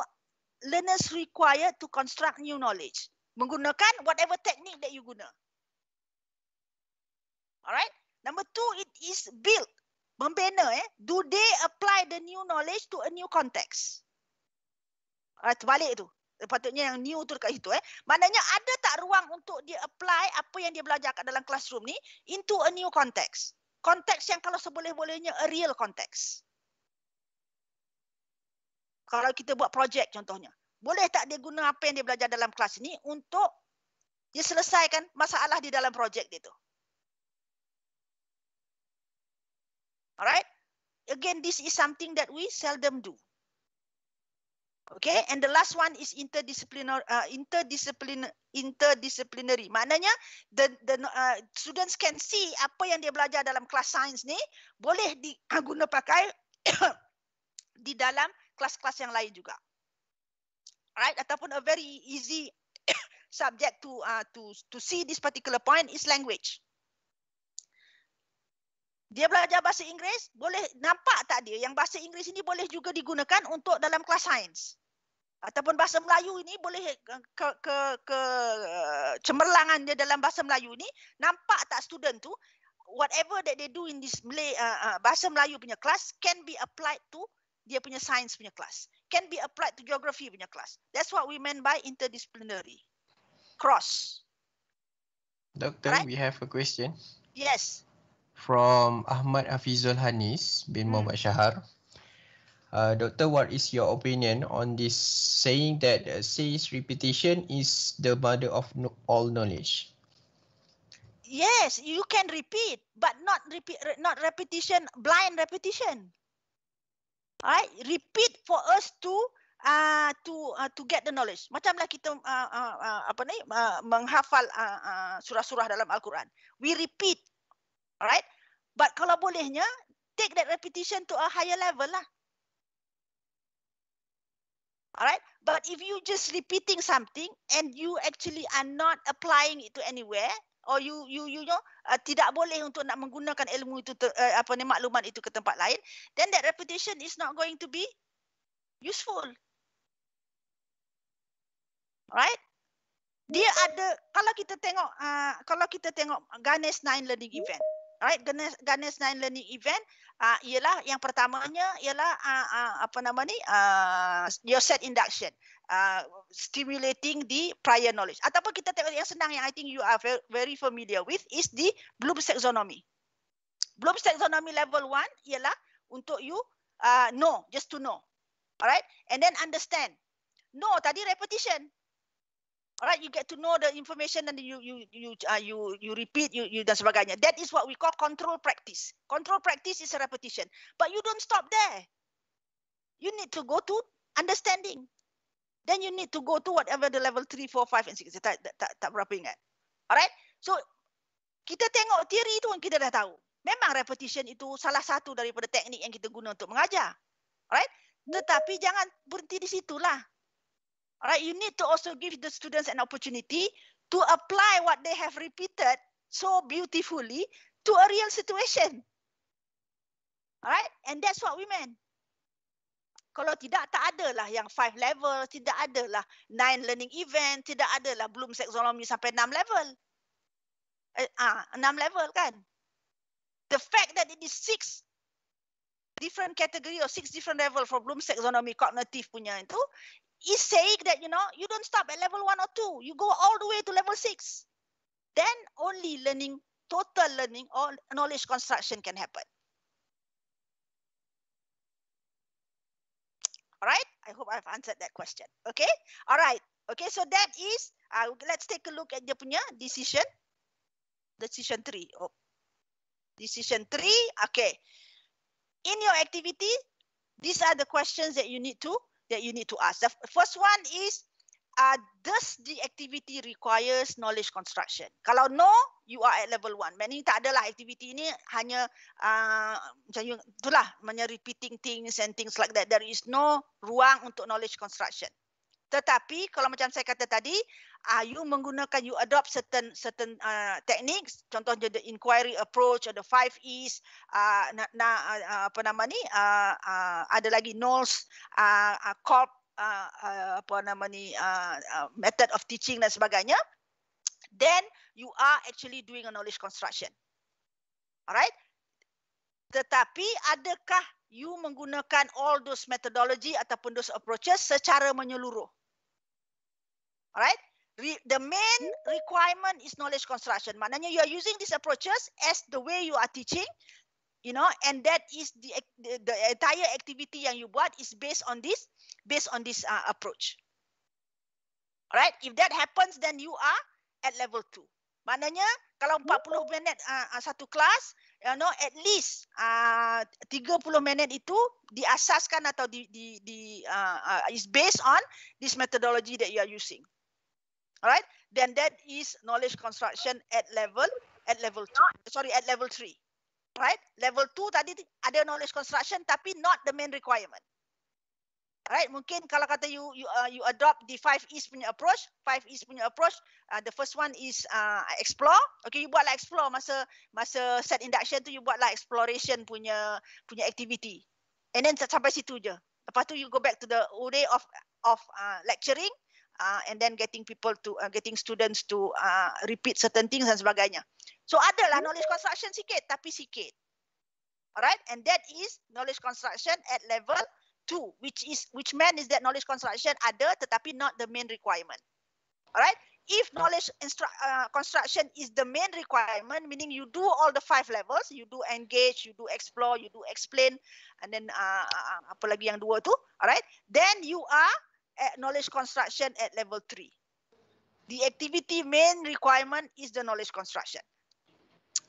learners required to construct new knowledge. Menggunakan whatever technique that you guna. Alright, number two, it is built. Membina, eh? do they apply the new knowledge to a new context? Alright, terbalik tu patutnya yang new tu dekat situ eh. Maknanya ada tak ruang untuk dia apply apa yang dia belajar kat dalam classroom ni into a new context. Context yang kalau seboleh-bolehnya a real context. Kalau kita buat projek contohnya. Boleh tak dia guna apa yang dia belajar dalam kelas ni untuk dia selesaikan masalah di dalam projek dia tu. Alright. Again, this is something that we seldom do. Okay, and the last one is interdisciplinary. Uh, interdisciplinary, interdisciplinary. Maknanya, the the uh, students can see apa yang dia belajar dalam kelas sains ni boleh diguna [COUGHS] pakai [COUGHS] di dalam kelas-kelas yang lain juga. Right, ataupun a very easy [COUGHS] subject to uh, to to see this particular point is language dia belajar bahasa Inggeris, boleh nampak tak dia yang bahasa Inggeris ini boleh juga digunakan untuk dalam kelas sains. Ataupun bahasa Melayu ini boleh eh, ke, ke, ke eh, cemerlangan dia dalam bahasa Melayu ini, nampak tak student tu whatever that they do in this Malay, uh, uh, bahasa Melayu punya kelas can be applied to dia punya sains punya kelas. Can be applied to geography punya kelas. That's what we meant by interdisciplinary. Cross. Doctor, right? we have a question. Yes from Ahmad Hafizul Hanis bin hmm. Muhammad Shahar. Uh, doctor, what is your opinion on this saying that uh, says repetition is the mother of no- all knowledge? Yes, you can repeat, but not repeat, re- not repetition, blind repetition. All right, repeat for us to uh, to uh, to get the knowledge. Macamlah kita uh, uh, uh apa ni uh, menghafal uh, uh, surah-surah dalam Al-Quran. We repeat Alright? But kalau bolehnya, take that repetition to a higher level lah. Alright? But if you just repeating something and you actually are not applying it to anywhere, or you you you know, uh, tidak boleh untuk nak menggunakan ilmu itu, ter, uh, apa ni, maklumat itu ke tempat lain, then that repetition is not going to be useful. Alright? Dia ada, kalau kita tengok, uh, kalau kita tengok Ganesh Nine Learning Event, right Ganes Ganes Nine Learning Event uh, ialah yang pertamanya ialah uh, uh, apa nama ni uh, your set induction uh, stimulating the prior knowledge ataupun kita tengok yang senang yang I think you are very familiar with is the Bloom's Taxonomy. Bloom's Taxonomy level 1 ialah untuk you uh, know just to know. Alright, and then understand. No, tadi repetition. Alright, you get to know the information and you you you uh, you you repeat you you dan sebagainya. That is what we call control practice. Control practice is a repetition. But you don't stop there. You need to go to understanding. Then you need to go to whatever the level 3, 4, 5 and 6. Tak, tak, tak berapa ingat. Alright? So, kita tengok teori itu yang kita dah tahu. Memang repetition itu salah satu daripada teknik yang kita guna untuk mengajar. Alright? Tetapi jangan berhenti di situlah right you need to also give the students an opportunity to apply what they have repeated so beautifully to a real situation all right and that's what we meant kalau tidak tak adalah yang five level tidak adalah nine learning event tidak adalah belum taxonomy sampai enam level eh, ah enam level kan the fact that it is six different category or six different level for Bloom's taxonomy cognitive punya itu is saying that, you know, you don't stop at level one or two, you go all the way to level six. Then only learning, total learning or knowledge construction can happen. All right, I hope I've answered that question. Okay, all right. Okay, so that is, uh, let's take a look at dia punya decision. Decision three. Oh. Decision three, okay. In your activity, these are the questions that you need to that you need to ask. The first one is, uh, does the activity requires knowledge construction? Kalau no, you are at level one. Meaning tak adalah activity ini hanya uh, macam itulah, hanya repeating things and things like that. There is no ruang untuk knowledge construction. Tetapi kalau macam saya kata tadi, uh, you menggunakan you adopt certain certain uh, techniques, contohnya the inquiry approach, the five E's, uh, na, na, uh, uh, apa nama ni, uh, uh, ada lagi Knowles, uh, uh, Cobb, uh, uh, apa nama ni, uh, uh, method of teaching dan sebagainya, then you are actually doing a knowledge construction. Alright? Tetapi adakah you menggunakan all those methodology ataupun those approaches secara menyeluruh. Alright? the main requirement is knowledge construction. Maknanya you are using these approaches as the way you are teaching, you know, and that is the the, the entire activity yang you buat is based on this based on this uh, approach. Alright? If that happens then you are at level 2. Maknanya kalau 40 minit uh, uh, satu kelas, you know at least uh, 30 minit itu diasaskan atau di di di uh, uh, is based on this methodology that you are using alright then that is knowledge construction at level at level two. sorry at level three. right level two tadi ada knowledge construction tapi not the main requirement Alright, mungkin kalau kata you you, uh, you adopt the five E's punya approach, five E's punya approach, uh, the first one is uh, explore. Okay, you buatlah explore masa masa set induction tu, you buatlah exploration punya punya activity. And then sampai situ je. Lepas tu you go back to the way of of uh, lecturing uh, and then getting people to uh, getting students to uh, repeat certain things dan sebagainya. So ada lah knowledge construction sikit tapi sikit. Alright, and that is knowledge construction at level two, which is which meant is that knowledge construction ada tetapi not the main requirement. Alright, if knowledge instru- uh, construction is the main requirement, meaning you do all the five levels, you do engage, you do explore, you do explain, and then uh, uh, uh apa lagi yang dua tu, alright, then you are at knowledge construction at level three. The activity main requirement is the knowledge construction.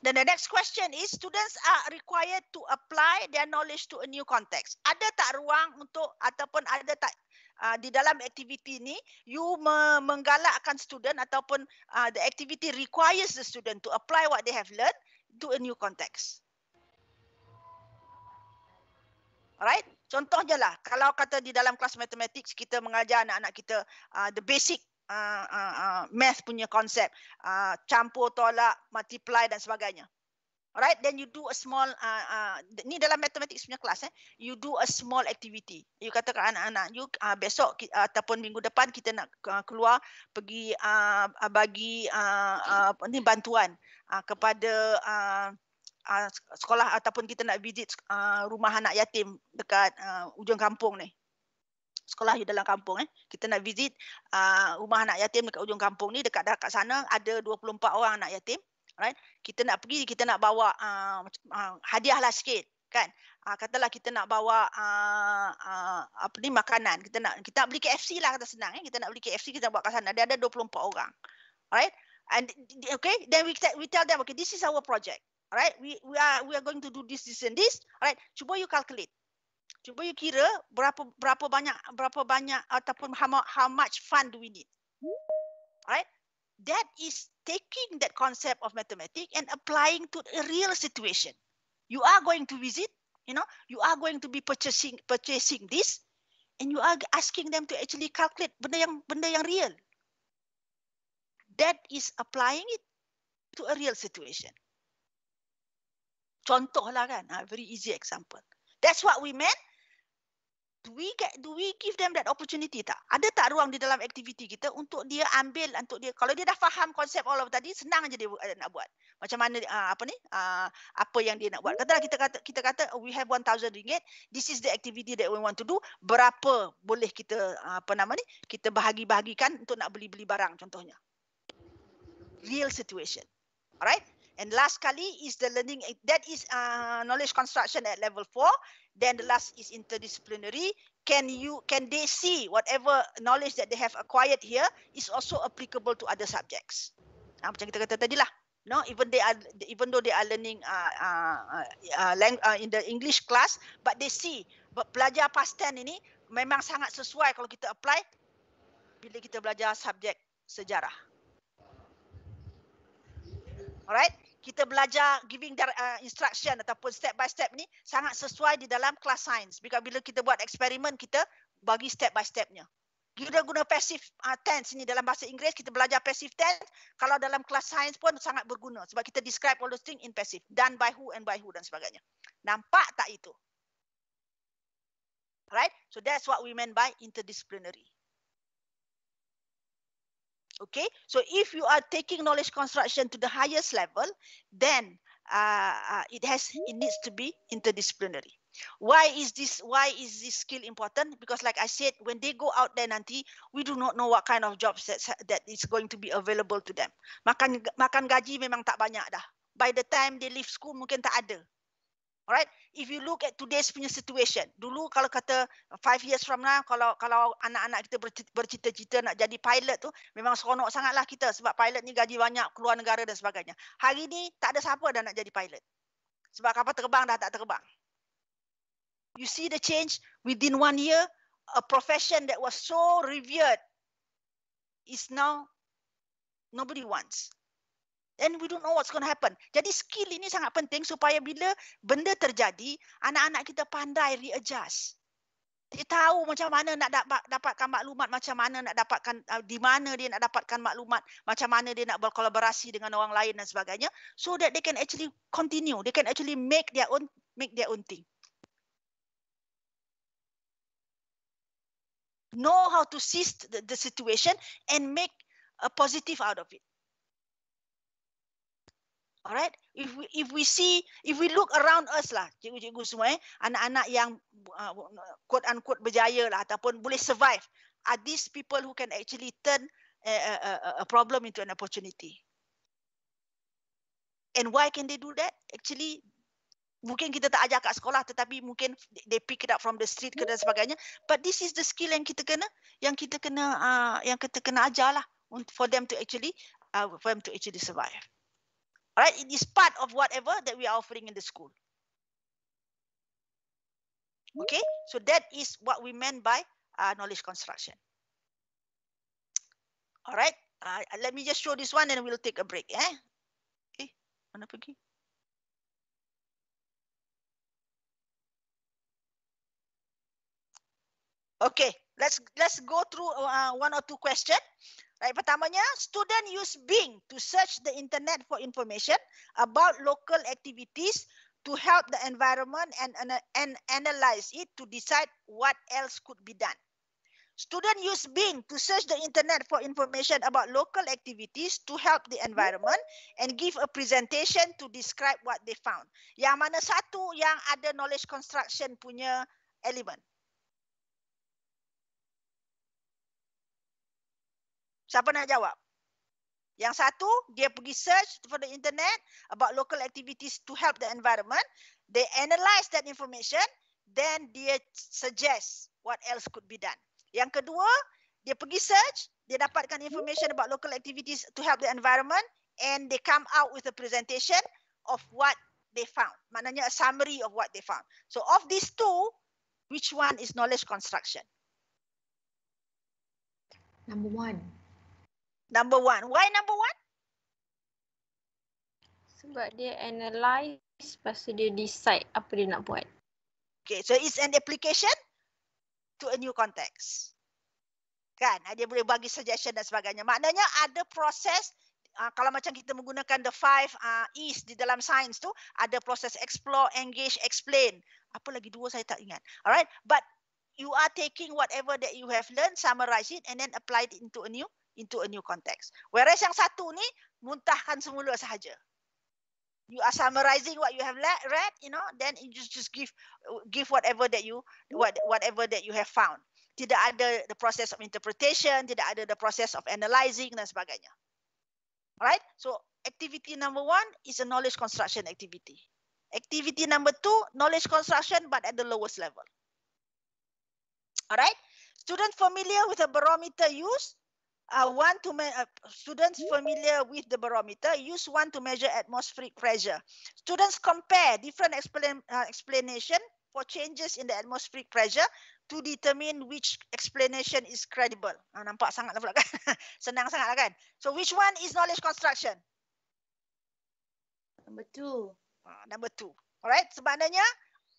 Then the next question is students are required to apply their knowledge to a new context. Ada tak ruang untuk ataupun ada tak uh, di dalam aktiviti ni you me menggalakkan student ataupun uh, the activity requires the student to apply what they have learned to a new context. Alright? Contohnya lah, kalau kata di dalam kelas matematik kita mengajar anak-anak kita uh, the basic uh, math punya konsep uh, campur tolak multiply dan sebagainya Alright, then you do a small, uh, uh, ni dalam matematik punya kelas, eh? you do a small activity. You kata ke anak-anak, you uh, besok uh, ataupun minggu depan kita nak uh, keluar pergi uh, bagi uh, uh, ni bantuan uh, kepada uh, uh, sekolah ataupun kita nak visit uh, rumah anak yatim dekat uh, ujung kampung ni sekolah di dalam kampung eh. Kita nak visit uh, rumah anak yatim dekat ujung kampung ni dekat dekat sana ada 24 orang anak yatim. Right? Kita nak pergi kita nak bawa uh, hadiah lah sikit kan. Uh, katalah kita nak bawa uh, uh, apa ni makanan. Kita nak kita nak beli KFC lah kata senang eh. Kita nak beli KFC kita nak bawa ke sana. Dia ada 24 orang. Right? And okay, then we we tell them okay, this is our project. Right? We we are we are going to do this this and this. Right? Cuba you calculate. Cuba you kira berapa berapa banyak berapa banyak ataupun how, how much fund do we need? Right? That is taking that concept of mathematics and applying to a real situation. You are going to visit, you know, you are going to be purchasing purchasing this and you are asking them to actually calculate benda yang benda yang real. That is applying it to a real situation. Contohlah kan, ah, very easy example. That's what we meant. Do we get, do we give them that opportunity tak? Ada tak ruang di dalam aktiviti kita untuk dia ambil, untuk dia kalau dia dah faham konsep all of tadi, senang aja dia eh, nak buat. Macam mana uh, apa ni? Uh, apa yang dia nak buat? Katalah kita kata kita kata oh, we have 1000 ringgit. This is the activity that we want to do. Berapa boleh kita uh, apa nama ni? Kita bahagi-bahagikan untuk nak beli-beli barang contohnya. Real situation. Alright? And last kali is the learning eh, that is uh, knowledge construction at level four. Then the last is interdisciplinary. Can you can they see whatever knowledge that they have acquired here is also applicable to other subjects? Ah, macam kita kata tadi lah. No, even they are even though they are learning uh, uh, uh, uh in the English class, but they see but pelajar past ten ini memang sangat sesuai kalau kita apply bila kita belajar subjek sejarah. Alright kita belajar giving their, uh, instruction ataupun step by step ni sangat sesuai di dalam kelas sains. Bila bila kita buat eksperimen, kita bagi step by stepnya. Kita guna passive uh, tense ni dalam bahasa Inggeris, kita belajar passive tense. Kalau dalam kelas sains pun sangat berguna sebab kita describe all those thing in passive. Done by who and by who dan sebagainya. Nampak tak itu? Right? So that's what we meant by interdisciplinary. Okay, so if you are taking knowledge construction to the highest level, then uh, uh, it has it needs to be interdisciplinary. Why is this? Why is this skill important? Because, like I said, when they go out there nanti, we do not know what kind of jobs that that is going to be available to them. Makan makan gaji memang tak banyak dah. By the time they leave school, mungkin tak ada. Alright, if you look at today's punya situation, dulu kalau kata five years from now, kalau kalau anak-anak kita bercita-cita nak jadi pilot tu, memang seronok sangatlah kita sebab pilot ni gaji banyak, keluar negara dan sebagainya. Hari ni tak ada siapa dah nak jadi pilot. Sebab kapal terbang dah tak terbang. You see the change within one year, a profession that was so revered is now nobody wants and we don't know what's going to happen. Jadi skill ini sangat penting supaya bila benda terjadi, anak-anak kita pandai readjust. Dia tahu macam mana nak dapat, dapatkan maklumat, macam mana nak dapatkan, uh, di mana dia nak dapatkan maklumat, macam mana dia nak berkolaborasi dengan orang lain dan sebagainya. So that they can actually continue, they can actually make their own, make their own thing. Know how to seize the, the situation and make a positive out of it. Alright, if we if we see if we look around us lah, cikgu-cikgu semua, eh, anak-anak yang uh, quote unquote berjaya lah ataupun boleh survive, are these people who can actually turn a, a, a problem into an opportunity? And why can they do that? Actually, mungkin kita tak ajar kat sekolah, tetapi mungkin they pick it up from the street ke dan sebagainya. But this is the skill yang kita kena, yang kita kena, uh, yang kita kena ajar lah for them to actually, uh, for them to actually survive. Right, it is part of whatever that we are offering in the school. Okay, so that is what we meant by uh, knowledge construction. All right, uh, let me just show this one and we'll take a break. Eh? Okay, mana pergi? Okay, let's let's go through uh, one or two questions. Right, pertamanya, student use Bing to search the internet for information about local activities to help the environment and, and, and analyze it to decide what else could be done. Student use Bing to search the internet for information about local activities to help the environment and give a presentation to describe what they found. Yang mana satu yang ada knowledge construction punya element. Siapa nak jawab? Yang satu, dia pergi search for the internet about local activities to help the environment. They analyse that information. Then dia suggest what else could be done. Yang kedua, dia pergi search. Dia dapatkan information about local activities to help the environment. And they come out with a presentation of what they found. Maknanya a summary of what they found. So of these two, which one is knowledge construction? Number one number one. Why number one? Sebab dia analyse, lepas dia decide apa dia nak buat. Okay, so it's an application to a new context. Kan, dia boleh bagi suggestion dan sebagainya. Maknanya ada proses, uh, kalau macam kita menggunakan the five uh, E's di dalam science tu, ada proses explore, engage, explain. Apa lagi dua saya tak ingat. Alright, but you are taking whatever that you have learned, summarize it and then apply it into a new into a new context. Whereas yang satu ni muntahkan semula sahaja. You are summarizing what you have read, you know, then you just just give give whatever that you what whatever that you have found. Tidak ada the process of interpretation, tidak ada the process of analyzing dan sebagainya. Alright? So activity number one is a knowledge construction activity. Activity number two, knowledge construction but at the lowest level. Alright? Students familiar with a barometer used uh, one to uh, students familiar with the barometer use one to measure atmospheric pressure. Students compare different explain uh, explanation for changes in the atmospheric pressure to determine which explanation is credible. Ah, nampak sangat lah pula kan? [LAUGHS] Senang sangat lah kan? So which one is knowledge construction? Number two. Ah, number two. Alright, sebenarnya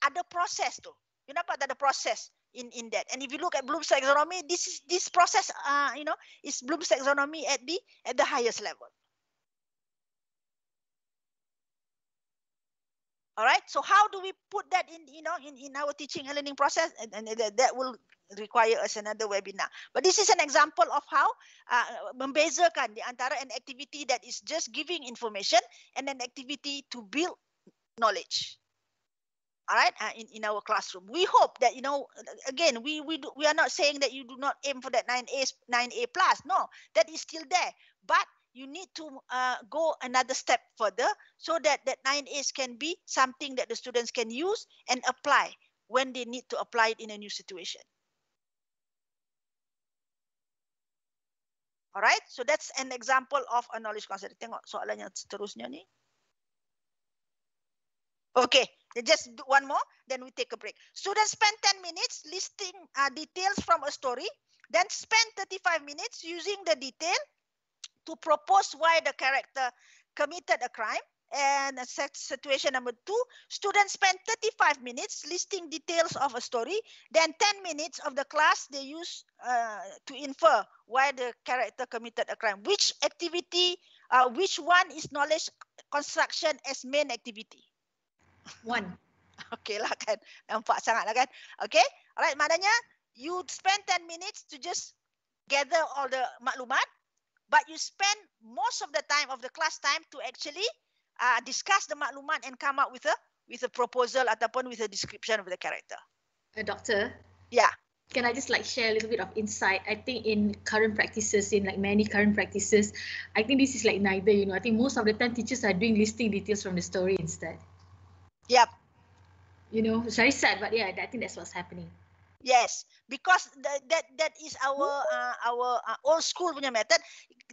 ada proses tu. You nampak tak ada proses? in in that and if you look at bloom's taxonomy this is this process uh, you know is bloom's taxonomy at the at the highest level all right so how do we put that in you know in, in our teaching and learning process and, and that, that will require us another webinar but this is an example of how uh, membezakan di antara an activity that is just giving information and an activity to build knowledge all right uh, in, in our classroom we hope that you know again we we, do, we are not saying that you do not aim for that 9a 9a plus no that is still there but you need to uh, go another step further so that that 9As can be something that the students can use and apply when they need to apply it in a new situation. Alright, so that's an example of a knowledge concept. Tengok soalan yang seterusnya ni. Okay, just one more, then we take a break. Students spend 10 minutes listing uh, details from a story, then spend 35 minutes using the detail to propose why the character committed a crime. And situation number two, students spend 35 minutes listing details of a story, then 10 minutes of the class they use uh, to infer why the character committed a crime. Which activity, uh, which one is knowledge construction as main activity? One. [LAUGHS] okay lah kan. Nampak sangat lah kan. Okay. Alright, maknanya you spend 10 minutes to just gather all the maklumat but you spend most of the time of the class time to actually uh, discuss the maklumat and come up with a with a proposal ataupun with a description of the character. A doctor. Yeah. Can I just like share a little bit of insight? I think in current practices, in like many current practices, I think this is like neither, you know. I think most of the time teachers are doing listing details from the story instead. Yep. You know, it's very sad, but yeah, I think that's what's happening. Yes, because that that that is our uh, our uh, old school punya method.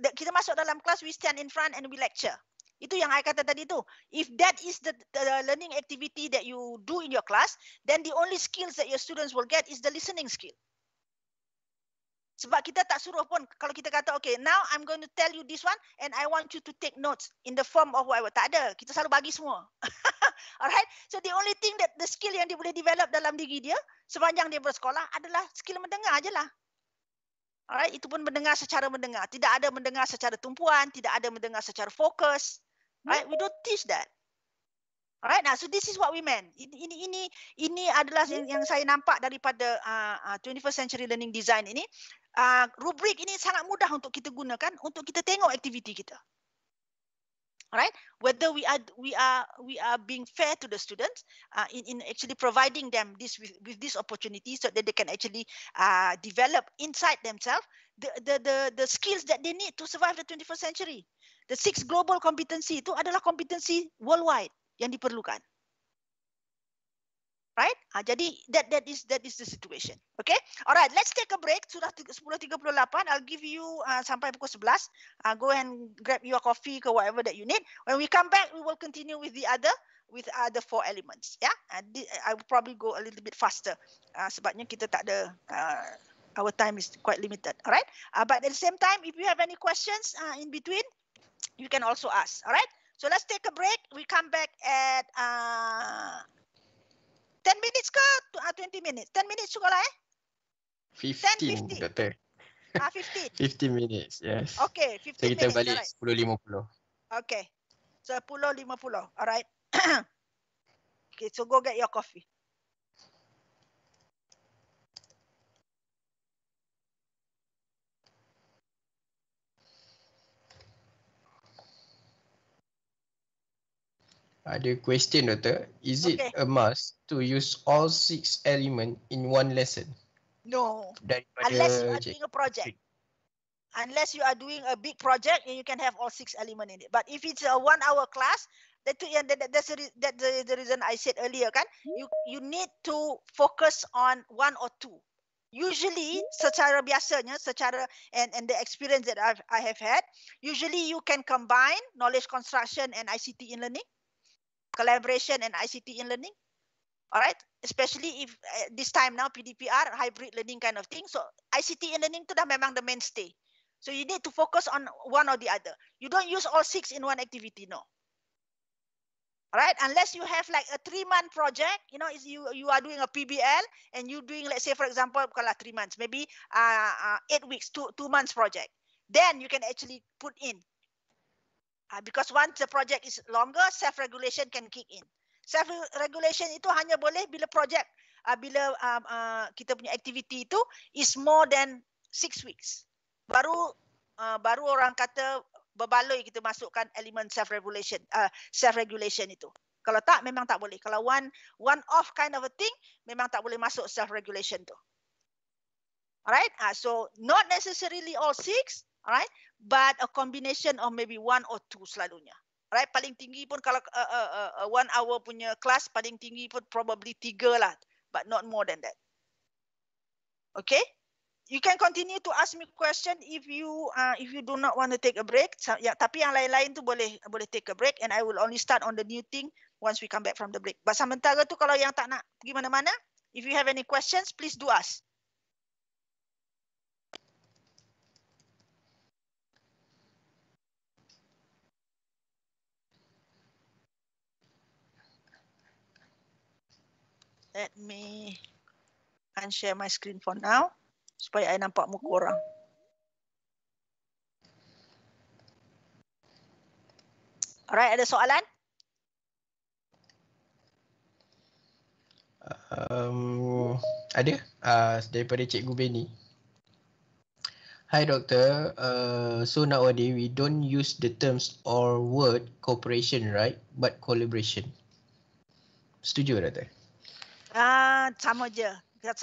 Kita masuk dalam kelas, we stand in front and we lecture. Itu yang saya kata tadi tu. If that is the, the learning activity that you do in your class, then the only skills that your students will get is the listening skill. Sebab kita tak suruh pun kalau kita kata okay now I'm going to tell you this one and I want you to take notes in the form of whatever. Tak ada. Kita selalu bagi semua. [LAUGHS] Alright. So the only thing that the skill yang dia boleh develop dalam diri dia sepanjang dia bersekolah adalah skill mendengar aje lah. Alright. Itu pun mendengar secara mendengar. Tidak ada mendengar secara tumpuan. Tidak ada mendengar secara fokus. alright We don't teach that. Alright, nah, so this is what we meant. Ini, ini, ini, ini adalah yang, yang saya nampak daripada uh, uh, 21st century learning design ini uh, rubrik ini sangat mudah untuk kita gunakan untuk kita tengok aktiviti kita. Alright, whether we are we are we are being fair to the students uh, in in actually providing them this with, with this opportunity so that they can actually uh, develop inside themselves the, the the the skills that they need to survive the 21st century. The six global competency itu adalah kompetensi worldwide yang diperlukan. Right? Ha, jadi that that is that is the situation. Okay? Alright, let's take a break. Sudah 10.38. I'll give you uh, sampai pukul 11. Uh, ah, go and grab your coffee ke whatever that you need. When we come back, we will continue with the other with other four elements. Yeah? I, I will probably go a little bit faster. Uh, sebabnya kita tak ada uh, our time is quite limited all right uh, but at the same time if you have any questions uh, in between you can also ask all right so let's take a break we come back at 10 minutes ke uh, ah, 20 minutes? 10 minutes cukup lah eh? 15, 15. Ah, 15. 15 [LAUGHS] minutes, yes. Okay, 15 so, kita minutes. kita balik right. 10.50. Okay. 10.50, alright. [COUGHS] okay, so go get your coffee. Ada question doctor. is it okay. a must to use all six element in one lesson? No. Daripada Unless you are doing a project. Unless you are doing a big project and you can have all six element in it. But if it's a one hour class, that, that, that's the, the reason I said earlier kan, you you need to focus on one or two. Usually, secara biasanya, secara and, and the experience that I've, I have had, usually you can combine knowledge construction and ICT in learning collaboration and ICT in learning. All right, especially if uh, this time now PDPR hybrid learning kind of thing. So ICT in learning to dah memang the mainstay. So you need to focus on one or the other. You don't use all six in one activity, no. All right, unless you have like a three-month project, you know, is you you are doing a PBL and you doing, let's say, for example, bukanlah three months, maybe uh, uh, eight weeks, two two months project. Then you can actually put in Uh, because once the project is longer, self-regulation can kick in. Self-regulation itu hanya boleh bila project, uh, bila uh, uh, kita punya aktiviti itu is more than six weeks. Baru uh, baru orang kata berbaloi kita masukkan elemen self-regulation, uh, self-regulation itu. Kalau tak, memang tak boleh. Kalau one one off kind of a thing, memang tak boleh masuk self-regulation tu. Alright, uh, so not necessarily all six, alright but a combination of maybe one or two selalunya Right, paling tinggi pun kalau uh, uh, uh, uh, uh one hour punya class paling tinggi pun probably tiga lah but not more than that okay you can continue to ask me question if you uh, if you do not want to take a break Yeah, tapi yang lain-lain tu boleh boleh take a break and i will only start on the new thing once we come back from the break but sementara tu kalau yang tak nak pergi mana-mana if you have any questions please do ask let me unshare my screen for now supaya saya nampak muka orang. Alright, ada soalan? Um, ada uh, daripada Cikgu Benny. Hi Doctor, uh, so nowadays we don't use the terms or word cooperation, right? But collaboration. Setuju, Doctor? Ah, sama je.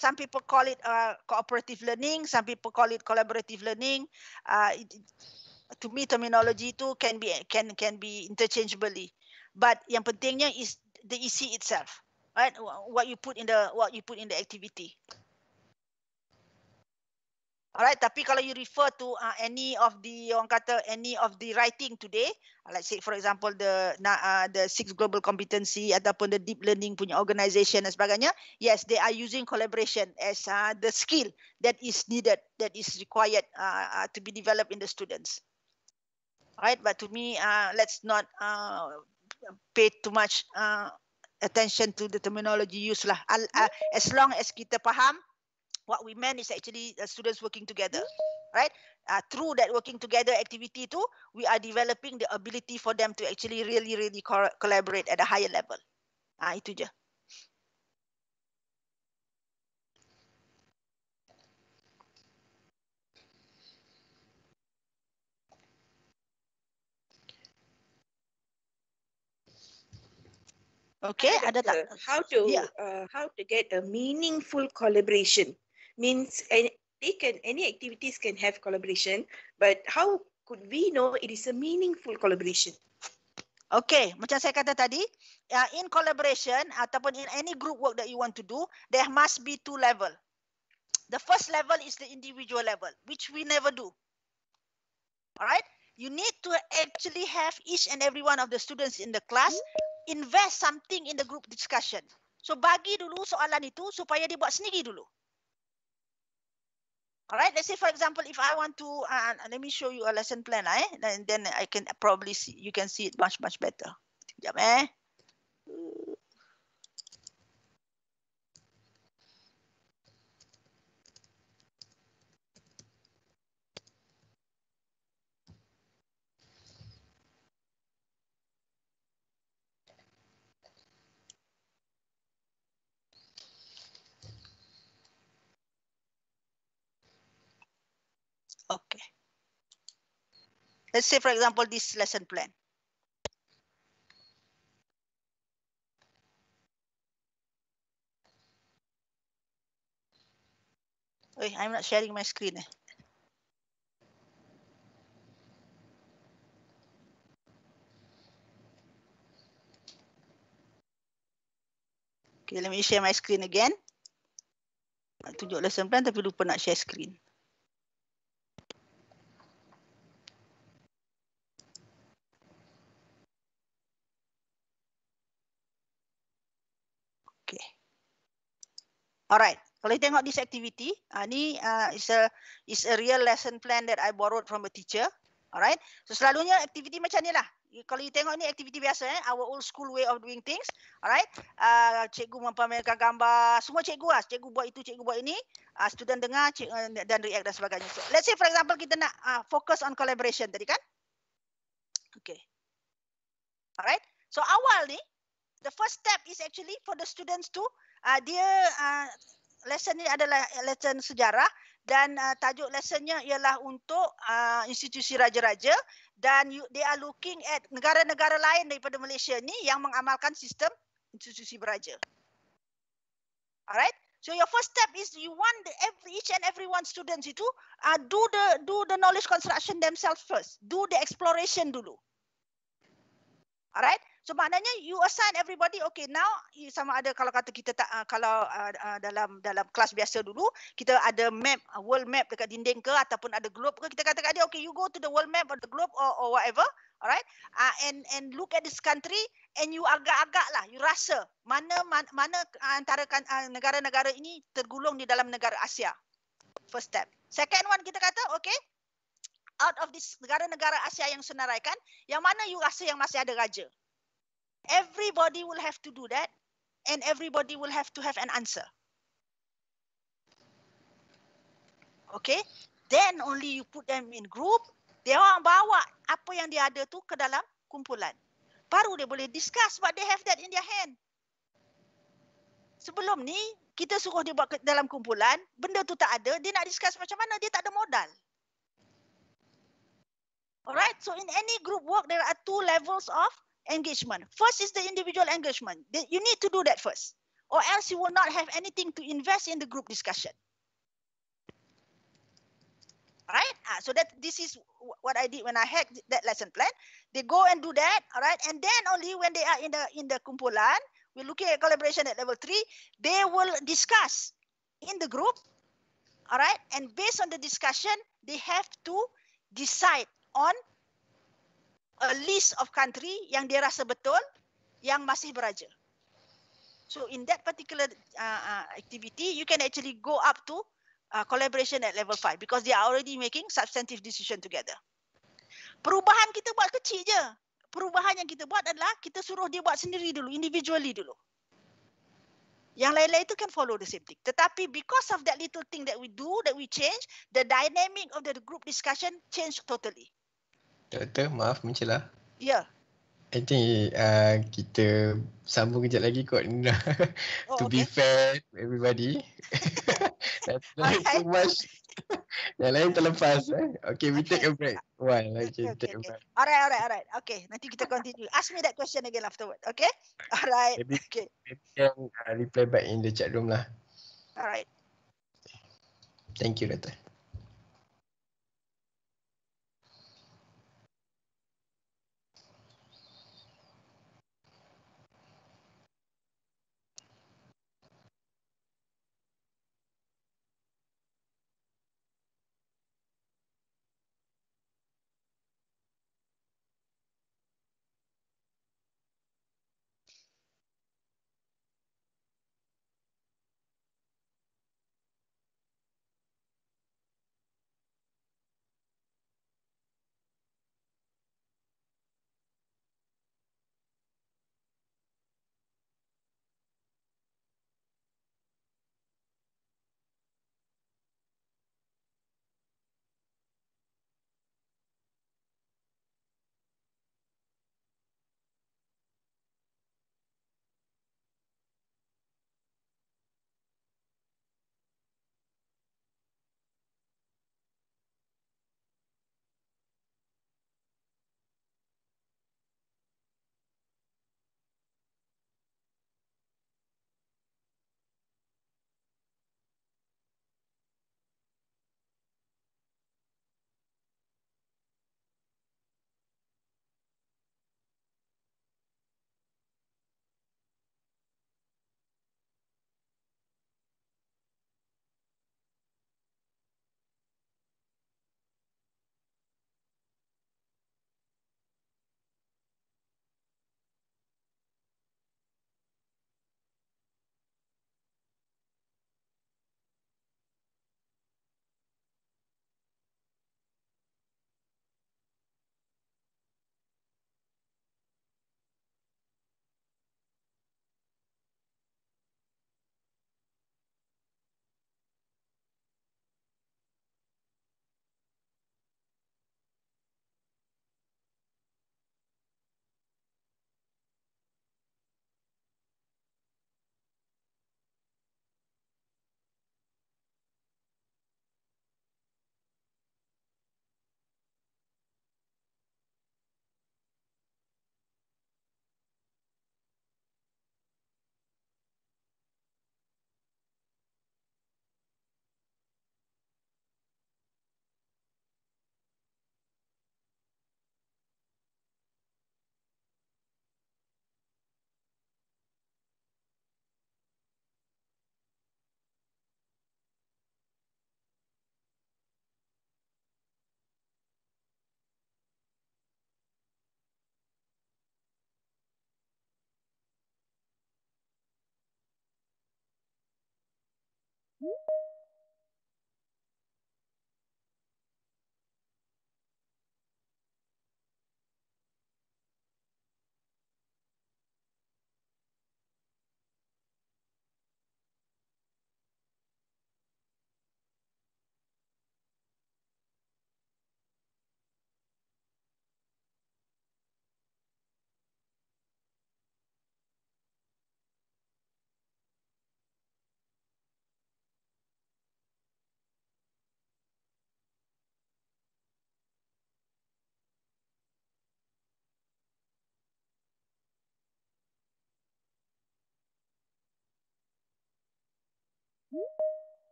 Some people call it uh, cooperative learning, some people call it collaborative learning. Uh, it, to me, terminology itu can be can can be interchangeably. But yang pentingnya is the EC itself, right? What you put in the what you put in the activity. Alright, tapi kalau you refer to uh, any of the orang kata any of the writing today, uh, like say for example the uh, the six global competency ataupun the deep learning punya organisation dan sebagainya, yes they are using collaboration as uh, the skill that is needed that is required uh, uh, to be developed in the students. Alright, but to me, uh, let's not uh, pay too much uh, attention to the terminology used lah. uh, as long as kita faham what we meant is actually uh, students working together, mm. right? Uh, through that working together activity too, we are developing the ability for them to actually really, really co collaborate at a higher level. Ah, itu je. Okay, ada tak? How to yeah. uh, how to get a meaningful collaboration means any, they can any activities can have collaboration but how could we know it is a meaningful collaboration Okay, macam saya kata tadi, uh, in collaboration ataupun in any group work that you want to do, there must be two level. The first level is the individual level, which we never do. Alright, you need to actually have each and every one of the students in the class invest something in the group discussion. So bagi dulu soalan itu supaya dia buat sendiri dulu. All right, let's say, for example, if I want to, uh, let me show you a lesson plan, ah, eh? and then I can probably see, you can see it much, much better. Sekejap, eh? Let's say, for example, this lesson plan. Wait, I'm not sharing my screen. Eh? Okay, let me share my screen again. Tunjuk lesson plan tapi lupa nak share screen. Alright, kalau tengok this activity, uh, ni uh, is a is a real lesson plan that I borrowed from a teacher. Alright, so selalunya activity macam ni lah. Kalau you tengok ni aktiviti biasa eh our old school way of doing things alright uh, cikgu mempamerkan gambar semua cikgu ah cikgu buat itu cikgu buat ini uh, student dengar cikgu, eh, dan react dan sebagainya so, let's say for example kita nak uh, focus on collaboration tadi kan okay alright so awal ni the first step is actually for the students to uh, dia uh, lesson ini adalah lesson sejarah dan uh, tajuk lessonnya ialah untuk uh, institusi raja-raja dan you, they are looking at negara-negara lain daripada Malaysia ni yang mengamalkan sistem institusi beraja. Alright? So your first step is you want the every, each and every one students itu uh, do the do the knowledge construction themselves first. Do the exploration dulu. Alright? So maknanya you assign everybody okay now sama ada kalau kata kita tak uh, kalau uh, uh, dalam dalam kelas biasa dulu kita ada map uh, world map dekat dinding ke ataupun ada globe ke kita kata kat dia okay you go to the world map or the globe or, or whatever alright uh, and and look at this country and you agak-agak lah you rasa mana mana, mana antara kan, negara-negara ini tergulung di dalam negara Asia first step second one kita kata okay out of this negara-negara Asia yang senaraikan yang mana you rasa yang masih ada raja everybody will have to do that and everybody will have to have an answer okay then only you put them in group dia orang bawa apa yang dia ada tu ke dalam kumpulan baru dia boleh discuss But they have that in their hand sebelum ni kita suruh dia buat dalam kumpulan benda tu tak ada dia nak discuss macam mana dia tak ada modal Alright, so in any group work, there are two levels of engagement. First is the individual engagement. You need to do that first, or else you will not have anything to invest in the group discussion. All right? Ah, so that this is what I did when I had that lesson plan. They go and do that, all right? And then only when they are in the in the kumpulan, we're looking at collaboration at level three, they will discuss in the group, all right? And based on the discussion, they have to decide on a list of country yang dia rasa betul yang masih beraja. So in that particular uh, uh activity, you can actually go up to uh, collaboration at level 5 because they are already making substantive decision together. Perubahan kita buat kecil je. Perubahan yang kita buat adalah kita suruh dia buat sendiri dulu, individually dulu. Yang lain-lain itu can follow the same thing. Tetapi because of that little thing that we do, that we change, the dynamic of the group discussion change totally. Doktor, maaf mencelah. Ya. I think uh, kita sambung kejap lagi kot. [LAUGHS] Oh, to okay. be fair to everybody. That's not too much. [LAUGHS] Yang lain terlepas. Eh. Okay, we okay. take a break. One, okay, okay, take okay. a Alright, alright, alright. Okay, nanti kita continue. Ask me that question again afterward. Okay? Alright. Maybe, okay. maybe can uh, reply back in the chat room lah. Alright. Thank you, Dr.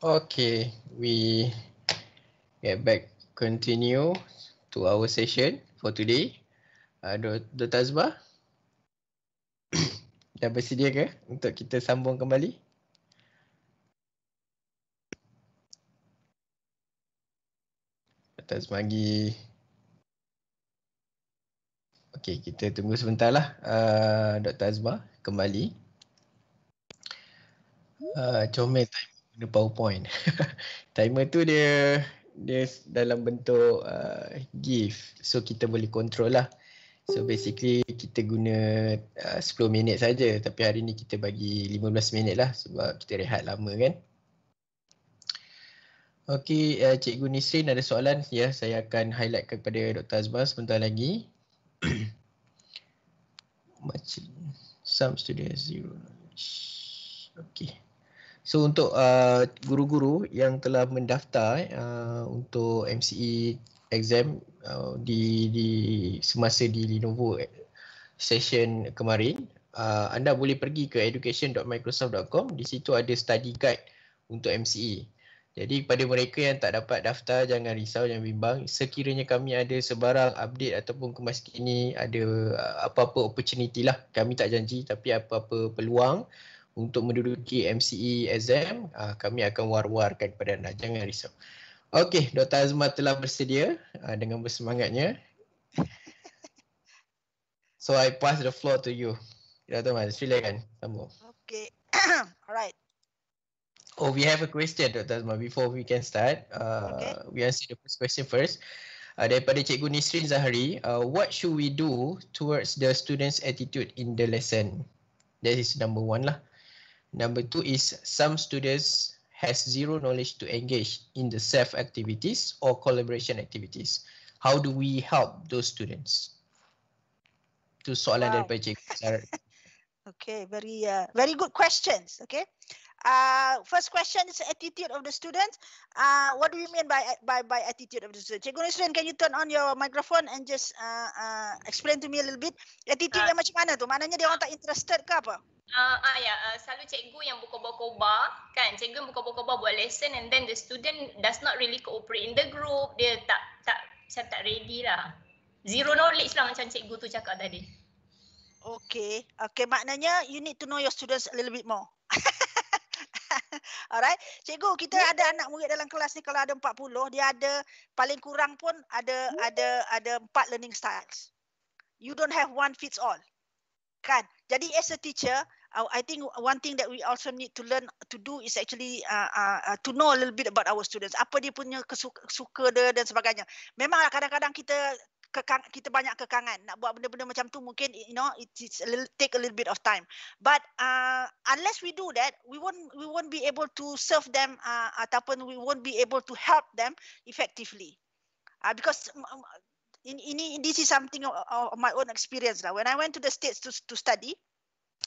Okay, we get back continue to our session for today. Uh, Dr. Azbar, [COUGHS] dah bersedia ke untuk kita sambung kembali? Dr. Azbar lagi. Okay, kita tunggu sebentar lah uh, Dr. Azbar kembali. Uh, comel time guna powerpoint [LAUGHS] timer tu dia dia dalam bentuk uh, gif so kita boleh kontrol lah so basically kita guna uh, 10 minit saja tapi hari ni kita bagi 15 minit lah sebab kita rehat lama kan Okey, uh, Cikgu Nisrin ada soalan ya yeah, saya akan highlight kepada Dr. Azbar sebentar lagi [COUGHS] Macam some studio zero knowledge okay. So untuk uh, guru-guru yang telah mendaftar uh, untuk MCE exam uh, di di semasa di Lenovo session kemarin, uh, anda boleh pergi ke education.microsoft.com. Di situ ada study guide untuk MCE. Jadi pada mereka yang tak dapat daftar jangan risau jangan bimbang sekiranya kami ada sebarang update ataupun kini, ada uh, apa-apa opportunity lah kami tak janji tapi apa-apa peluang untuk menduduki MCE exam uh, kami akan war-warkan kepada anda jangan risau. Okey, Dr. Azma telah bersedia uh, dengan bersemangatnya. [LAUGHS] So I pass the floor to you. Dr. Azma, silakan. Sambung. Okay. [COUGHS] Alright. Oh, we have a question Dr. Azma before we can start. Uh, okay. We answer the first question first. Uh, daripada Cikgu Nisrin Zahari, uh, what should we do towards the student's attitude in the lesson? That is number one lah. Number two is some students has zero knowledge to engage in the self activities or collaboration activities. How do we help those students? to soalan wow. daripada cikgu. [LAUGHS] okay, very uh, very good questions. Okay uh, first question is attitude of the students. Uh, what do you mean by by by attitude of the students? Cikgu Nisrin, can you turn on your microphone and just uh, uh, explain to me a little bit? Attitude uh, yang ah. macam mana tu? Maknanya dia orang tak interested ke apa? Uh, uh, ah yeah. ya, uh, selalu cikgu yang berkobar-kobar kan. Cikgu yang berkobar-kobar buat lesson and then the student does not really cooperate in the group. Dia tak tak macam tak ready lah. Zero knowledge lah macam cikgu tu cakap tadi. Okay, okay maknanya you need to know your students a little bit more. [LAUGHS] [LAUGHS] Alright. Cikgu, kita yeah. ada anak murid dalam kelas ni kalau ada 40, dia ada paling kurang pun ada yeah. Hmm. ada ada empat learning styles. You don't have one fits all. Kan? Jadi as a teacher, uh, I think one thing that we also need to learn to do is actually uh, uh, uh to know a little bit about our students. Apa dia punya kesuka dia dan sebagainya. Memang kadang-kadang kita kekang, kita banyak kekangan nak buat benda-benda macam tu mungkin you know it it's a little, take a little bit of time but uh, unless we do that we won't we won't be able to serve them uh, ataupun we won't be able to help them effectively uh, because ini um, um this is something of, of my own experience lah when i went to the states to to study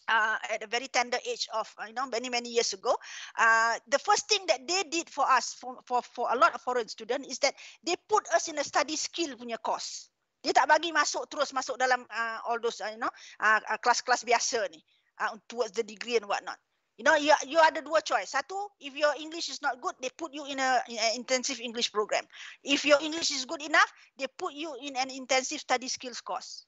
Uh, at a very tender age of uh, you know many many years ago, uh, the first thing that they did for us for for for a lot of foreign student is that they put us in a study skill punya course dia tak bagi masuk terus masuk dalam uh, all those uh, you know uh, uh, kelas-kelas biasa ni uh, towards the degree and what not you know you you ada dua choice satu if your english is not good they put you in a in an intensive english program if your english is good enough they put you in an intensive study skills course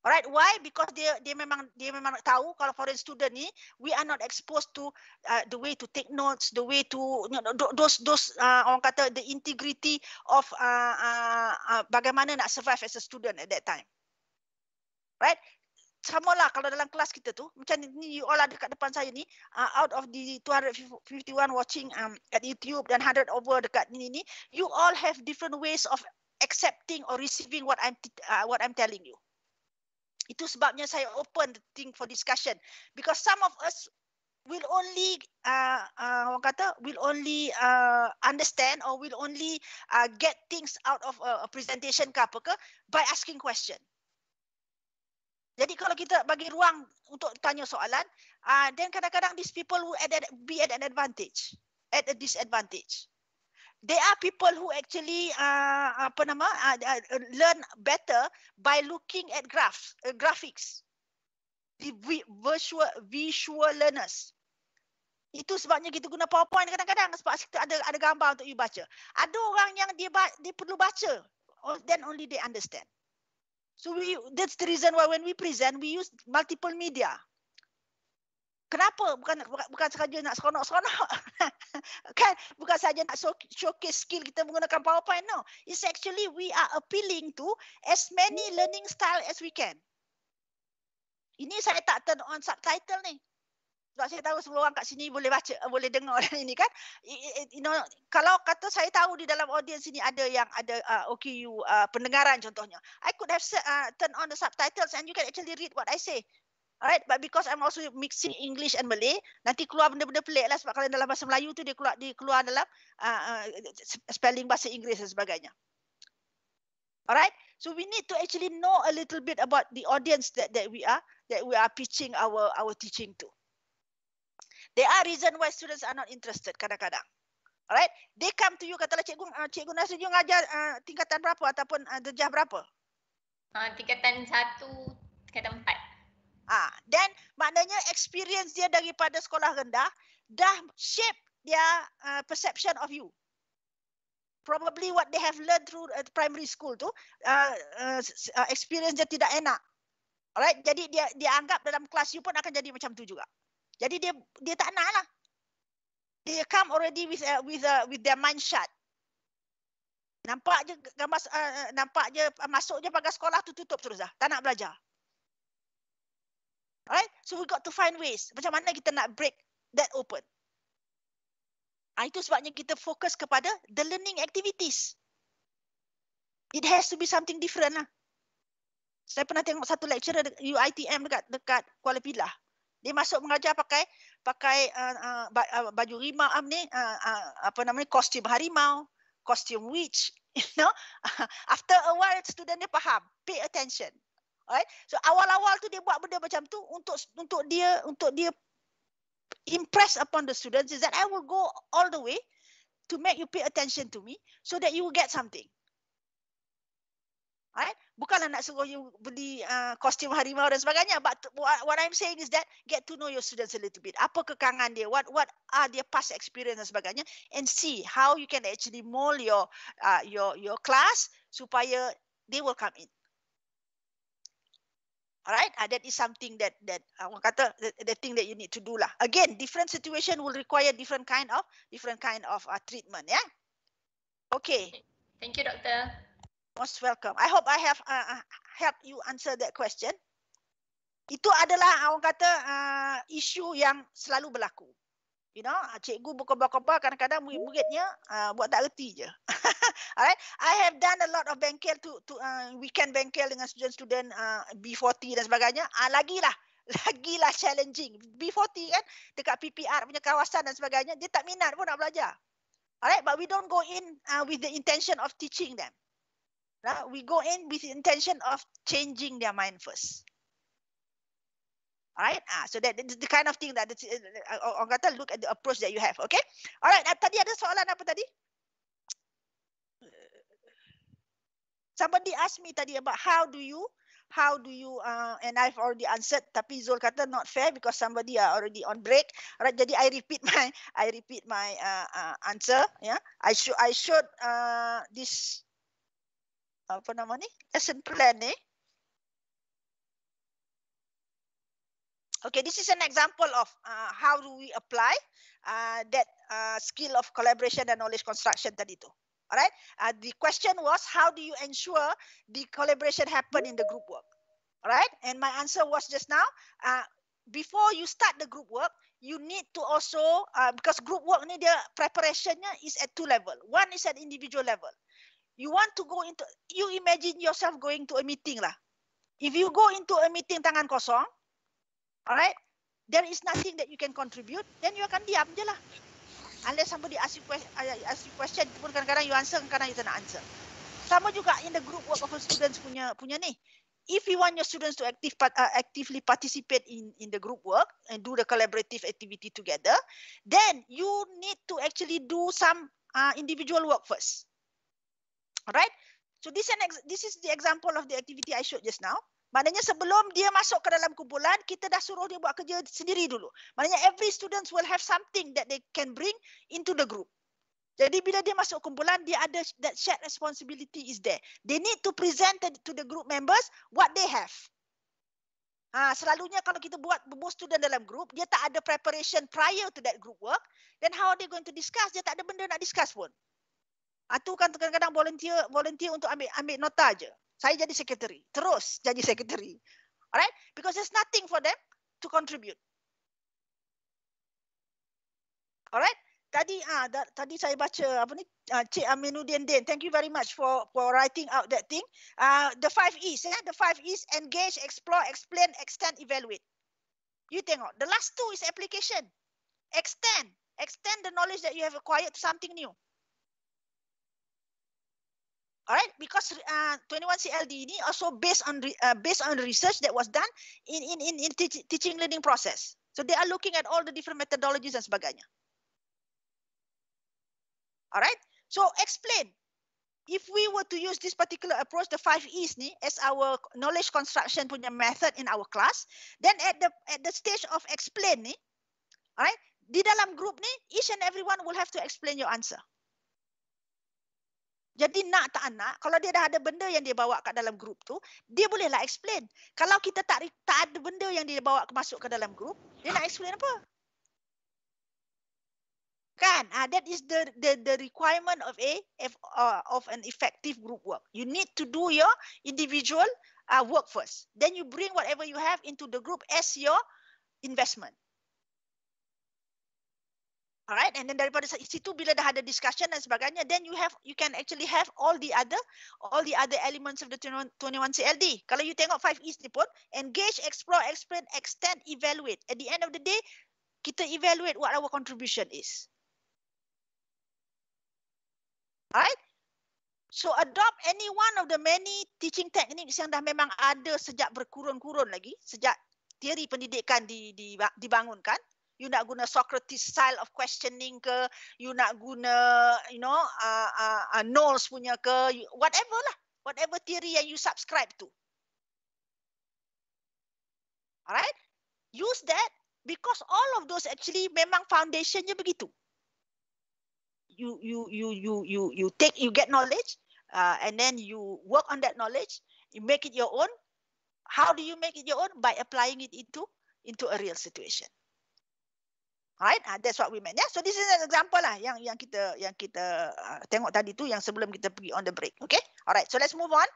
Alright, why? Because dia dia memang dia memang tahu kalau foreign student ni we are not exposed to uh, the way to take notes, the way to you know, those those uh, orang kata the integrity of uh, uh, uh, bagaimana nak survive as a student at that time. Right? Sama lah kalau dalam kelas kita tu macam ni you all ada dekat depan saya ni uh, out of the 251 watching um, at YouTube dan 100 over dekat ni ni you all have different ways of accepting or receiving what I'm uh, what I'm telling you. Itu sebabnya saya open the thing for discussion. Because some of us will only, uh, uh, orang kata, will only uh, understand or will only uh, get things out of a, presentation ke apa ke by asking question. Jadi kalau kita bagi ruang untuk tanya soalan, uh, then kadang-kadang these people will be at an advantage, at a disadvantage there are people who actually uh, apa nama uh, uh, learn better by looking at graphs uh, graphics the visual visual learners itu sebabnya kita guna powerpoint kadang-kadang sebab kita ada ada gambar untuk you baca ada orang yang dia dia perlu baca oh, then only they understand so we that's the reason why when we present we use multiple media Kenapa bukan bukan sahaja nak seronok-seronok. [LAUGHS] kan? Bukan sahaja nak showcase skill kita menggunakan PowerPoint no. It's actually we are appealing to as many learning style as we can. Ini saya tak turn on subtitle ni. Sebab saya tahu semua orang kat sini boleh baca boleh dengar orang [LAUGHS] ini kan. You know, kalau kata saya tahu di dalam audience ini ada yang ada uh, OKU uh, pendengaran contohnya. I could have uh, turn on the subtitles and you can actually read what I say. Alright, but because I'm also mixing English and Malay, nanti keluar benda-benda pelik lah sebab kalau dalam bahasa Melayu tu dia keluar, dia keluar dalam uh, uh, spelling bahasa Inggeris dan sebagainya. Alright, so we need to actually know a little bit about the audience that that we are that we are pitching our our teaching to. There are reason why students are not interested kadang-kadang. Alright, they come to you katalah cikgu uh, cikgu Nasir you ngajar uh, tingkatan berapa ataupun uh, derjah berapa? Uh, tingkatan satu, tingkatan empat. Ha, then maknanya experience dia daripada sekolah rendah dah shape dia uh, perception of you. Probably what they have learned through uh, primary school tu, uh, uh, uh, experience dia tidak enak. Alright, jadi dia dia anggap dalam kelas you pun akan jadi macam tu juga. Jadi dia dia tak nak lah. They come already with uh, with uh, with their mind shut. Nampak je gambar uh, uh, nampak je uh, masuk je pagar sekolah tu tutup terus dah. Tak nak belajar. Alright, so we got to find ways. Macam mana kita nak break that open? Ha, itu sebabnya kita fokus kepada the learning activities. It has to be something different lah. Saya pernah tengok satu lecturer di UiTM dekat dekat Kuala Pilah. Dia masuk mengajar pakai pakai uh, uh, uh baju rimau um, ni uh, uh, apa namanya kostum harimau, kostum witch, [LAUGHS] you know. [LAUGHS] After a while student dia faham, pay attention. Right? So awal-awal tu dia buat benda macam tu untuk untuk dia untuk dia impress upon the students is that I will go all the way to make you pay attention to me so that you will get something. Alright? Bukanlah nak suruh you beli uh, kostum harimau dan sebagainya. But what I'm saying is that get to know your students a little bit. Apa kekangan dia? What what are their past experience dan sebagainya? And see how you can actually mold your uh, your your class supaya they will come in. Alright, uh, that is something that that uh, kata the, the thing that you need to do lah. Again, different situation will require different kind of different kind of uh, treatment. Yeah. Okay. Thank you, doctor. Most welcome. I hope I have uh, helped you answer that question. Itu adalah orang kata uh, issue yang selalu berlaku. You know, ah, cikgu berkobar-kobar kadang-kadang murid-muridnya uh, ah, buat tak reti je. [LAUGHS] Alright, I have done a lot of bengkel to to uh, weekend bengkel dengan student-student uh, B40 dan sebagainya. Ah uh, lagilah [LAUGHS] lagilah challenging. B40 kan dekat PPR punya kawasan dan sebagainya, dia tak minat pun nak belajar. Alright, but we don't go in uh, with the intention of teaching them. Nah, we go in with the intention of changing their mind first. Alright, ah, so that the, kind of thing that the, uh, uh, uh, orang kata look at the approach that you have, okay? Alright, uh, tadi ada soalan apa tadi? Somebody asked me tadi about how do you, how do you, uh, and I've already answered. Tapi Zul kata not fair because somebody are already on break. Alright, jadi I repeat [LAUGHS] my, I repeat my uh, uh, answer. Yeah, I should, I should uh, this apa nama ni? Lesson plan ni. Eh? Okay, this is an example of uh, how do we apply uh, that uh, skill of collaboration and knowledge construction 32. All right, uh, the question was how do you ensure the collaboration happen in the group work? All right, and my answer was just now, uh, before you start the group work, you need to also, uh, because group work ni dia preparationnya is at two level. One is at individual level. You want to go into, you imagine yourself going to a meeting lah. If you go into a meeting tangan kosong, Alright? There is nothing that you can contribute, then you akan diam je lah. Unless somebody ask you, question, ask you question, pun kadang-kadang you answer, kadang-kadang you tak nak answer. Sama juga in the group work of students punya punya ni. If you want your students to active, uh, actively participate in in the group work and do the collaborative activity together, then you need to actually do some uh, individual work first. Alright? So this, an ex this is the example of the activity I showed just now. Maknanya sebelum dia masuk ke dalam kumpulan, kita dah suruh dia buat kerja sendiri dulu. Maknanya every students will have something that they can bring into the group. Jadi bila dia masuk kumpulan, dia ada that shared responsibility is there. They need to present to the group members what they have. Ha, selalunya kalau kita buat most student dalam group, dia tak ada preparation prior to that group work. Then how are they going to discuss? Dia tak ada benda nak discuss pun. Atau ha, kan kadang-kadang volunteer volunteer untuk ambil ambil nota aja saya jadi sekretari. Terus jadi sekretari. Alright? Because there's nothing for them to contribute. Alright? Tadi ah da, tadi saya baca apa ni uh, Cik Aminuddin Din. Thank you very much for for writing out that thing. Uh, the five E's. Eh? The five E's. Engage, explore, explain, extend, evaluate. You tengok. The last two is application. Extend. Extend the knowledge that you have acquired to something new. All right, because uh, 21CLDD also based on uh, based on research that was done in in in, in teach, teaching learning process. So they are looking at all the different methodologies and sebagainya. All right. So explain if we were to use this particular approach, the five E's ni, as our knowledge construction punya method in our class, then at the at the stage of explain ni, alright, di dalam group ni, each and everyone will have to explain your answer. Jadi nak tak nak, kalau dia dah ada benda yang dia bawa kat dalam grup tu, dia bolehlah explain. Kalau kita tak tak ada benda yang dia bawa masuk ke dalam grup, dia nak explain apa? Kan? Uh, that is the the the requirement of a if, uh, of an effective group work. You need to do your individual uh, work first. Then you bring whatever you have into the group as your investment. Alright, and then daripada situ bila dah ada discussion dan sebagainya, then you have you can actually have all the other all the other elements of the 21 CLD. Kalau you tengok 5 E's ni pun, engage, explore, explain, extend, evaluate. At the end of the day, kita evaluate what our contribution is. Alright, so adopt any one of the many teaching techniques yang dah memang ada sejak berkurun-kurun lagi, sejak teori pendidikan dibangunkan you nak guna Socrates style of questioning ke, you nak guna, you know, uh, uh, uh, Knowles punya ke, whatever lah. Whatever theory yang you subscribe to. Alright? Use that because all of those actually memang foundationnya begitu. You you you you you you take you get knowledge uh, and then you work on that knowledge, you make it your own. How do you make it your own? By applying it into into a real situation right uh, that's what we meant yeah so this is an example lah yang yang kita yang kita uh, tengok tadi tu yang sebelum kita pergi on the break okay alright so let's move on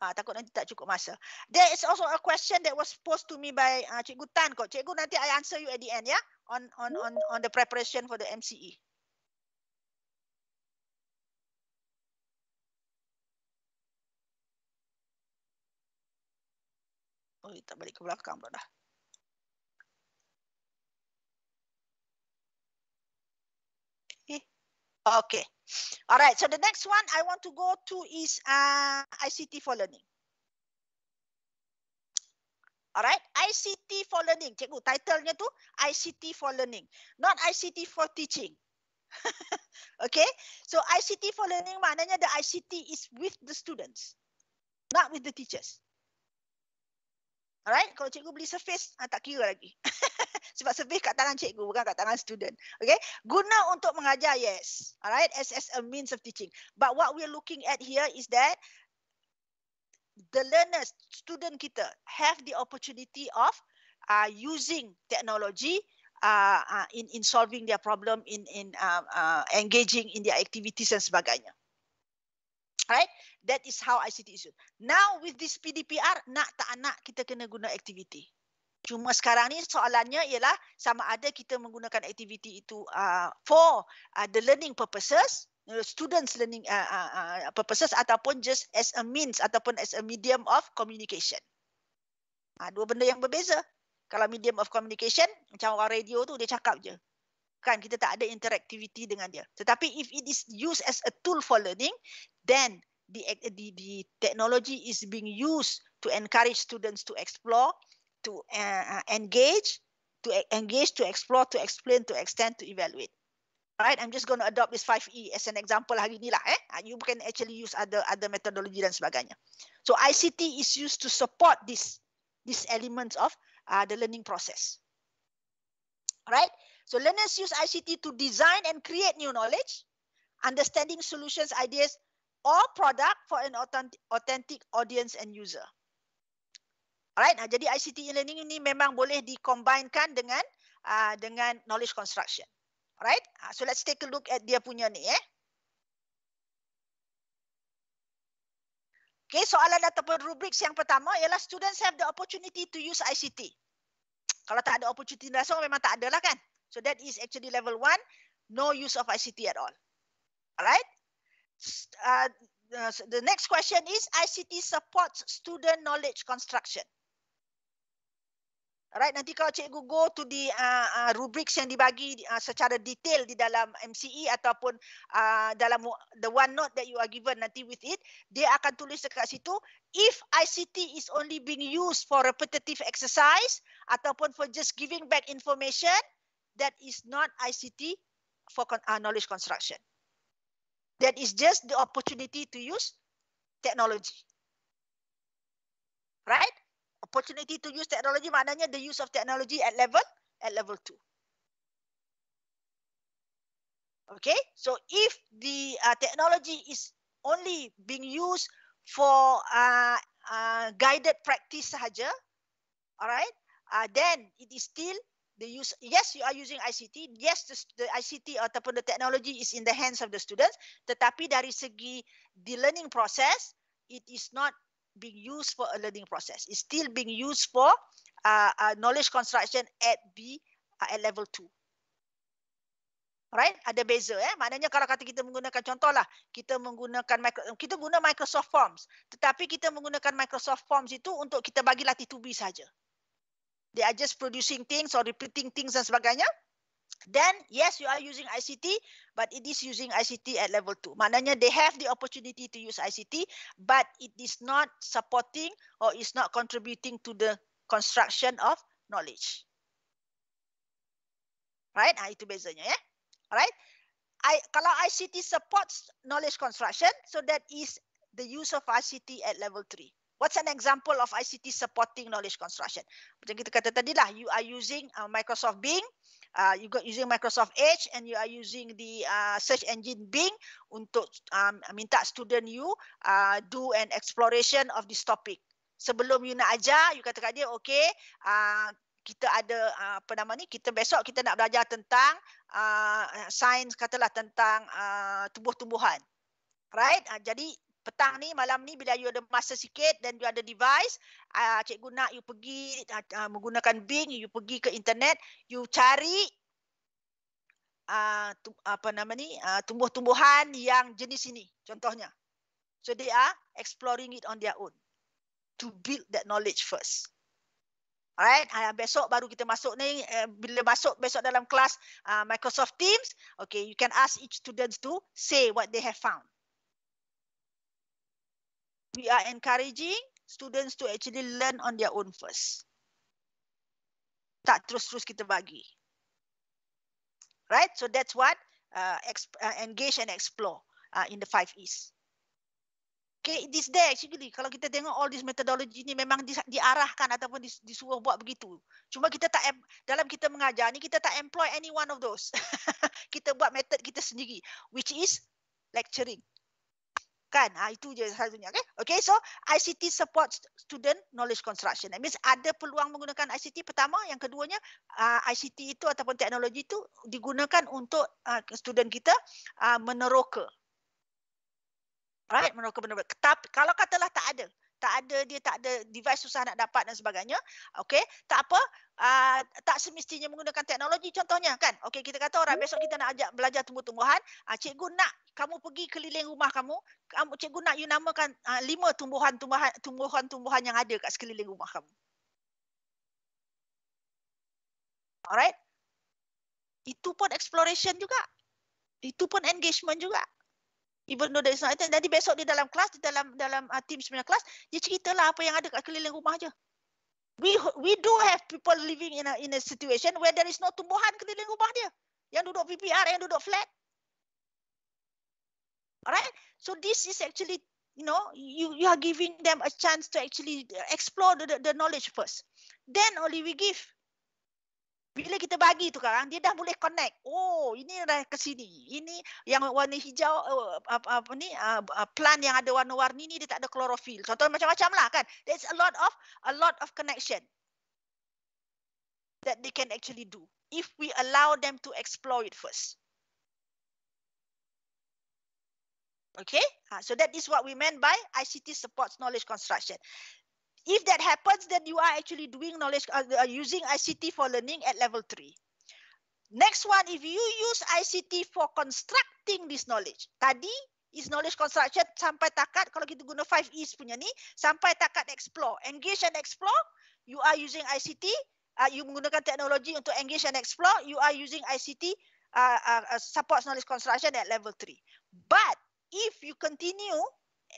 uh, takut nanti tak cukup masa there is also a question that was posed to me by uh, cikgu tan kok cikgu nanti i answer you at the end yeah? on on on on the preparation for the mce Oh, kita balik ke belakang pula dah. Okay. All right. So the next one I want to go to is uh, ICT for learning. All right. ICT for learning. Cikgu, titlenya tu ICT for learning. Not ICT for teaching. [LAUGHS] okay. So ICT for learning maknanya the ICT is with the students. Not with the teachers. Alright, kalau cikgu beli surface, ah, tak kira lagi. [LAUGHS] sebab service kat tangan cikgu bukan kat tangan student. Okay? Guna untuk mengajar, yes. Alright, as, as a means of teaching. But what we are looking at here is that the learners, student kita have the opportunity of uh, using technology uh, uh, in, in solving their problem, in, in uh, uh, engaging in their activities and sebagainya. right? that is how ICT is used. Now with this PDPR, nak tak nak kita kena guna activity. Cuma sekarang ni soalannya ialah sama ada kita menggunakan aktiviti itu uh, for uh, the learning purposes, students learning uh, uh, purposes ataupun just as a means ataupun as a medium of communication. Uh, dua benda yang berbeza. Kalau medium of communication, macam orang radio tu dia cakap je. Kan kita tak ada interactivity dengan dia. Tetapi if it is used as a tool for learning, then the, the, the technology is being used to encourage students to explore to uh, uh, engage, to engage, to explore, to explain, to extend, to evaluate. Right, I'm just going to adopt this 5E as an example hari lah? Eh? Ah, you can actually use other other methodology dan sebagainya. So ICT is used to support this these elements of uh, the learning process. Right? So learners use ICT to design and create new knowledge, understanding solutions, ideas, or product for an authentic, authentic audience and user. Alright, nah, jadi ICT e-learning ini memang boleh dikombinkan dengan uh, dengan knowledge construction. Alright, ah, so let's take a look at dia punya ni eh. Okay, soalan ataupun rubrik yang pertama ialah students have the opportunity to use ICT. Kalau tak ada opportunity langsung memang tak ada lah kan. So that is actually level one, no use of ICT at all. Alright. Uh, the next question is ICT supports student knowledge construction. Right nanti kalau cikgu go to the uh, uh, rubrics yang dibagi uh, secara detail di dalam MCE ataupun uh, dalam the one note that you are given nanti with it dia akan tulis dekat situ if ICT is only being used for repetitive exercise ataupun for just giving back information that is not ICT for con- uh, knowledge construction that is just the opportunity to use technology right opportunity to use technology maknanya the use of technology at level at level 2 okay so if the uh, technology is only being used for uh, uh, guided practice sahaja all right uh, then it is still the use yes you are using ICT yes the, the ICT ataupun the technology is in the hands of the students tetapi dari segi the learning process it is not being used for a learning process. It's still being used for uh, uh, knowledge construction at B uh, at level 2. Right? Ada beza eh. Maknanya kalau kata kita menggunakan contoh lah, kita menggunakan micro, kita guna Microsoft Forms, tetapi kita menggunakan Microsoft Forms itu untuk kita bagi latih to be saja. They are just producing things or repeating things dan sebagainya. Then yes, you are using ICT, but it is using ICT at level two. Maknanya they have the opportunity to use ICT, but it is not supporting or is not contributing to the construction of knowledge. Right? Ah, itu bezanya, ya. Alright. I, kalau ICT supports knowledge construction, so that is the use of ICT at level three. What's an example of ICT supporting knowledge construction? Macam kita kata tadi lah, you are using uh, Microsoft Bing, uh, you got using Microsoft Edge and you are using the uh, search engine Bing untuk um, minta student you uh, do an exploration of this topic. Sebelum you nak ajar, you kata kat dia, okay, uh, kita ada uh, apa nama ni, kita besok kita nak belajar tentang uh, sains katalah tentang uh, tubuh-tumbuhan. Right? Uh, jadi petang ni malam ni bila you ada masa sikit dan you ada device uh, cikgu nak you pergi uh, menggunakan Bing you pergi ke internet you cari uh, apa nama ni uh, tumbuh-tumbuhan yang jenis ini contohnya so they are exploring it on their own to build that knowledge first Alright, uh, besok baru kita masuk ni. Uh, bila masuk besok dalam kelas uh, Microsoft Teams, okay, you can ask each students to say what they have found we are encouraging students to actually learn on their own first. Tak terus-terus kita bagi. Right? So that's what uh, uh, engage and explore uh, in the five E's. Okay, this day actually, kalau kita tengok all this methodology ni memang di, diarahkan ataupun dis, disuruh buat begitu. Cuma kita tak, dalam kita mengajar ni, kita tak employ any one of those. [LAUGHS] kita buat method kita sendiri, which is lecturing kan ha, itu je satunya Okay, okay. so ICT support student knowledge construction that means ada peluang menggunakan ICT pertama yang keduanya uh, ah, ICT itu ataupun teknologi itu digunakan untuk uh, student kita uh, meneroka right meneroka benar kalau katalah tak ada tak ada dia tak ada device susah nak dapat dan sebagainya okey tak apa uh, tak semestinya menggunakan teknologi contohnya kan okey kita kata orang hmm. besok kita nak ajak belajar tumbuh-tumbuhan uh, cikgu nak kamu pergi keliling rumah kamu kamu cikgu nak you namakan uh, lima tumbuhan tumbuhan tumbuhan tumbuhan yang ada kat sekeliling rumah kamu alright itu pun exploration juga itu pun engagement juga even though there is no attendant. Jadi besok dia dalam kelas, dia dalam dalam uh, team sebenarnya kelas, dia ceritalah apa yang ada kat keliling rumah je. We we do have people living in a in a situation where there is no tumbuhan keliling rumah dia. Yang duduk PPR, yang duduk flat. Alright? So this is actually, you know, you you are giving them a chance to actually explore the the, the knowledge first. Then only we give bila kita bagi tu sekarang dia dah boleh connect. Oh, ini dah ke sini. Ini yang warna hijau eh, apa, apa ni uh, ah, ah, plan yang ada warna-warni ni dia tak ada klorofil. Contoh macam-macam lah kan. There's a lot of a lot of connection that they can actually do if we allow them to explore it first. Okay, ah, so that is what we meant by ICT supports knowledge construction. if that happens, then you are actually doing knowledge uh, uh using ICT for learning at level three. Next one, if you use ICT for constructing this knowledge. Tadi is knowledge construction sampai takat kalau kita guna 5 E's punya ni sampai takat explore, engage and explore, you are using ICT, uh, you menggunakan teknologi untuk engage and explore, you are using ICT uh, uh, uh supports knowledge construction at level 3. But if you continue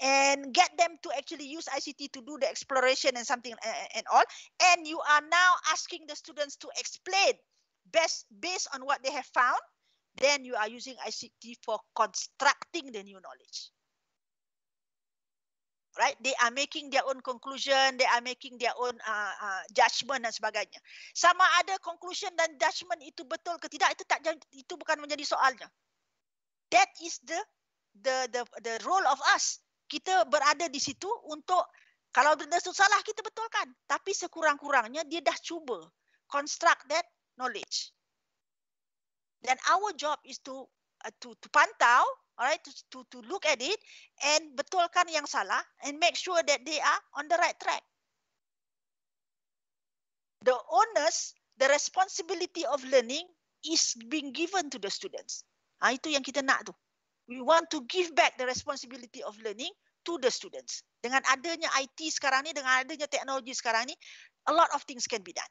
and get them to actually use ICT to do the exploration and something uh, and all. And you are now asking the students to explain best based on what they have found. Then you are using ICT for constructing the new knowledge. Right, they are making their own conclusion. They are making their own uh, uh, judgement dan sebagainya. Sama ada conclusion dan judgement itu betul ke tidak itu tak itu bukan menjadi soalnya. That is the the the the role of us kita berada di situ untuk kalau benda tu salah kita betulkan. Tapi sekurang-kurangnya dia dah cuba construct that knowledge. Dan our job is to uh, to to pantau, alright, to to to look at it and betulkan yang salah and make sure that they are on the right track. The onus, the responsibility of learning is being given to the students. Ah ha, itu yang kita nak tu we want to give back the responsibility of learning to the students. Dengan adanya IT sekarang ni, dengan adanya teknologi sekarang ni, a lot of things can be done.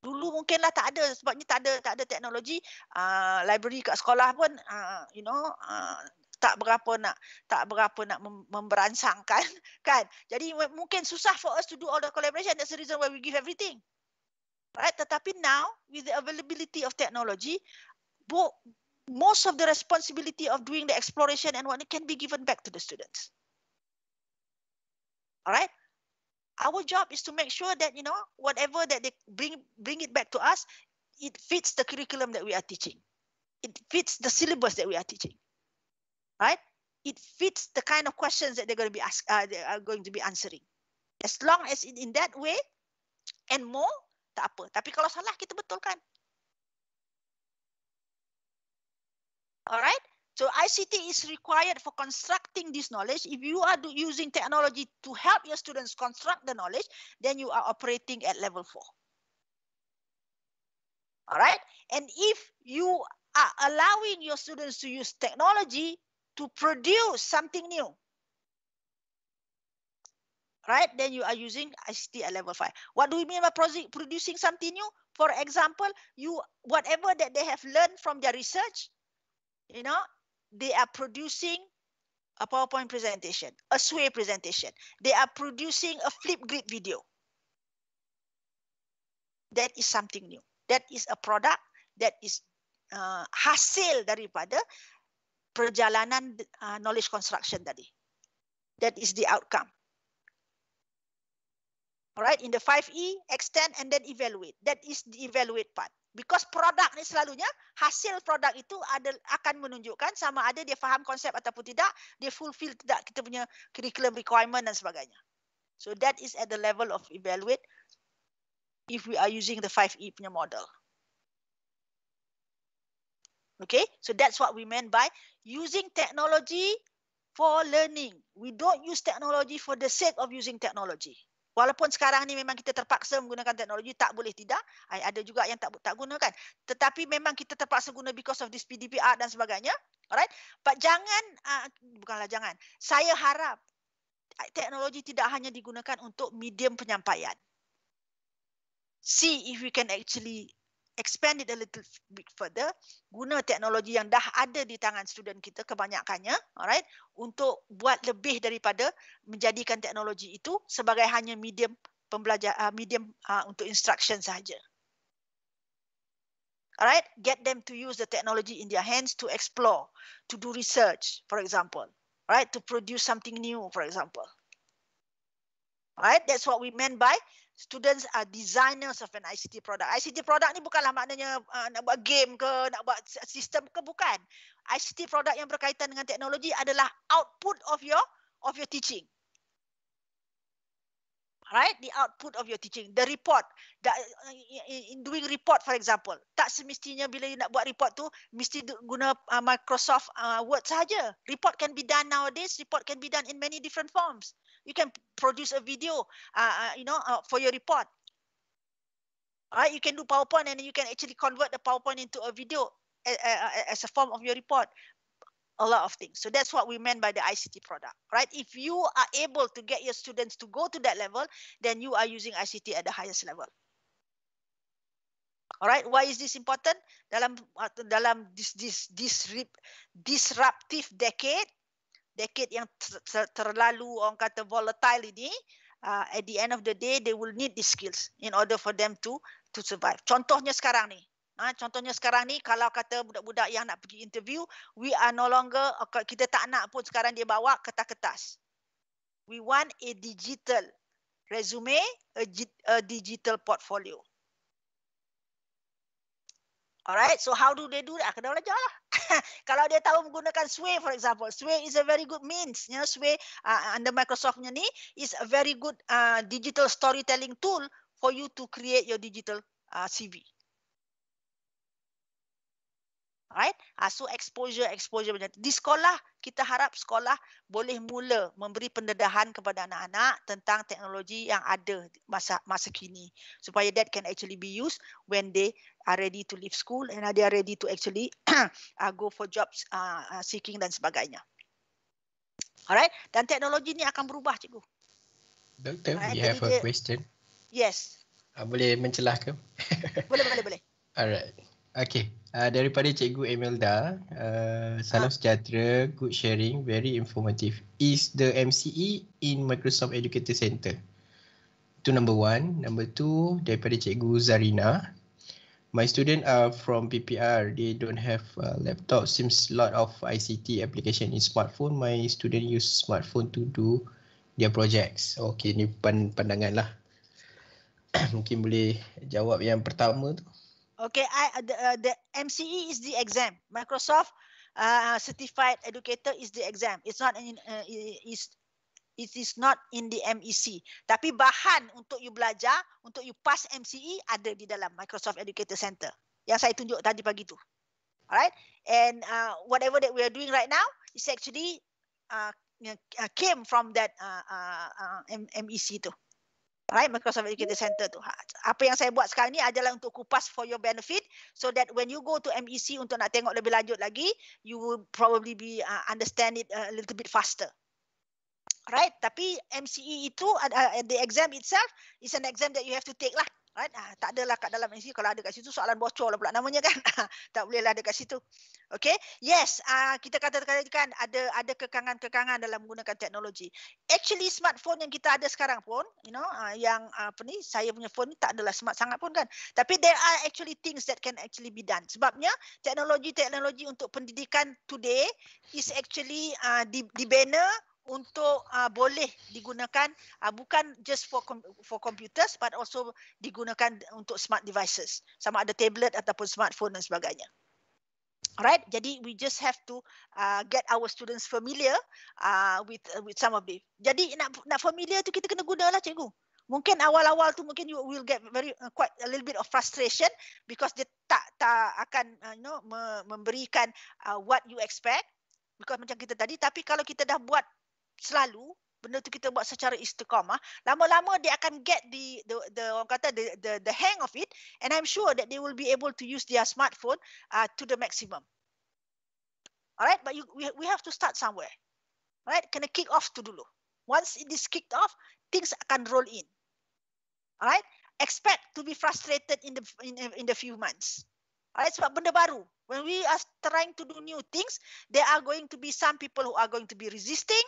Dulu mungkinlah tak ada sebabnya tak ada tak ada teknologi uh, library kat sekolah pun uh, you know uh, tak berapa nak tak berapa nak mem- memberansangkan [LAUGHS] kan jadi mungkin susah for us to do all the collaboration that's the reason why we give everything right tetapi now with the availability of technology book most of the responsibility of doing the exploration and what can be given back to the students. All right. Our job is to make sure that, you know, whatever that they bring, bring it back to us, it fits the curriculum that we are teaching. It fits the syllabus that we are teaching, right? It fits the kind of questions that they're going to be ask, uh, they are going to be answering. As long as in, in that way and more, tak apa. Tapi kalau salah, kita betulkan. All right. So ICT is required for constructing this knowledge. If you are using technology to help your students construct the knowledge, then you are operating at level four. All right. And if you are allowing your students to use technology to produce something new, right, then you are using ICT at level five. What do we mean by producing something new? For example, you whatever that they have learned from their research, you know, they are producing a PowerPoint presentation, a Sway presentation. They are producing a Flipgrid video. That is something new. That is a product that is uh, hasil daripada perjalanan uh, knowledge construction tadi. That is the outcome. All right, in the 5E, extend and then evaluate. That is the evaluate part. Because produk ni selalunya hasil produk itu ada akan menunjukkan sama ada dia faham konsep ataupun tidak, dia fulfill tidak kita punya curriculum requirement dan sebagainya. So that is at the level of evaluate if we are using the 5E e punya model. Okay, so that's what we meant by using technology for learning. We don't use technology for the sake of using technology. Walaupun sekarang ni memang kita terpaksa menggunakan teknologi, tak boleh tidak. Ada juga yang tak tak gunakan. Tetapi memang kita terpaksa guna because of this PDPR dan sebagainya. Alright? But jangan, uh, bukanlah jangan. Saya harap teknologi tidak hanya digunakan untuk medium penyampaian. See if we can actually expand it a little bit further guna teknologi yang dah ada di tangan student kita kebanyakannya alright untuk buat lebih daripada menjadikan teknologi itu sebagai hanya medium pembelajar uh, medium uh, untuk instruction sahaja alright get them to use the technology in their hands to explore to do research for example alright to produce something new for example alright that's what we meant by students are designers of an ICT product. ICT product ni bukanlah maknanya uh, nak buat game ke, nak buat sistem ke, bukan. ICT product yang berkaitan dengan teknologi adalah output of your of your teaching. Right, the output of your teaching, the report. In doing report, for example, tak semestinya bila you nak buat report tu, mesti guna uh, Microsoft uh, Word saja. Report can be done nowadays. Report can be done in many different forms. You can produce a video, uh, uh, you know, uh, for your report. Right? you can do PowerPoint and you can actually convert the PowerPoint into a video as, as a form of your report. A lot of things. So that's what we meant by the ICT product, right? If you are able to get your students to go to that level, then you are using ICT at the highest level. Alright, why is this important? Dalam uh, dalam this this this disruptive decade, decade yang ter- terlalu orang kata volatile ini uh, at the end of the day they will need these skills in order for them to to survive contohnya sekarang ni Ha, contohnya sekarang ni kalau kata budak-budak yang nak pergi interview we are no longer kita tak nak pun sekarang dia bawa kertas-kertas we want a digital resume a, a digital portfolio Alright, so how do they do that? Kena belajar lah. [LAUGHS] Kalau dia tahu menggunakan Sway for example, Sway is a very good means. You know, Sway uh, under Microsoft ni is a very good uh, digital storytelling tool for you to create your digital uh, CV right uh, ah, so exposure exposure macam di sekolah kita harap sekolah boleh mula memberi pendedahan kepada anak-anak tentang teknologi yang ada masa masa kini supaya that can actually be used when they are ready to leave school and they are ready to actually uh, [CLEARS THROAT] go for jobs uh, seeking dan sebagainya alright dan teknologi ni akan berubah cikgu doktor right? we have a question yes uh, boleh mencelah ke boleh boleh boleh [LAUGHS] alright Okay, uh, ah, daripada Cikgu Emelda, uh, ah, salam ah. sejahtera, good sharing, very informative. Is the MCE in Microsoft Educator Center? Itu number one. Number two, daripada Cikgu Zarina. My student are from PPR. They don't have a laptop. Seems lot of ICT application in smartphone. My student use smartphone to do their projects. Okay, ni pandangan lah. [COUGHS] Mungkin boleh jawab yang pertama tu. Okay, I, uh, the, uh, the MCE is the exam. Microsoft uh, Certified Educator is the exam. It's not in, uh, is it is not in the MEC. Tapi bahan untuk you belajar, untuk you pass MCE ada di dalam Microsoft Educator Center. Yang saya tunjuk tadi pagi tu. Alright, and uh, whatever that we are doing right now is actually uh, uh came from that uh, uh, uh MEC tu right Microsoft Educator Center tu. Ha. Apa yang saya buat sekarang ni adalah untuk kupas for your benefit so that when you go to MEC untuk nak tengok lebih lanjut lagi you will probably be uh, understand it a little bit faster. Right? Tapi MCE itu uh, uh, the exam itself is an exam that you have to take lah. Right? Kan? Ah, ha, tak adalah kat dalam isi. Kalau ada kat situ, soalan bocor lah pula namanya kan. [LAUGHS] tak bolehlah ada kat situ. Okay? Yes, uh, kita katakan ada ada kekangan-kekangan dalam menggunakan teknologi. Actually, smartphone yang kita ada sekarang pun, you know, uh, yang uh, apa ni, saya punya phone ni tak adalah smart sangat pun kan. Tapi there are actually things that can actually be done. Sebabnya, teknologi-teknologi untuk pendidikan today is actually uh, dibina untuk uh, boleh digunakan uh, bukan just for com- for computers but also digunakan untuk smart devices sama ada tablet ataupun smartphone dan sebagainya. Alright, jadi we just have to uh, get our students familiar uh, with uh, with some of it. Jadi nak nak familiar tu kita kena gunalah cikgu. Mungkin awal-awal tu mungkin you will get very uh, quite a little bit of frustration because dia tak tak akan uh, you know me- memberikan uh, what you expect. Bukan macam kita tadi, tapi kalau kita dah buat selalu benda tu kita buat secara istiqamah lama-lama dia akan get the the, the orang kata the, the the hang of it and i'm sure that they will be able to use their smartphone uh, to the maximum alright but you we, we have to start somewhere alright kena kick off tu dulu once it is kicked off things akan roll in alright expect to be frustrated in the in, in the few months alright sebab benda baru when we are trying to do new things there are going to be some people who are going to be resisting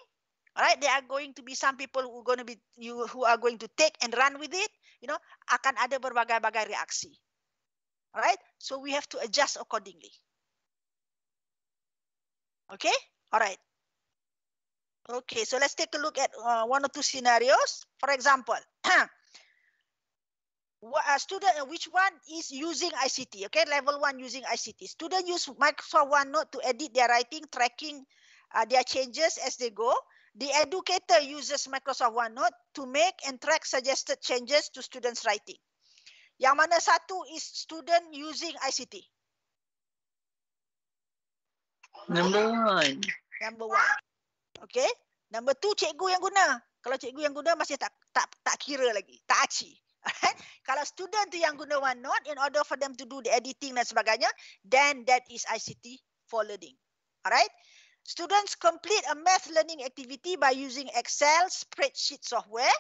All right, there are going to be some people who going to be you who are going to take and run with it. You know, akan ada berbagai-bagai reaksi. All right, so we have to adjust accordingly. Okay, all right. Okay, so let's take a look at uh, one or two scenarios. For example, [CLEARS THROAT] what, uh, student, uh, which one is using ICT? Okay, level one using ICT. Student use Microsoft OneNote to edit their writing, tracking uh, their changes as they go. The educator uses Microsoft OneNote to make and track suggested changes to students' writing. Yang mana satu is student using ICT. Number one. Number one. Okay. Number two, cikgu yang guna. Kalau cikgu yang guna, masih tak tak tak kira lagi. Tak aci. [LAUGHS] Kalau student tu yang guna OneNote in order for them to do the editing dan sebagainya, then that is ICT for learning. Alright. Students complete a math learning activity by using Excel spreadsheet software.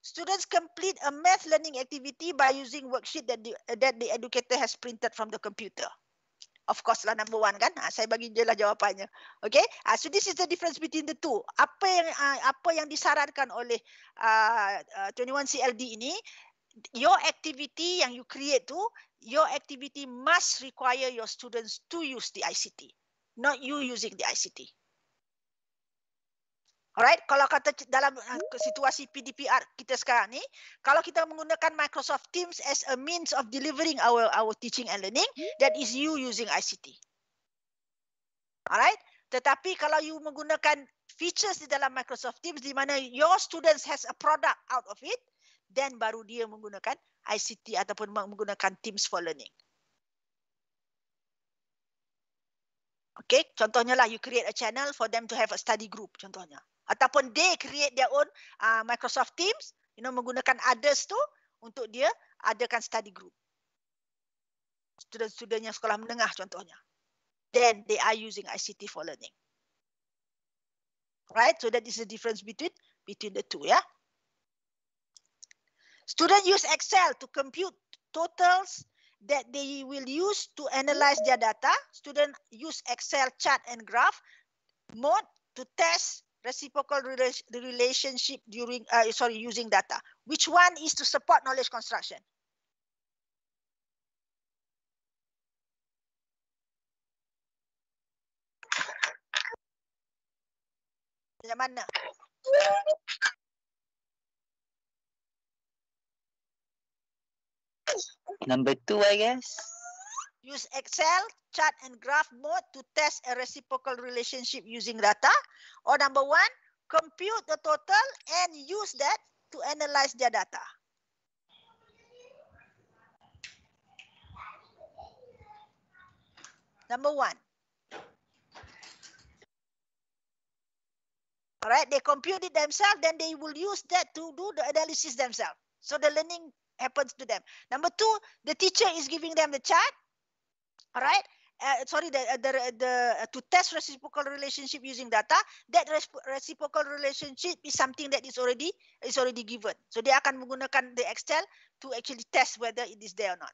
Students complete a math learning activity by using worksheet that the, that the educator has printed from the computer. Of course lah number one kan. Ha, saya bagi je lah jawapannya. Okay. Ha, so this is the difference between the two. Apa yang ah, apa yang disarankan oleh uh, uh, 21CLD ini, your activity yang you create tu, your activity must require your students to use the ICT not you using the ICT. Alright, kalau kata dalam uh, situasi PDPR kita sekarang ni, kalau kita menggunakan Microsoft Teams as a means of delivering our our teaching and learning, that is you using ICT. Alright, tetapi kalau you menggunakan features di dalam Microsoft Teams di mana your students has a product out of it, then baru dia menggunakan ICT ataupun menggunakan Teams for learning. Okay, contohnya lah you create a channel for them to have a study group contohnya. Ataupun they create their own uh, Microsoft Teams, you know, menggunakan others tu untuk dia adakan study group. Student-student yang sekolah menengah contohnya. Then they are using ICT for learning. Right, so that is the difference between between the two, yeah. Student use Excel to compute totals, that they will use to analyze their data. Students use Excel chart and graph mode to test reciprocal rela relationship during, uh, sorry, using data. Which one is to support knowledge construction? Yang mana? Number two, I guess. Use Excel, chart, and graph mode to test a reciprocal relationship using data. Or number one, compute the total and use that to analyze their data. Number one. All right, they compute it themselves, then they will use that to do the analysis themselves. So the learning happens to them. Number two, the teacher is giving them the chart, all right? Uh, sorry, the, uh, the, the, uh, to test reciprocal relationship using data, that reciprocal relationship is something that is already is already given. So dia akan menggunakan the Excel to actually test whether it is there or not.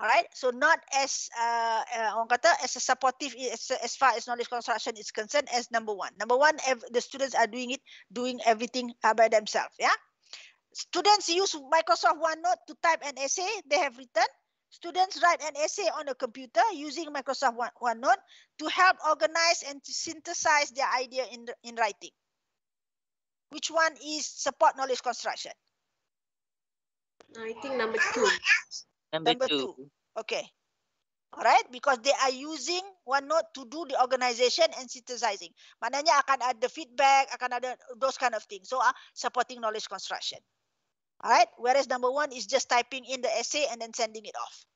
Alright, so not as uh, uh, orang kata as a supportive as, as far as knowledge construction is concerned as number one. Number one, the students are doing it, doing everything by themselves. Yeah. Students use Microsoft OneNote to type an essay they have written. Students write an essay on a computer using Microsoft One, OneNote to help organize and to synthesize their idea in, in writing. Which one is support knowledge construction? I think number two. Number, number two. two. Okay. All right, because they are using OneNote to do the organization and synthesizing. Maknanya akan ada feedback, akan ada those kind of things. So, uh, supporting knowledge construction. Alright, whereas number one is just typing in the essay and then sending it off.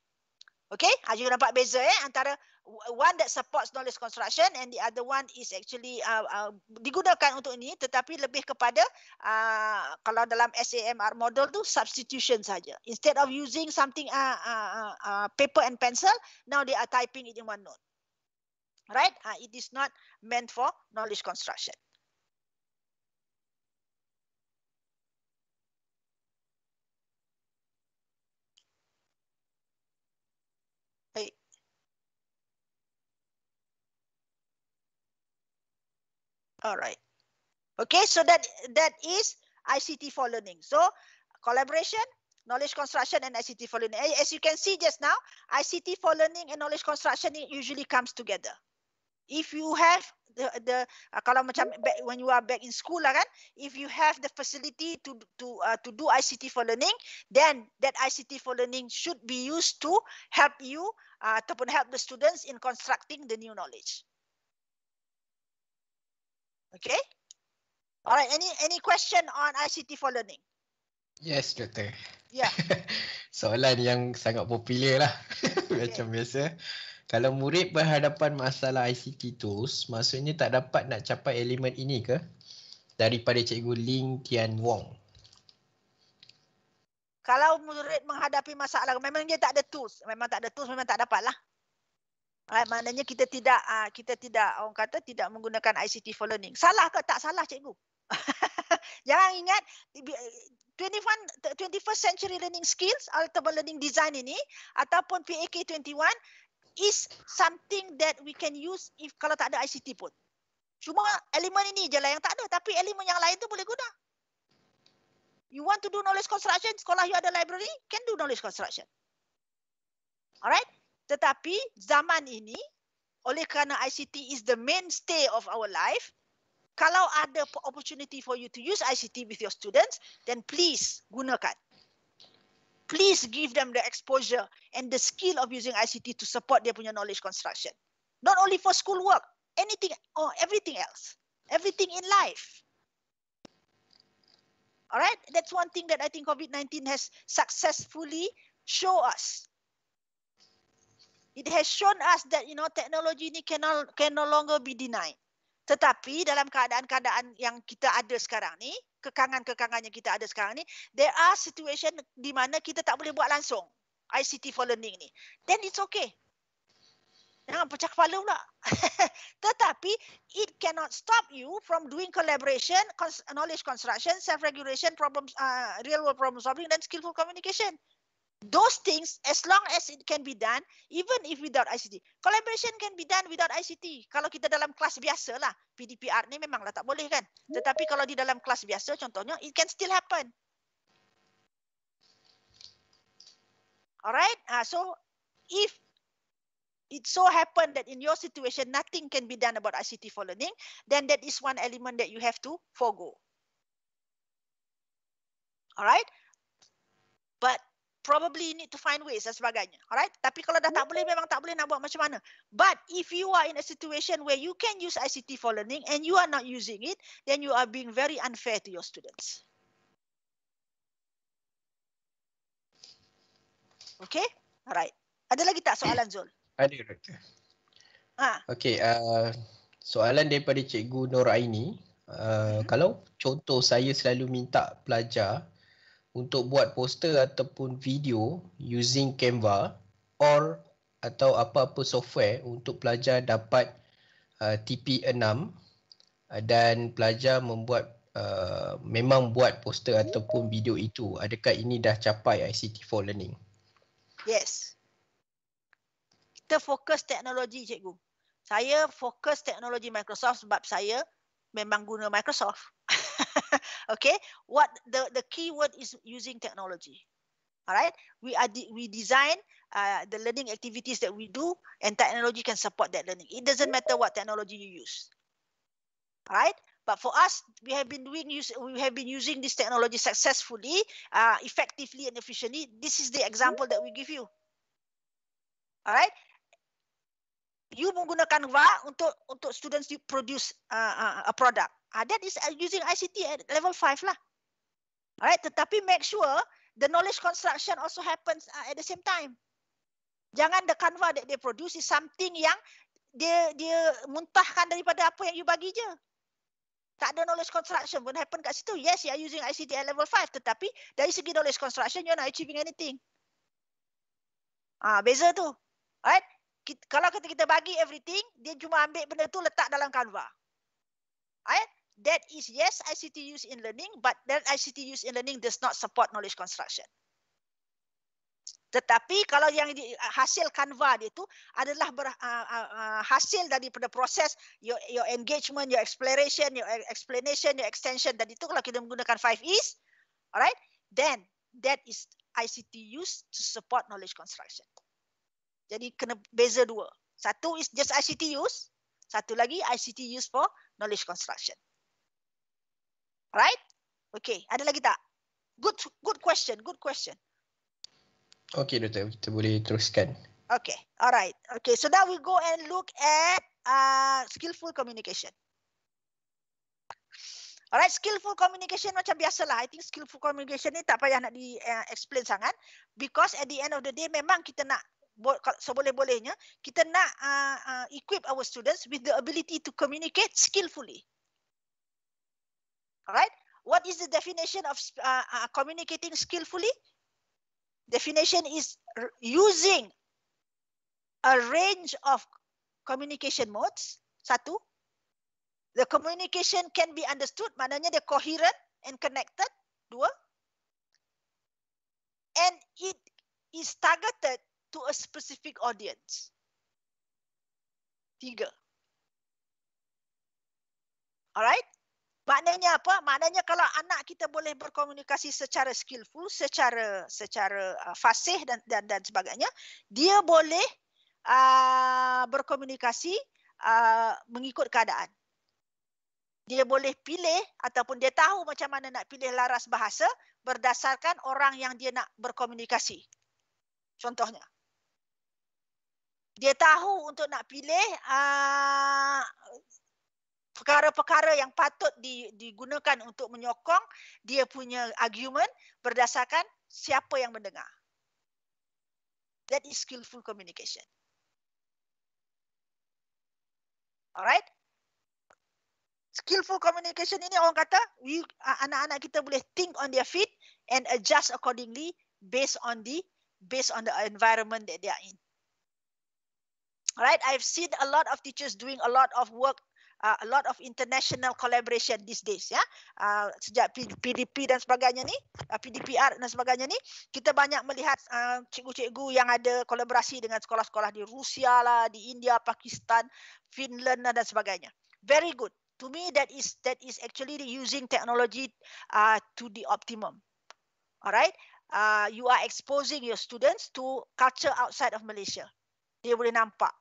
Okay, are ah, you nampak beza eh antara one that supports knowledge construction and the other one is actually uh, uh, digunakan untuk ini tetapi lebih kepada uh, kalau dalam SAMR model tu substitution saja. Instead of using something uh, uh, uh, uh, paper and pencil, now they are typing it in one note. Right? Uh, it is not meant for knowledge construction. All right. Okay, so that that is ICT for learning. So collaboration, knowledge construction, and ICT for learning. As you can see just now, ICT for learning and knowledge construction usually comes together. If you have the the uh, kalau macam back, when you are back in school lah kan, if you have the facility to to uh, to do ICT for learning, then that ICT for learning should be used to help you uh, ataupun help the students in constructing the new knowledge. Okay. All right. Any any question on ICT for learning? Yes, Doctor. Yeah. [LAUGHS] Soalan yang sangat popular lah. [LAUGHS] Okay. Macam biasa. Kalau murid berhadapan masalah ICT tools, maksudnya tak dapat nak capai elemen ini ke? Daripada Cikgu Ling Tian Wong. Kalau murid menghadapi masalah, memang dia tak ada tools. Memang tak ada tools, memang tak dapat lah. Right, ah, maknanya kita tidak uh, kita tidak orang kata tidak menggunakan ICT for learning. Salah ke tak salah cikgu? [LAUGHS] Jangan ingat 21 21st century learning skills atau learning design ini ataupun PAK 21 is something that we can use if kalau tak ada ICT pun. Cuma elemen ini je lah yang tak ada tapi elemen yang lain tu boleh guna. You want to do knowledge construction, sekolah you ada library, can do knowledge construction. Alright? Tetapi zaman ini, oleh kerana ICT is the mainstay of our life, kalau ada opportunity for you to use ICT with your students, then please gunakan. Please give them the exposure and the skill of using ICT to support their punya knowledge construction. Not only for school work, anything or everything else, everything in life. Alright, that's one thing that I think COVID-19 has successfully show us it has shown us that you know technology ini can no, can no longer be denied. Tetapi dalam keadaan-keadaan yang kita ada sekarang ni, kekangan-kekangan yang kita ada sekarang ni, there are situation di mana kita tak boleh buat langsung ICT for learning ni. Then it's okay. Jangan pecah kepala pula. [LAUGHS] Tetapi it cannot stop you from doing collaboration, knowledge construction, self-regulation, problems, uh, real world problem solving dan skillful communication those things as long as it can be done even if without ICT. Collaboration can be done without ICT. Kalau kita dalam kelas biasa lah, PDPR ni memang lah tak boleh kan. Tetapi kalau di dalam kelas biasa contohnya, it can still happen. Alright, uh, so if it so happen that in your situation nothing can be done about ICT for learning, then that is one element that you have to forego. Alright, but probably need to find ways dan sebagainya. Alright? Tapi kalau dah tak hmm. boleh, memang tak boleh nak buat macam mana. But if you are in a situation where you can use ICT for learning and you are not using it, then you are being very unfair to your students. Okay? Alright. Ada lagi tak soalan Zul? [CLEARS THROAT] Ada. Ha. Okay. Uh, soalan daripada Cikgu Nur Aini. Uh, hmm. Kalau contoh saya selalu minta pelajar untuk buat poster ataupun video using Canva or atau apa-apa software untuk pelajar dapat uh, TP6 uh, dan pelajar membuat uh, memang buat poster ataupun video itu adakah ini dah capai ICT for learning yes kita fokus teknologi cikgu saya fokus teknologi Microsoft sebab saya memang guna Microsoft [LAUGHS] [LAUGHS] okay, what the, the key word is using technology. All right, we are de we design uh, the learning activities that we do, and technology can support that learning. It doesn't matter what technology you use. All right, but for us, we have been doing use we have been using this technology successfully, uh, effectively, and efficiently. This is the example that we give you. All right, you menggunakan VA untuk untuk students produce uh, uh, a product. Ah, that is uh, using ICT at level five lah. Alright, tetapi make sure the knowledge construction also happens uh, at the same time. Jangan the canva that they produce is something yang dia dia muntahkan daripada apa yang you bagi je. Tak ada knowledge construction pun happen kat situ. Yes, you are using ICT at level 5. Tetapi dari segi knowledge construction, you're not achieving anything. Ah, Beza tu. Alright? Kita, kalau kata kita bagi everything, dia cuma ambil benda tu letak dalam canva. Alright? that is yes ICT use in learning, but that ICT use in learning does not support knowledge construction. Tetapi kalau yang di, uh, hasil kanva dia itu adalah ber, uh, uh, uh, hasil daripada proses your, your engagement, your exploration, your e-, explanation, your extension dan itu kalau kita menggunakan 5 E's, alright, then that is ICT use to support knowledge construction. Jadi kena beza dua. Satu is just ICT use, satu lagi ICT use for knowledge construction. Right? Okay, ada lagi tak? Good good question, good question. Okay, doktor, kita boleh teruskan. Okay, alright. Okay, so now we go and look at uh, skillful communication. Alright, skillful communication macam biasalah. I think skillful communication ni tak payah nak di uh, explain sangat because at the end of the day memang kita nak seboleh-bolehnya kita nak uh, uh, equip our students with the ability to communicate skillfully. Right. What is the definition of uh, uh, communicating skillfully? Definition is using a range of communication modes. Satu, the communication can be understood, maknanya dia coherent and connected. Dua, and it is targeted to a specific audience. Tiga. Alright, Maknanya apa? Maknanya kalau anak kita boleh berkomunikasi secara skillful, secara secara uh, fasih dan dan dan sebagainya, dia boleh uh, berkomunikasi uh, mengikut keadaan. Dia boleh pilih ataupun dia tahu macam mana nak pilih laras bahasa berdasarkan orang yang dia nak berkomunikasi. Contohnya. Dia tahu untuk nak pilih uh, perkara-perkara yang patut digunakan untuk menyokong dia punya argument berdasarkan siapa yang mendengar. That is skillful communication. Alright? Skillful communication ini orang kata anak-anak kita boleh think on their feet and adjust accordingly based on the based on the environment that they are in. Alright, I've seen a lot of teachers doing a lot of work uh, a lot of international collaboration these days ya. Yeah? Uh, sejak PDP dan sebagainya ni, uh, PDPR dan sebagainya ni, kita banyak melihat uh, cikgu-cikgu yang ada kolaborasi dengan sekolah-sekolah di Rusia lah, di India, Pakistan, Finland lah dan sebagainya. Very good. To me that is that is actually using technology uh, to the optimum. Alright? Uh, you are exposing your students to culture outside of Malaysia. Dia boleh nampak.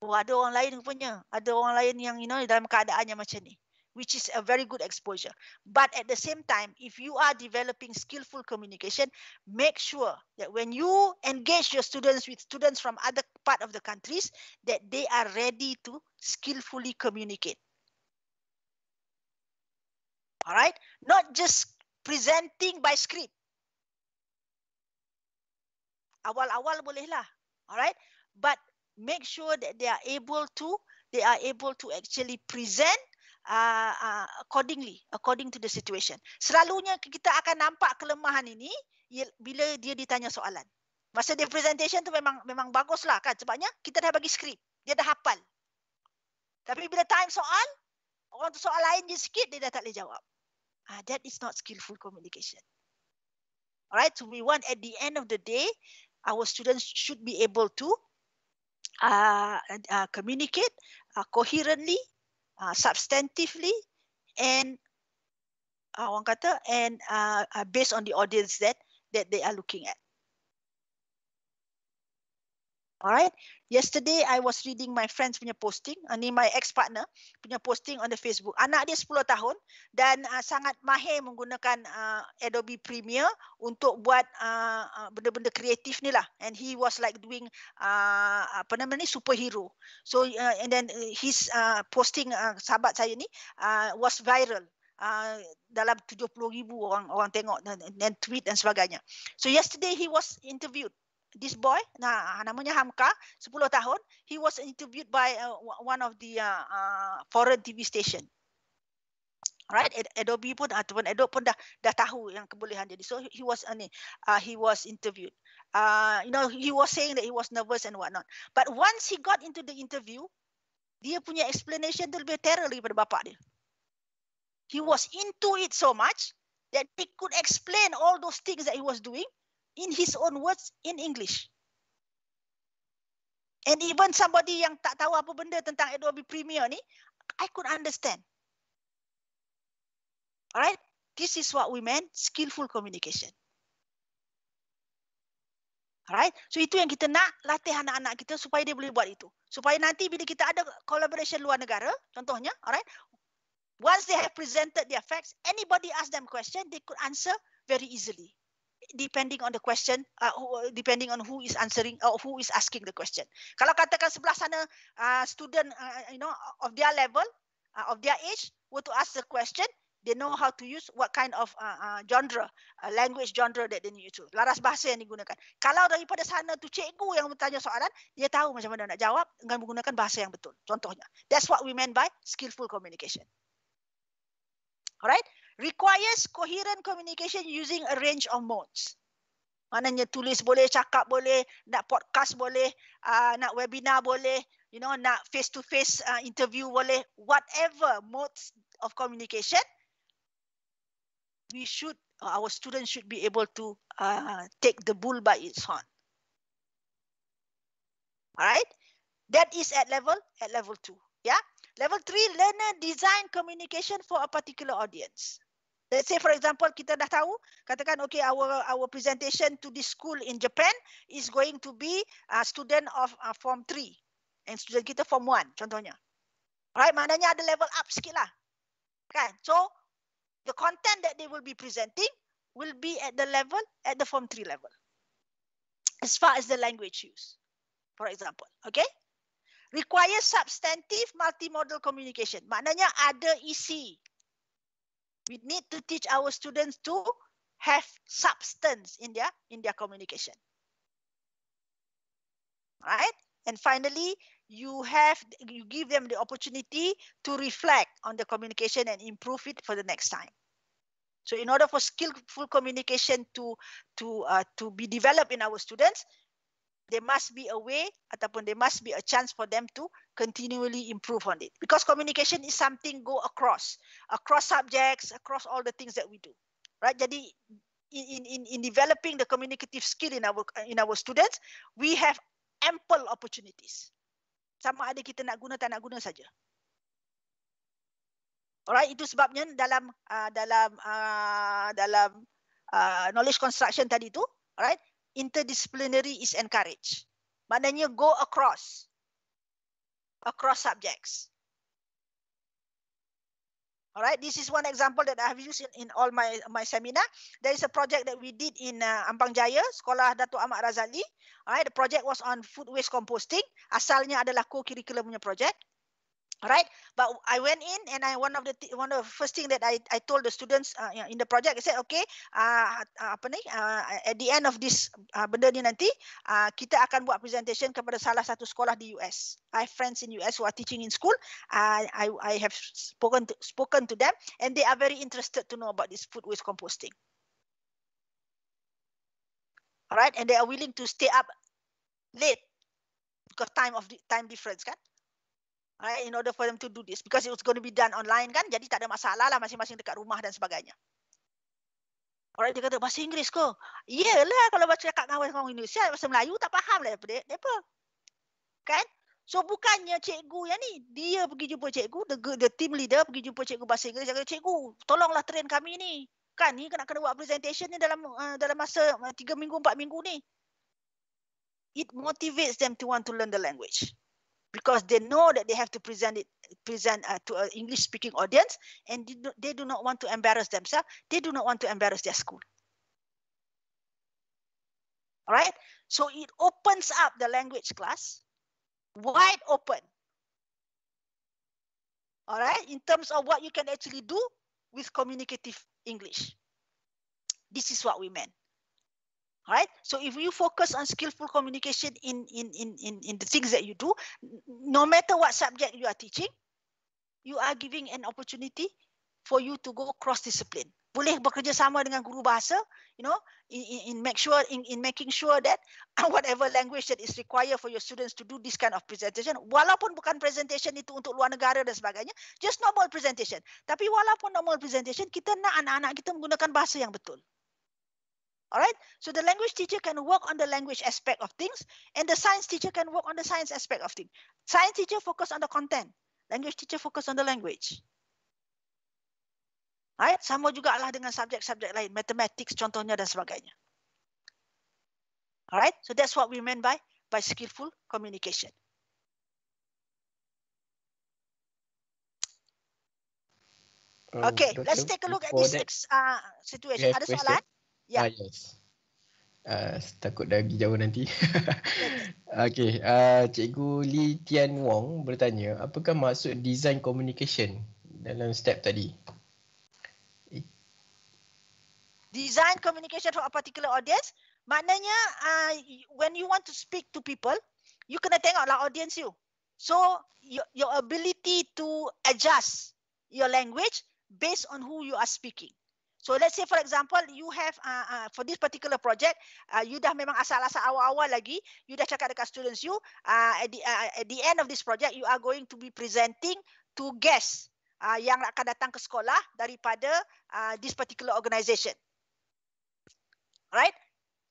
Oh, ada orang lain rupanya. Ada orang lain yang you know dalam keadaan yang macam ni. Which is a very good exposure. But at the same time, if you are developing skillful communication, make sure that when you engage your students with students from other part of the countries, that they are ready to skillfully communicate. All right? Not just presenting by script. Awal-awal bolehlah. All right? But make sure that they are able to they are able to actually present uh, uh, accordingly according to the situation. Selalunya kita akan nampak kelemahan ini bila dia ditanya soalan. Masa dia presentation tu memang memang baguslah kan sebabnya kita dah bagi skrip, dia dah hafal. Tapi bila time soal, orang tu soal lain je sikit dia dah tak boleh jawab. Uh, that is not skillful communication. Alright, so we want at the end of the day our students should be able to uh, uh, communicate uh, coherently, uh, substantively, and uh, orang kata and uh, uh, based on the audience that that they are looking at. All right. Yesterday I was reading my friend's punya posting, uh, ni my ex partner punya posting on the Facebook. Anak dia 10 tahun dan uh, sangat mahir menggunakan uh, Adobe Premiere untuk buat uh, uh, benda-benda kreatif ni lah. And he was like doing uh, apa nama ni superhero. So uh, and then uh, his uh, posting uh, sahabat saya ni uh, was viral. Uh, dalam 70 ribu orang orang tengok dan, dan tweet dan sebagainya. So yesterday he was interviewed this boy nah ah, namanya Hamka 10 tahun he was interviewed by uh, one of the uh, uh, foreign TV station right Adobe pun ataupun Adobe pun dah dah tahu yang kebolehan dia so he was uh, uh, he was interviewed uh, you know he was saying that he was nervous and whatnot but once he got into the interview dia punya explanation tu lebih teror daripada bapa dia he was into it so much that he could explain all those things that he was doing in his own words in English. And even somebody yang tak tahu apa benda tentang Adobe Premiere ni, I could understand. Alright? This is what we meant, skillful communication. Alright? So itu yang kita nak latih anak-anak kita supaya dia boleh buat itu. Supaya nanti bila kita ada collaboration luar negara, contohnya, alright? Once they have presented their facts, anybody ask them question, they could answer very easily depending on the question uh, depending on who is answering or uh, who is asking the question kalau katakan sebelah sana uh, student uh, you know of their level uh, of their age were to ask the question they know how to use what kind of uh, uh, genre uh, language genre that they need to laras bahasa yang digunakan kalau daripada sana tu cikgu yang bertanya soalan dia tahu macam mana nak jawab dengan menggunakan bahasa yang betul contohnya that's what we meant by skillful communication alright requires coherent communication using a range of modes. Maknanya tulis boleh, cakap boleh, nak podcast boleh, uh, nak webinar boleh, you know, nak face-to-face -face, uh, interview boleh. Whatever modes of communication, we should, our students should be able to uh, take the bull by its horn. All right? That is at level, at level two. Yeah? Level three, learner design communication for a particular audience. Let's say for example kita dah tahu katakan okay our our presentation to the school in Japan is going to be a student of uh, form 3 and student kita form 1 contohnya. Right, maknanya ada level up sikit lah. Kan? So the content that they will be presenting will be at the level at the form 3 level. As far as the language use. For example, okay? Require substantive multimodal communication. Maknanya ada isi We need to teach our students to have substance in their, in their communication. right? And finally, you have you give them the opportunity to reflect on the communication and improve it for the next time. So in order for skillful communication to, to, uh, to be developed in our students, there must be a way ataupun there must be a chance for them to continually improve on it. Because communication is something go across, across subjects, across all the things that we do. Right? Jadi in in in developing the communicative skill in our in our students, we have ample opportunities. Sama ada kita nak guna tak nak guna saja. Alright, itu sebabnya dalam uh, dalam uh, dalam uh, knowledge construction tadi tu, alright? interdisciplinary is encouraged. Maknanya go across, across subjects. Alright, this is one example that I have used in, in all my my seminar. There is a project that we did in uh, Ampang Jaya, Sekolah Dato' Amat Razali. Alright, the project was on food waste composting. Asalnya adalah co-curriculum punya project. all right but i went in and i one of the one of the first thing that i, I told the students uh, in the project i said okay uh, uh, apa ni uh, at the end of this uh, benda ni nanti uh, kita akan buat presentation kepada salah satu sekolah di US i have friends in US who are teaching in school uh, i i have spoken to, spoken to them and they are very interested to know about this food waste composting all right and they are willing to stay up late because time of the time difference kan right, in order for them to do this because it was going to be done online kan jadi tak ada masalah lah masing-masing dekat rumah dan sebagainya Orang dia kata bahasa Inggeris ko, iyalah kalau baca cakap dengan orang Indonesia bahasa Melayu tak faham lah daripada apa. Kan? So bukannya cikgu yang ni dia pergi jumpa cikgu the, the team leader pergi jumpa cikgu bahasa Inggeris dia kata cikgu tolonglah train kami ni. Kan ni kena kena buat presentation ni dalam uh, dalam masa uh, 3 minggu empat minggu ni. It motivates them to want to learn the language. because they know that they have to present it present uh, to an English speaking audience and they do, they do not want to embarrass themselves. They do not want to embarrass their school. All right, so it opens up the language class wide open. All right, in terms of what you can actually do with communicative English. This is what we meant. right so if you focus on skillful communication in in in in, in the things that you do no matter what subject you are teaching you are giving an opportunity for you to go cross discipline boleh bekerja sama dengan guru bahasa you know in, in make sure in, in making sure that [LAUGHS] whatever language that is required for your students to do this kind of presentation walaupun bukan presentation itu untuk luar negara dan sebagainya just normal presentation tapi walaupun normal presentation kita nak anak-anak kita menggunakan bahasa yang betul All right. So the language teacher can work on the language aspect of things and the science teacher can work on the science aspect of things. Science teacher focus on the content. Language teacher focus on the language. Right? Sama juga lah dengan subjek-subjek lain. Mathematics contohnya dan sebagainya. Alright, so that's what we mean by by skillful communication. Um, okay, let's take a look at this uh, situation. Ada soalan? Question. Ya. Ah, yes. Uh, takut dah pergi jauh nanti. [LAUGHS] Okay, uh, Cikgu Li Tian Wong bertanya, apakah maksud design communication dalam step tadi? Design communication for a particular audience, maknanya uh, when you want to speak to people, you kena tengok lah audience you. So, your, your ability to adjust your language based on who you are speaking. So let's say for example you have uh, uh, for this particular project uh, you dah memang asal-asal awal-awal lagi you dah cakap dekat students you uh, at the uh, at the end of this project you are going to be presenting to guests uh, yang akan datang ke sekolah daripada uh, this particular organisation. Right?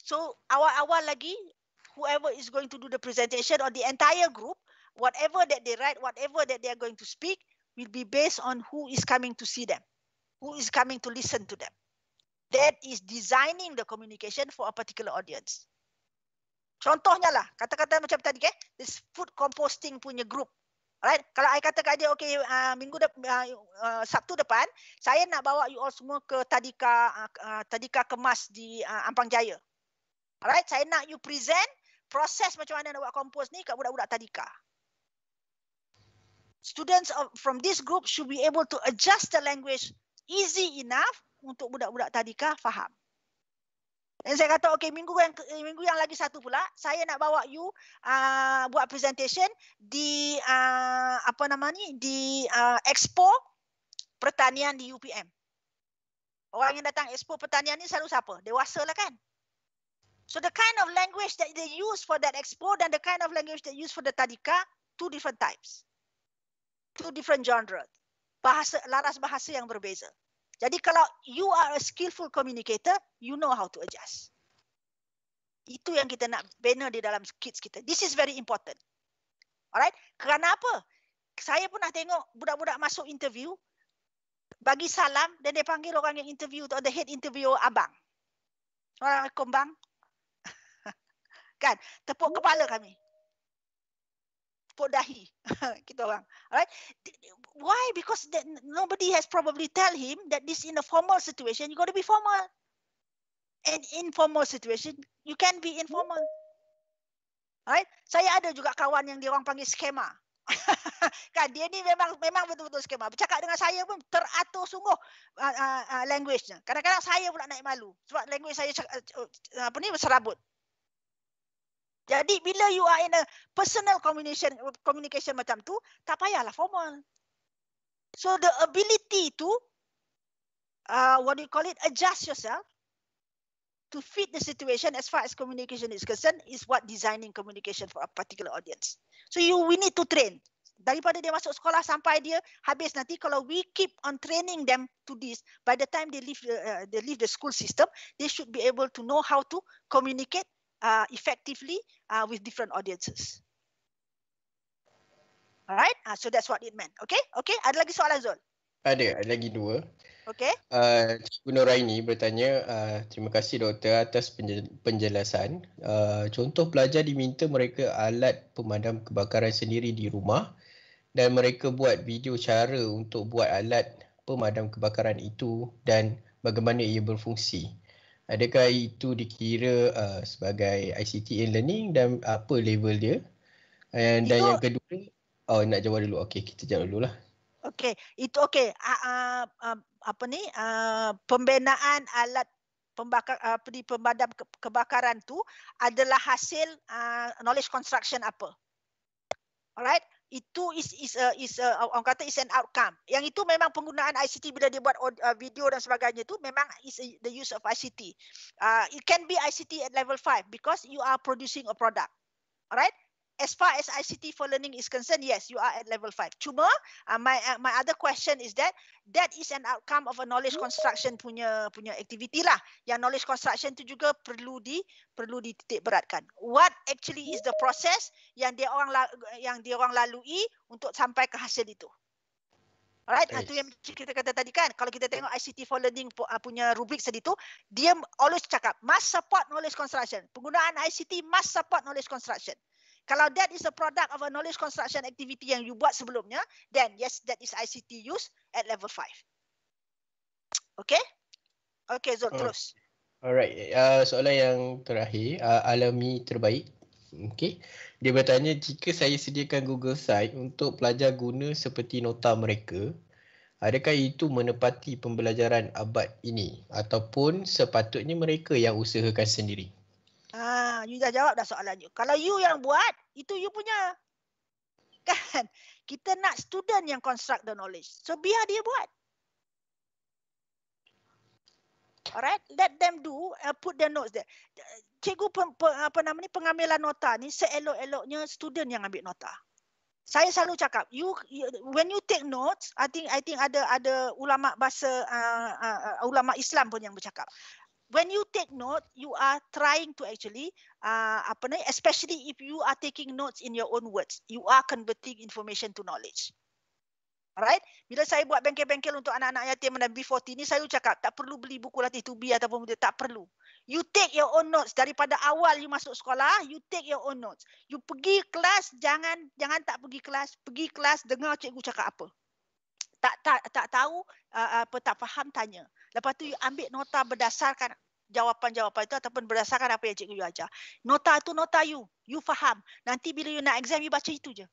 So awal-awal lagi whoever is going to do the presentation or the entire group whatever that they write whatever that they are going to speak will be based on who is coming to see them who is coming to listen to them. That is designing the communication for a particular audience. Contohnya lah, kata-kata macam tadi, okay? this food composting punya group. Alright, kalau saya kata kat dia, okay, uh, minggu de- uh, uh, Sabtu depan, saya nak bawa you all semua ke tadika uh, uh tadika kemas di uh, Ampang Jaya. Alright, saya nak you present proses macam mana nak buat kompos ni kat budak-budak tadika. Students of, from this group should be able to adjust the language easy enough untuk budak-budak tadika faham. Dan saya kata okay minggu yang eh, minggu yang lagi satu pula saya nak bawa you uh, buat presentation di uh, apa nama ni di uh, expo pertanian di UPM. Orang yang datang expo pertanian ni selalu siapa? Dewasa lah kan? So the kind of language that they use for that expo dan the kind of language they use for the tadika two different types. Two different genres bahasa laras bahasa yang berbeza. Jadi kalau you are a skillful communicator, you know how to adjust. Itu yang kita nak bina di dalam kids kita. This is very important. Alright? Kerana apa? Saya nak tengok budak-budak masuk interview, bagi salam dan dia panggil orang yang interview atau the head interview abang. Orang kembang. [LAUGHS] kan? Tepuk kepala kami. Tepuk dahi [LAUGHS] kita orang. Alright? why? Because that nobody has probably tell him that this in a formal situation, you got to be formal. And informal situation, you can be informal. Right? Saya ada juga kawan yang diorang panggil skema. [LAUGHS] kan dia ni memang memang betul-betul skema. Bercakap dengan saya pun teratur sungguh uh, uh, language-nya. Kadang-kadang saya pula naik malu sebab language saya uh, apa ni berserabut. Jadi bila you are in a personal communication communication macam tu, tak payahlah formal. So the ability to, uh, what do you call it, adjust yourself to fit the situation as far as communication is concerned is what designing communication for a particular audience. So you we need to train. Daripada dia masuk sekolah sampai dia habis nanti kalau we keep on training them to this by the time they leave the uh, they leave the school system they should be able to know how to communicate uh, effectively uh, with different audiences. Alright, uh, so that's what it meant. Okay, okay. Ada lagi soalan Zul? Ada, ada lagi dua. Okay. Uh, Cikgu Noraini bertanya, uh, terima kasih doktor atas penjelasan. Uh, contoh pelajar diminta mereka alat pemadam kebakaran sendiri di rumah dan mereka buat video cara untuk buat alat pemadam kebakaran itu dan bagaimana ia berfungsi. Adakah itu dikira uh, sebagai ICT e-learning dan apa level dia? And, itu, dan yang kedua... Oh nak jawab dulu. Okey, kita jawab dulu lah. Okey, itu okey. Uh, uh, uh, apa ni? Uh, pembinaan alat pembakar apa di pemadam kebakaran tu adalah hasil uh, knowledge construction apa? Alright, itu is is a, is a, orang kata is an outcome. Yang itu memang penggunaan ICT bila dia buat video dan sebagainya tu memang is a, the use of ICT. Uh, it can be ICT at level 5 because you are producing a product. Alright, as far as ICT for learning is concerned, yes, you are at level five. Cuma uh, my uh, my other question is that that is an outcome of a knowledge construction punya punya activity lah. Yang knowledge construction tu juga perlu di perlu dititik beratkan. What actually is the process yang dia orang yang dia orang lalui untuk sampai ke hasil itu? Alright, itu yang kita kata tadi kan. Kalau kita tengok ICT for Learning uh, punya rubrik tadi tu, dia always cakap must support knowledge construction. Penggunaan ICT must support knowledge construction. Kalau that is a product of a knowledge construction activity yang you buat sebelumnya, then yes, that is ICT use at level 5. Okay? Okay, Zul, oh. terus. Alright, uh, soalan yang terakhir, uh, alami terbaik. Okay. Dia bertanya, jika saya sediakan Google Site untuk pelajar guna seperti nota mereka, adakah itu menepati pembelajaran abad ini? Ataupun sepatutnya mereka yang usahakan sendiri? Ah, you dah jawab dah soalan you. Kalau you yang buat, itu you punya. [LAUGHS] Kan? Kita nak student yang construct the knowledge. So biar dia buat. Alright, let them do, uh, put their notes there. Cikgu pem, pem, apa nama ni pengambilan nota ni seelok-eloknya student yang ambil nota. Saya selalu cakap, you, you when you take notes, I think I think ada ada ulama bahasa uh, uh, uh ulama Islam pun yang bercakap when you take note, you are trying to actually, uh, apa nih, especially if you are taking notes in your own words, you are converting information to knowledge. Alright, bila saya buat bengkel-bengkel untuk anak-anak yatim dan B40 ni, saya cakap tak perlu beli buku latih tubi ataupun dia tak perlu. You take your own notes daripada awal you masuk sekolah, you take your own notes. You pergi kelas, jangan jangan tak pergi kelas, pergi kelas dengar cikgu cakap apa. Tak tak tak tahu uh, apa tak faham tanya. Lepas tu you ambil nota berdasarkan jawapan-jawapan itu ataupun berdasarkan apa yang cikgu you ajar. Nota itu nota you. You faham. Nanti bila you nak exam, you baca itu je.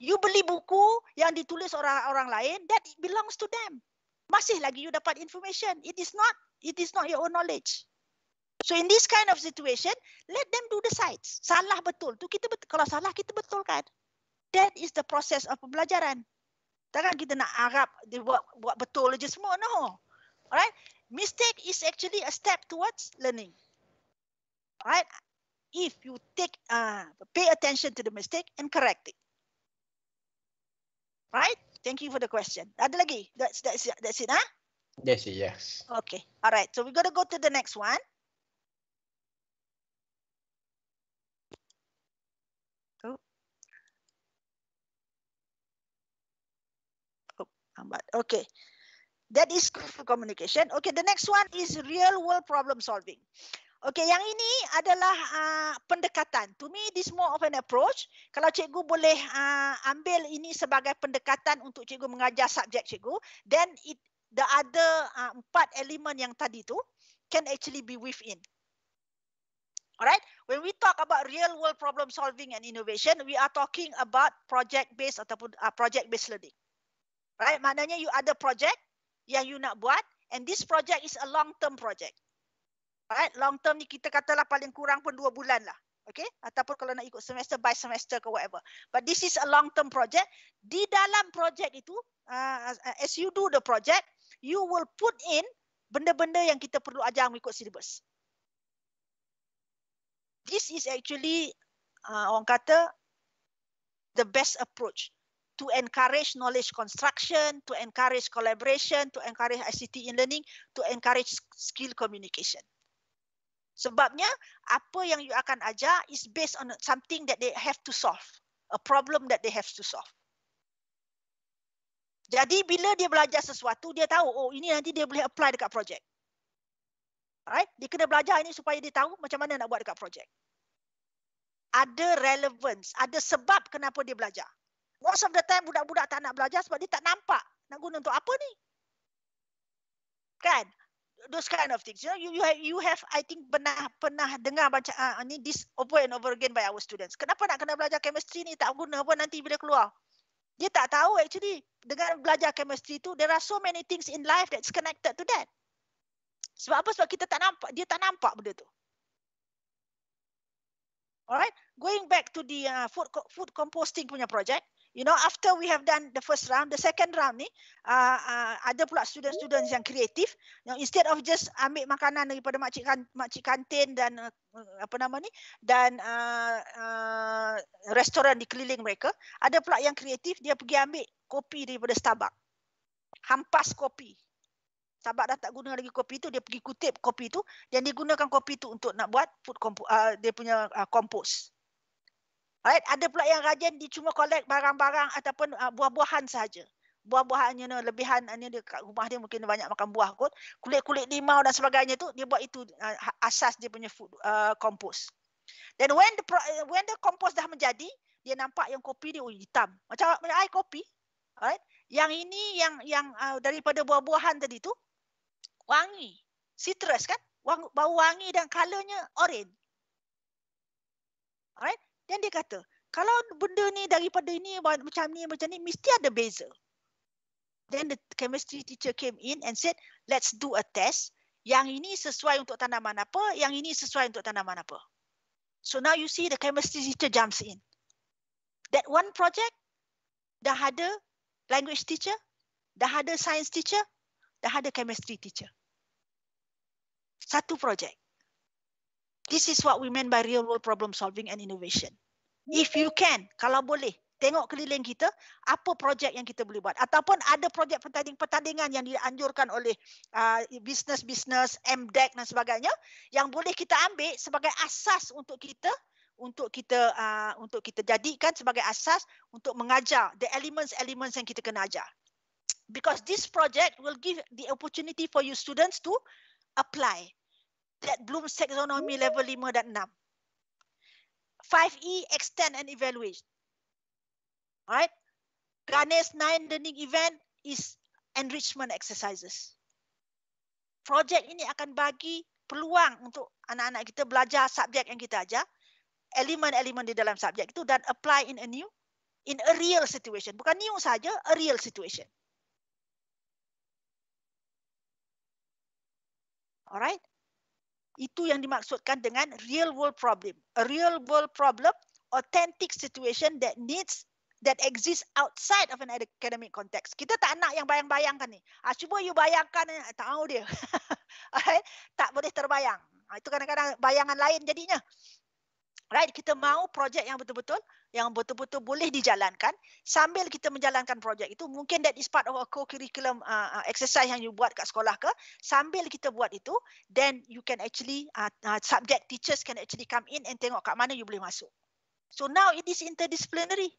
You beli buku yang ditulis orang-orang lain, that belongs to them. Masih lagi you dapat information. It is not it is not your own knowledge. So in this kind of situation, let them do the sides. Salah betul. tu kita betul. Kalau salah, kita betulkan. That is the process of pembelajaran. Takkan kita nak harap dia buat, buat betul je semua. No. Alright. Mistake is actually a step towards learning. Alright. If you take, uh, pay attention to the mistake and correct it. Right? Thank you for the question. Ada lagi? That's that's that's it, huh? Yes, yes. Okay. Alright. So we got to go to the next one. lambat. Okay. That is skillful communication. Okay, the next one is real world problem solving. Okay, yang ini adalah uh, pendekatan. To me, this more of an approach. Kalau cikgu boleh uh, ambil ini sebagai pendekatan untuk cikgu mengajar subjek cikgu, then it, the other uh, empat elemen yang tadi tu can actually be weave in. Alright, when we talk about real world problem solving and innovation, we are talking about project based ataupun uh, project based learning. Right? Maknanya you ada project yang you nak buat and this project is a long term project. Right? Long term ni kita katalah paling kurang pun dua bulan lah. Okay? Ataupun kalau nak ikut semester by semester ke whatever. But this is a long term project. Di dalam project itu, uh, uh, as you do the project, you will put in benda-benda yang kita perlu ajar mengikut syllabus. This is actually uh, orang kata the best approach to encourage knowledge construction, to encourage collaboration, to encourage ICT in learning, to encourage skill communication. Sebabnya, apa yang you akan ajar is based on something that they have to solve. A problem that they have to solve. Jadi, bila dia belajar sesuatu, dia tahu, oh ini nanti dia boleh apply dekat projek. Alright? Dia kena belajar ini supaya dia tahu macam mana nak buat dekat projek. Ada relevance, ada sebab kenapa dia belajar. Most of the time budak-budak tak nak belajar sebab dia tak nampak nak guna untuk apa ni. Kan? Those kind of things. You know, you, you, have, you have, I think, pernah pernah dengar baca uh, ni this over and over again by our students. Kenapa nak kena belajar chemistry ni tak guna pun nanti bila keluar? Dia tak tahu actually dengan belajar chemistry tu, there are so many things in life that's connected to that. Sebab apa? Sebab kita tak nampak, dia tak nampak benda tu. Alright, going back to the uh, food food composting punya project you know after we have done the first round the second round ni uh, uh, ada pula student-student yang kreatif you know, instead of just ambil makanan daripada makcik kan, makcik kantin dan uh, uh apa nama ni dan uh, uh, restoran di keliling mereka ada pula yang kreatif dia pergi ambil kopi daripada Starbucks hampas kopi Sabak dah tak guna lagi kopi tu dia pergi kutip kopi tu dan digunakan kopi tu untuk nak buat food uh, dia punya uh, compost. Right? Eh, ada pula yang rajin dia cuma collect barang-barang ataupun uh, buah-buahan saja. Buah-buahannya you know, lebihan ini ah, di rumah dia mungkin banyak makan buah kot. Kulit-kulit limau dan sebagainya tu dia buat itu uh, asas dia punya food uh, compost. Then when the eh, when the compost dah menjadi, dia nampak yang kopi dia oh, hitam. Macam macam air kopi. Right? Yang ini yang yang uh, daripada buah-buahan tadi tu wangi. Citrus kan? Wang, bau wangi dan colornya orange. Alright? Dan dia kata, kalau benda ni daripada ini macam ni macam ni mesti ada beza. Then the chemistry teacher came in and said, let's do a test. Yang ini sesuai untuk tanaman apa, yang ini sesuai untuk tanaman apa. So now you see the chemistry teacher jumps in. That one project dah ada language teacher, dah ada science teacher, dah ada chemistry teacher. Satu project. This is what we mean by real world problem solving and innovation. If you can, kalau boleh, tengok keliling kita, apa projek yang kita boleh buat. Ataupun ada projek pertandingan-pertandingan yang dianjurkan oleh uh, business-business, uh, MDEC dan sebagainya, yang boleh kita ambil sebagai asas untuk kita untuk kita uh, untuk kita jadikan sebagai asas untuk mengajar the elements elements yang kita kena ajar because this project will give the opportunity for you students to apply that Bloom's taxonomy level 5 dan 6. 5E, e, extend and evaluate. Alright, Garnet's 9 learning event is enrichment exercises. Projek ini akan bagi peluang untuk anak-anak kita belajar subjek yang kita ajar, elemen-elemen di dalam subjek itu dan apply in a new, in a real situation. Bukan new saja, a real situation. Alright? Itu yang dimaksudkan dengan real world problem. A real world problem, authentic situation that needs that exists outside of an academic context. Kita tak nak yang bayang-bayangkan ni. Ah, cuba you bayangkan, ah, tak tahu dia. [LAUGHS] tak boleh terbayang. Ah, itu kadang-kadang bayangan lain jadinya right kita mahu projek yang betul-betul yang betul-betul boleh dijalankan sambil kita menjalankan projek itu mungkin that is part of a co-curriculum uh, uh, exercise yang you buat kat sekolah ke sambil kita buat itu then you can actually uh, uh, subject teachers can actually come in and tengok kat mana you boleh masuk so now it is interdisciplinary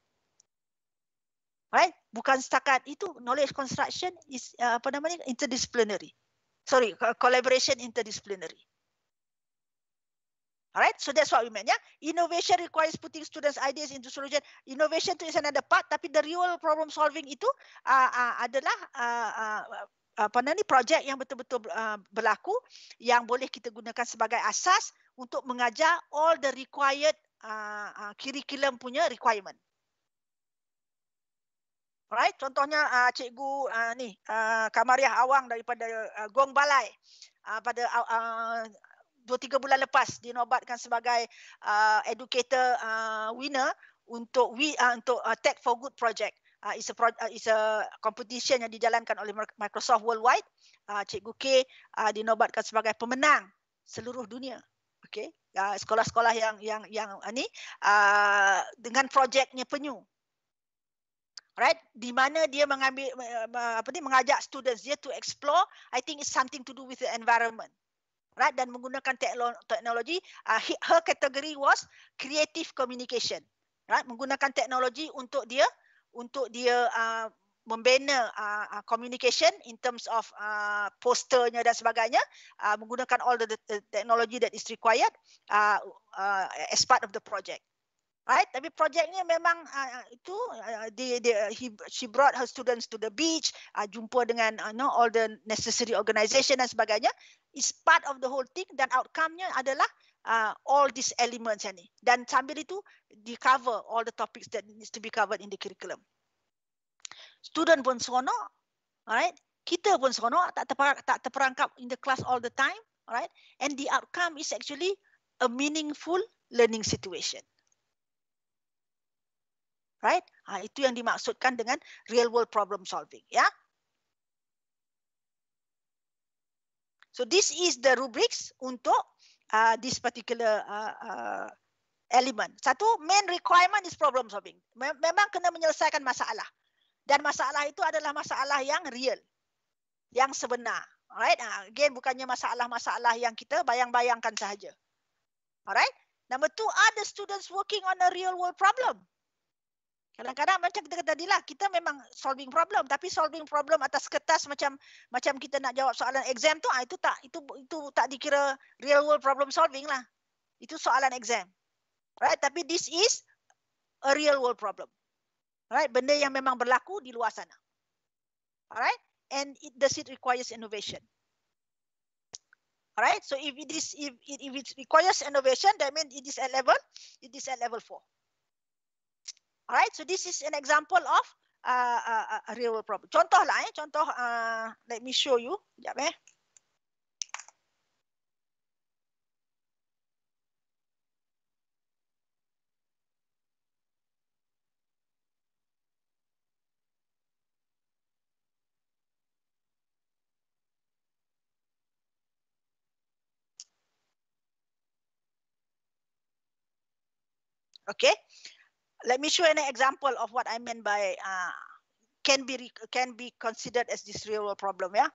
right bukan setakat itu knowledge construction is uh, apa namanya interdisciplinary sorry collaboration interdisciplinary Alright, so that's what we meant. Yeah, innovation requires putting students' ideas into solution. Innovation tu is another part, tapi the real problem solving itu uh, uh, adalah uh, uh, apa nanti project yang betul-betul uh, berlaku yang boleh kita gunakan sebagai asas untuk mengajar all the required uh, uh, curriculum punya requirement. Right, contohnya uh, cikgu uh, ni uh, Kamariah Awang daripada uh, Gong Balai uh, pada uh, uh dua tiga bulan lepas dinobatkan sebagai uh, educator uh, winner untuk we uh, untuk uh, tech for good project uh, is a pro, uh, is a competition yang dijalankan oleh Microsoft worldwide uh, cikgu K uh, dinobatkan sebagai pemenang seluruh dunia okey uh, sekolah-sekolah yang yang yang uh, ni uh, dengan projeknya penyu Right, di mana dia mengambil apa ni mengajak students dia to explore. I think it's something to do with the environment right dan menggunakan teknologi uh, her category was creative communication right menggunakan teknologi untuk dia untuk dia uh, membina uh, uh communication in terms of uh, posternya dan sebagainya uh, menggunakan all the, the technology that is required uh, uh, as part of the project right tapi ni memang uh, itu dia uh, dia she brought her students to the beach uh, jumpa dengan uh, you all the necessary organisation dan sebagainya is part of the whole thing dan outcome-nya adalah uh, all these elements ni. Dan sambil itu, di cover all the topics that needs to be covered in the curriculum. Student pun seronok, alright. Kita pun seronok, tak, terperang, tak terperangkap in the class all the time, alright. And the outcome is actually a meaningful learning situation. Right? Ha, itu yang dimaksudkan dengan real world problem solving. Yeah? So this is the rubrics untuk uh, this particular uh, uh, element. Satu main requirement is problem solving. Memang kena menyelesaikan masalah. Dan masalah itu adalah masalah yang real. Yang sebenar. Alright? Ah, again bukannya masalah-masalah yang kita bayang-bayangkan sahaja. Alright? Number two, are the students working on a real world problem? Kadang-kadang macam kita kata lah, kita memang solving problem tapi solving problem atas kertas macam macam kita nak jawab soalan exam tu ah itu tak itu itu tak dikira real world problem solving lah. Itu soalan exam. Right? Tapi this is a real world problem. Right? Benda yang memang berlaku di luar sana. Alright? And it does it requires innovation. Alright? So if it is if it if it requires innovation that means it is at level it is at level 4. Alright, so this is an example of uh, uh, uh, a real world problem. Contoh lah eh, contoh uh, let me show you. Sekejap eh. Okay, let me show an example of what I mean by uh, can be can be considered as this real world problem. Yeah.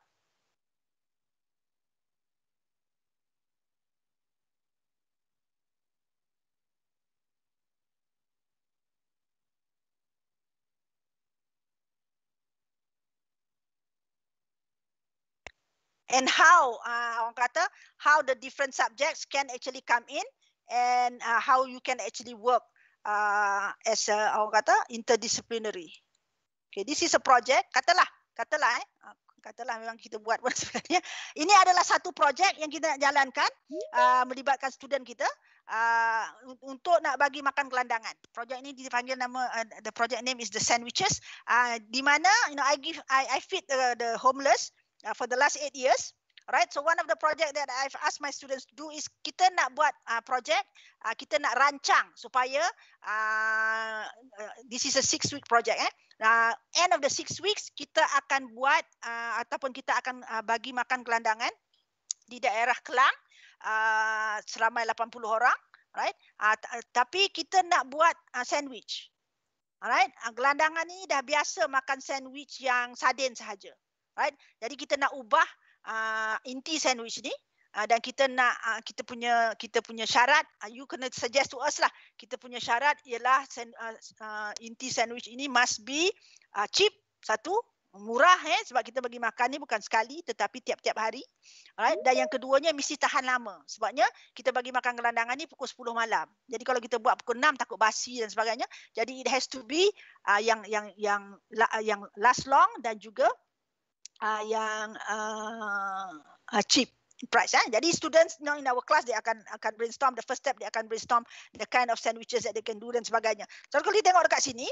And how, uh, kata, how the different subjects can actually come in and uh, how you can actually work uh, as a, orang kata interdisciplinary. Okay, this is a project. Katalah, katalah, eh. Ah, katalah memang kita buat pun [LAUGHS] sebenarnya. Ini adalah satu projek yang kita nak jalankan uh, melibatkan student kita uh, untuk nak bagi makan gelandangan. Projek ini dipanggil nama uh, the project name is the sandwiches. Uh, di mana you know I give I, I feed the, the homeless uh, for the last eight years right so one of the project that i've asked my students to do is kita nak buat uh, project uh, kita nak rancang supaya uh, uh, this is a six week project eh uh, end of the six weeks kita akan buat uh, ataupun kita akan uh, bagi makan gelandangan di daerah kelang uh, seramai 80 orang right uh, tapi kita nak buat uh, sandwich Alright, uh, gelandangan ni dah biasa makan sandwich yang sardin sahaja. Right? Jadi kita nak ubah uh, inti sandwich ni uh, dan kita nak uh, kita punya kita punya syarat uh, you kena suggest to us lah kita punya syarat ialah sen, uh, uh, inti sandwich ini must be uh, cheap satu murah eh sebab kita bagi makan ni bukan sekali tetapi tiap-tiap hari right? dan yang keduanya mesti tahan lama sebabnya kita bagi makan gelandangan ni pukul 10 malam jadi kalau kita buat pukul 6 takut basi dan sebagainya jadi it has to be uh, yang yang yang yang last long dan juga uh, yang uh, uh, cheap price. Eh? Jadi students you know, in our class, they akan akan brainstorm. The first step, they akan brainstorm the kind of sandwiches that they can do dan sebagainya. So kalau kita tengok dekat sini,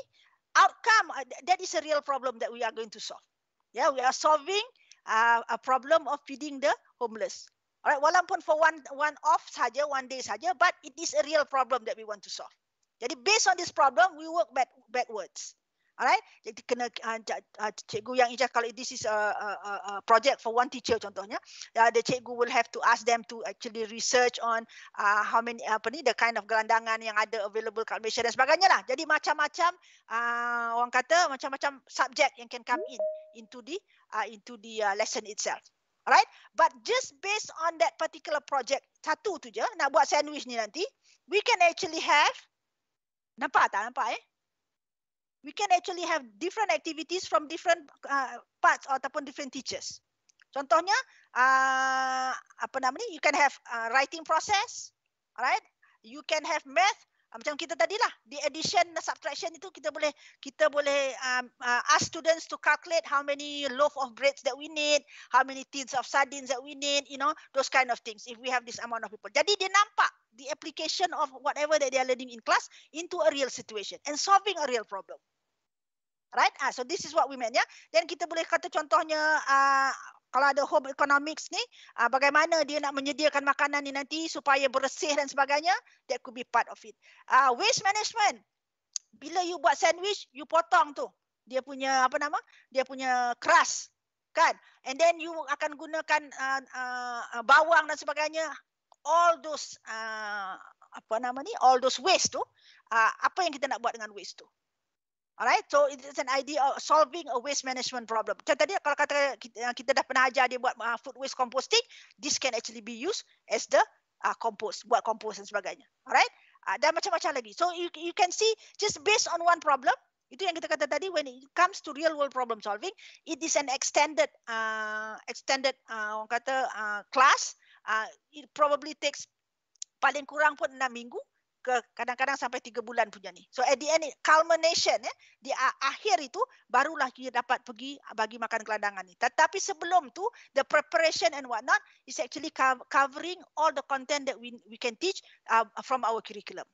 outcome, uh, that is a real problem that we are going to solve. Yeah, we are solving uh, a problem of feeding the homeless. Alright, walaupun for one one off saja, one day saja, but it is a real problem that we want to solve. Jadi based on this problem, we work back, backwards. Alright, jadi kena uh, cikgu yang ijaz kalau this is a, a, a project for one teacher contohnya, uh, the cikgu will have to ask them to actually research on uh, how many apa ni the kind of gelandangan yang ada available kat Malaysia dan sebagainya lah. Jadi macam-macam uh, orang kata macam-macam subjek yang can come in into the uh, into the uh, lesson itself. Alright, but just based on that particular project satu tu je nak buat sandwich ni nanti, we can actually have nampak tak nampak eh? we can actually have different activities from different uh, parts ataupun different teachers. Contohnya, uh, apa nama ni? You can have uh, writing process, alright? You can have math. Uh, macam kita tadi lah, di addition, subtraction itu kita boleh kita boleh um, uh, ask students to calculate how many loaf of breads that we need, how many tins of sardines that we need, you know, those kind of things. If we have this amount of people, jadi dia nampak the application of whatever that they are learning in class into a real situation and solving a real problem right Ah, so this is what we mean, ya yeah? then kita boleh kata contohnya uh, kalau ada home economics ni uh, bagaimana dia nak menyediakan makanan ni nanti supaya bersih dan sebagainya that could be part of it uh, waste management bila you buat sandwich you potong tu dia punya apa nama dia punya crust kan and then you akan gunakan uh, uh, bawang dan sebagainya all those uh, apa nama ni all those waste tu uh, apa yang kita nak buat dengan waste tu Alright, so it is an idea of solving a waste management problem. Macam tadi kalau kata kita, kita dah pernah ajar dia buat uh, food waste composting, this can actually be used as the uh, compost, buat compost dan sebagainya. Alright, uh, dan macam-macam lagi. So you you can see just based on one problem, itu yang kita kata tadi when it comes to real world problem solving, it is an extended uh, extended uh, orang kata uh, class. Uh, it probably takes paling kurang pun enam minggu ke kadang-kadang sampai tiga bulan punya ni. So at the end culmination ya, di akhir itu barulah kita dapat pergi bagi makan keladangan ni. Tetapi sebelum tu the preparation and what not is actually covering all the content that we we can teach uh, from our curriculum.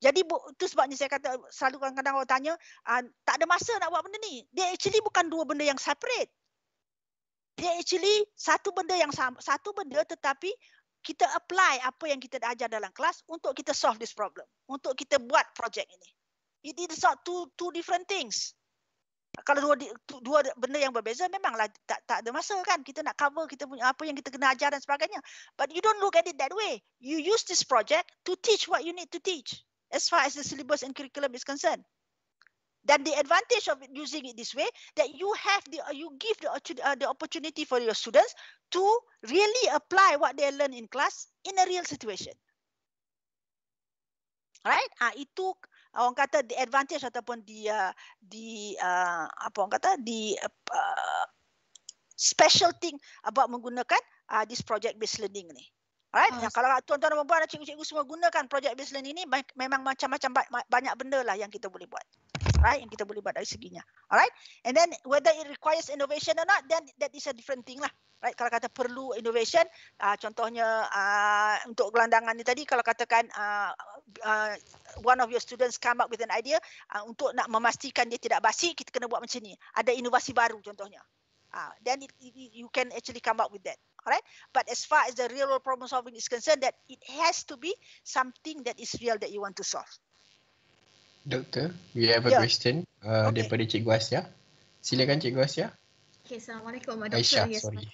Jadi itu sebabnya saya kata selalu kadang-kadang orang tanya uh, tak ada masa nak buat benda ni. Dia actually bukan dua benda yang separate. Dia actually satu benda yang sama, satu benda tetapi kita apply apa yang kita dah ajar dalam kelas untuk kita solve this problem. Untuk kita buat projek ini. It is not two, two different things. Kalau dua, dua benda yang berbeza memanglah tak, tak ada masa kan. Kita nak cover kita punya apa yang kita kena ajar dan sebagainya. But you don't look at it that way. You use this project to teach what you need to teach. As far as the syllabus and curriculum is concerned. Then the advantage of using it this way that you have the you give the uh, the opportunity for your students to really apply what they learn in class in a real situation. Right? Ah, uh, itu orang kata the advantage ataupun the uh, the uh, apa orang kata the uh, special thing about menggunakan uh, this project based learning ni. right? oh, kalau tuan-tuan dan puan-puan cikgu-cikgu semua gunakan project based learning ni memang macam-macam banyak benda lah yang kita boleh buat right? Yang kita boleh buat dari seginya, alright? And then whether it requires innovation or not, then that is a different thing lah, right? Kalau kata perlu innovation, uh, contohnya uh, untuk gelandangan ni tadi, kalau katakan uh, uh, one of your students come up with an idea uh, untuk nak memastikan dia tidak basi, kita kena buat macam ni. Ada inovasi baru, contohnya. Uh, then it, it, you can actually come up with that. Alright, but as far as the real world problem solving is concerned, that it has to be something that is real that you want to solve. Doktor, we have a yeah. question uh, okay. daripada Cikgu Asia. Silakan Cikgu Asya. Okay, Assalamualaikum. Doktor. Aisyah, yes, sorry.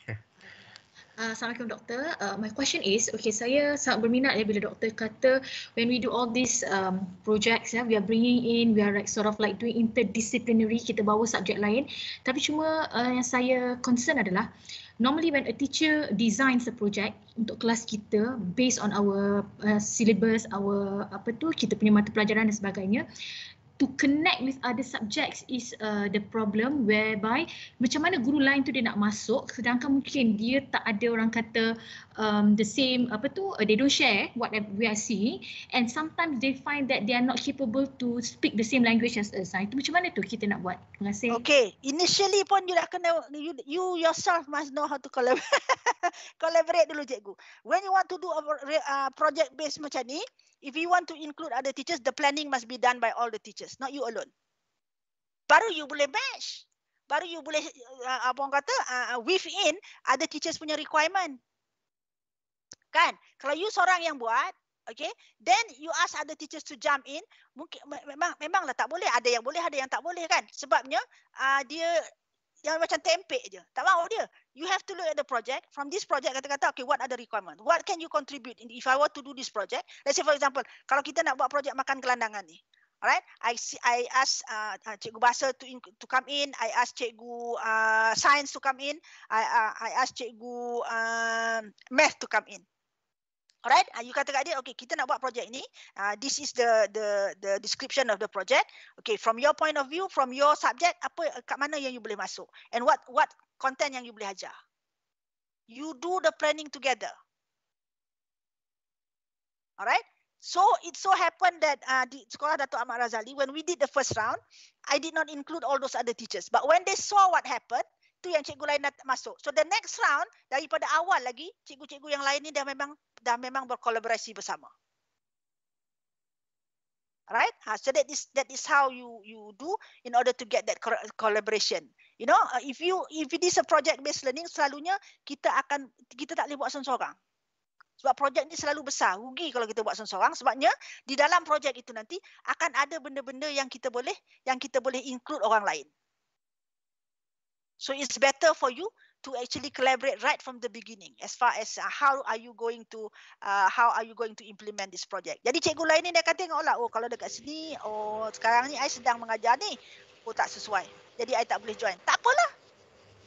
Uh, Assalamualaikum Doktor. Uh, my question is, okay, saya sangat berminat ya bila Doktor kata when we do all these um, projects, yeah, we are bringing in, we are like sort of like doing interdisciplinary, kita bawa subjek lain. Tapi cuma uh, yang saya concern adalah uh, normally when a teacher designs a project untuk kelas kita based on our uh, syllabus, our apa tu, kita punya mata pelajaran dan sebagainya, to connect with other subjects is uh, the problem whereby macam mana guru lain tu dia nak masuk sedangkan mungkin dia tak ada orang kata um, the same apa tu uh, they don't share what we are seeing and sometimes they find that they are not capable to speak the same language as us. Itu macam mana tu kita nak buat? Terima kasih. Okay, initially pun you dah kena you, you yourself must know how to collaborate, [LAUGHS] collaborate dulu cikgu. When you want to do a uh, project based macam ni, If you want to include other teachers, the planning must be done by all the teachers, not you alone. Baru you boleh match. Baru you boleh, uh, apa orang kata, uh, uh, weave in other teachers punya requirement. Kan? Kalau you seorang yang buat, okay, then you ask other teachers to jump in, mungkin memang memanglah tak boleh. Ada yang boleh, ada yang tak boleh kan? Sebabnya, uh, dia yang macam tempek je. Tak mahu dia you have to look at the project. From this project, kata-kata, okay, what are the requirement? What can you contribute? If I want to do this project, let's say for example, kalau kita nak buat project makan gelandangan ni, Alright, I see, I ask uh, uh, Cikgu Bahasa to in, to come in. I ask Cikgu uh, Science to come in. I uh, I ask Cikgu uh, Math to come in. Alright, uh, you kata kat dia, okay, kita nak buat projek ini. Uh, ah, this is the the the description of the project. Okay, from your point of view, from your subject, apa kat mana yang you boleh masuk? And what what content yang you boleh ajar? You do the planning together. Alright, so it so happened that uh, di sekolah Dato' Ahmad Razali, when we did the first round, I did not include all those other teachers. But when they saw what happened, tu yang cikgu lain nak masuk. So the next round daripada awal lagi cikgu-cikgu yang lain ni dah memang dah memang berkolaborasi bersama. Right? Ha, so that is that is how you you do in order to get that collaboration. You know, uh, if you if it is a project based learning, selalunya kita akan kita tak boleh buat seorang-seorang. Sebab projek ni selalu besar. Rugi kalau kita buat seorang-seorang. Sebabnya di dalam projek itu nanti akan ada benda-benda yang kita boleh yang kita boleh include orang lain. So it's better for you to actually collaborate right from the beginning as far as uh, how are you going to uh, how are you going to implement this project. Jadi cikgu lain ni dia akan tengok lah, oh kalau dekat sini, oh sekarang ni saya sedang mengajar ni, oh tak sesuai. Jadi saya tak boleh join. Tak apalah,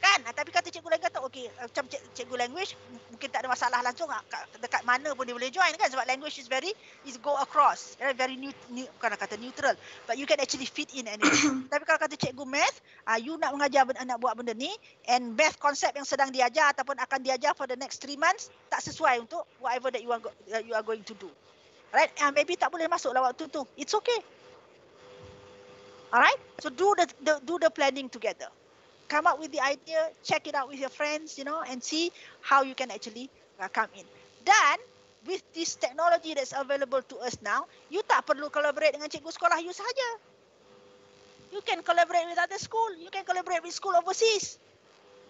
kan ah, tapi kata cikgu lain kata okey ah, macam cik, cikgu language mungkin tak ada masalah langsung ah, dekat mana pun dia boleh join kan sebab language is very is go across eh, very new, new bukan kata neutral but you can actually fit in anything [COUGHS] tapi kalau kata cikgu math uh, you nak mengajar anak buat benda ni and math concept yang sedang diajar ataupun akan diajar for the next three months tak sesuai untuk whatever that you are go, you are going to do right and maybe tak boleh masuklah waktu tu it's okay Alright, so do the, the do the planning together come up with the idea, check it out with your friends, you know, and see how you can actually uh, come in. Dan with this technology that's available to us now, you tak perlu collaborate dengan cikgu sekolah you saja. You can collaborate with other school, you can collaborate with school overseas.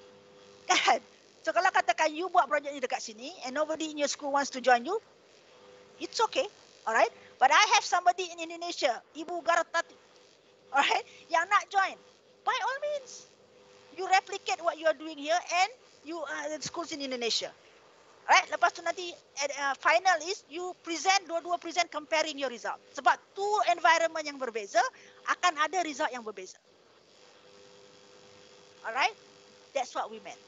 [LAUGHS] Kan? So kalau katakan you buat projek ni dekat sini and nobody in your school wants to join you, it's okay. Alright? But I have somebody in Indonesia, Ibu Gartati. Alright? Yang nak join. By all means you replicate what you are doing here and you are the schools in Indonesia. Right? Lepas tu nanti uh, final is you present, dua-dua present comparing your result. Sebab two environment yang berbeza, akan ada result yang berbeza. Alright? That's what we meant.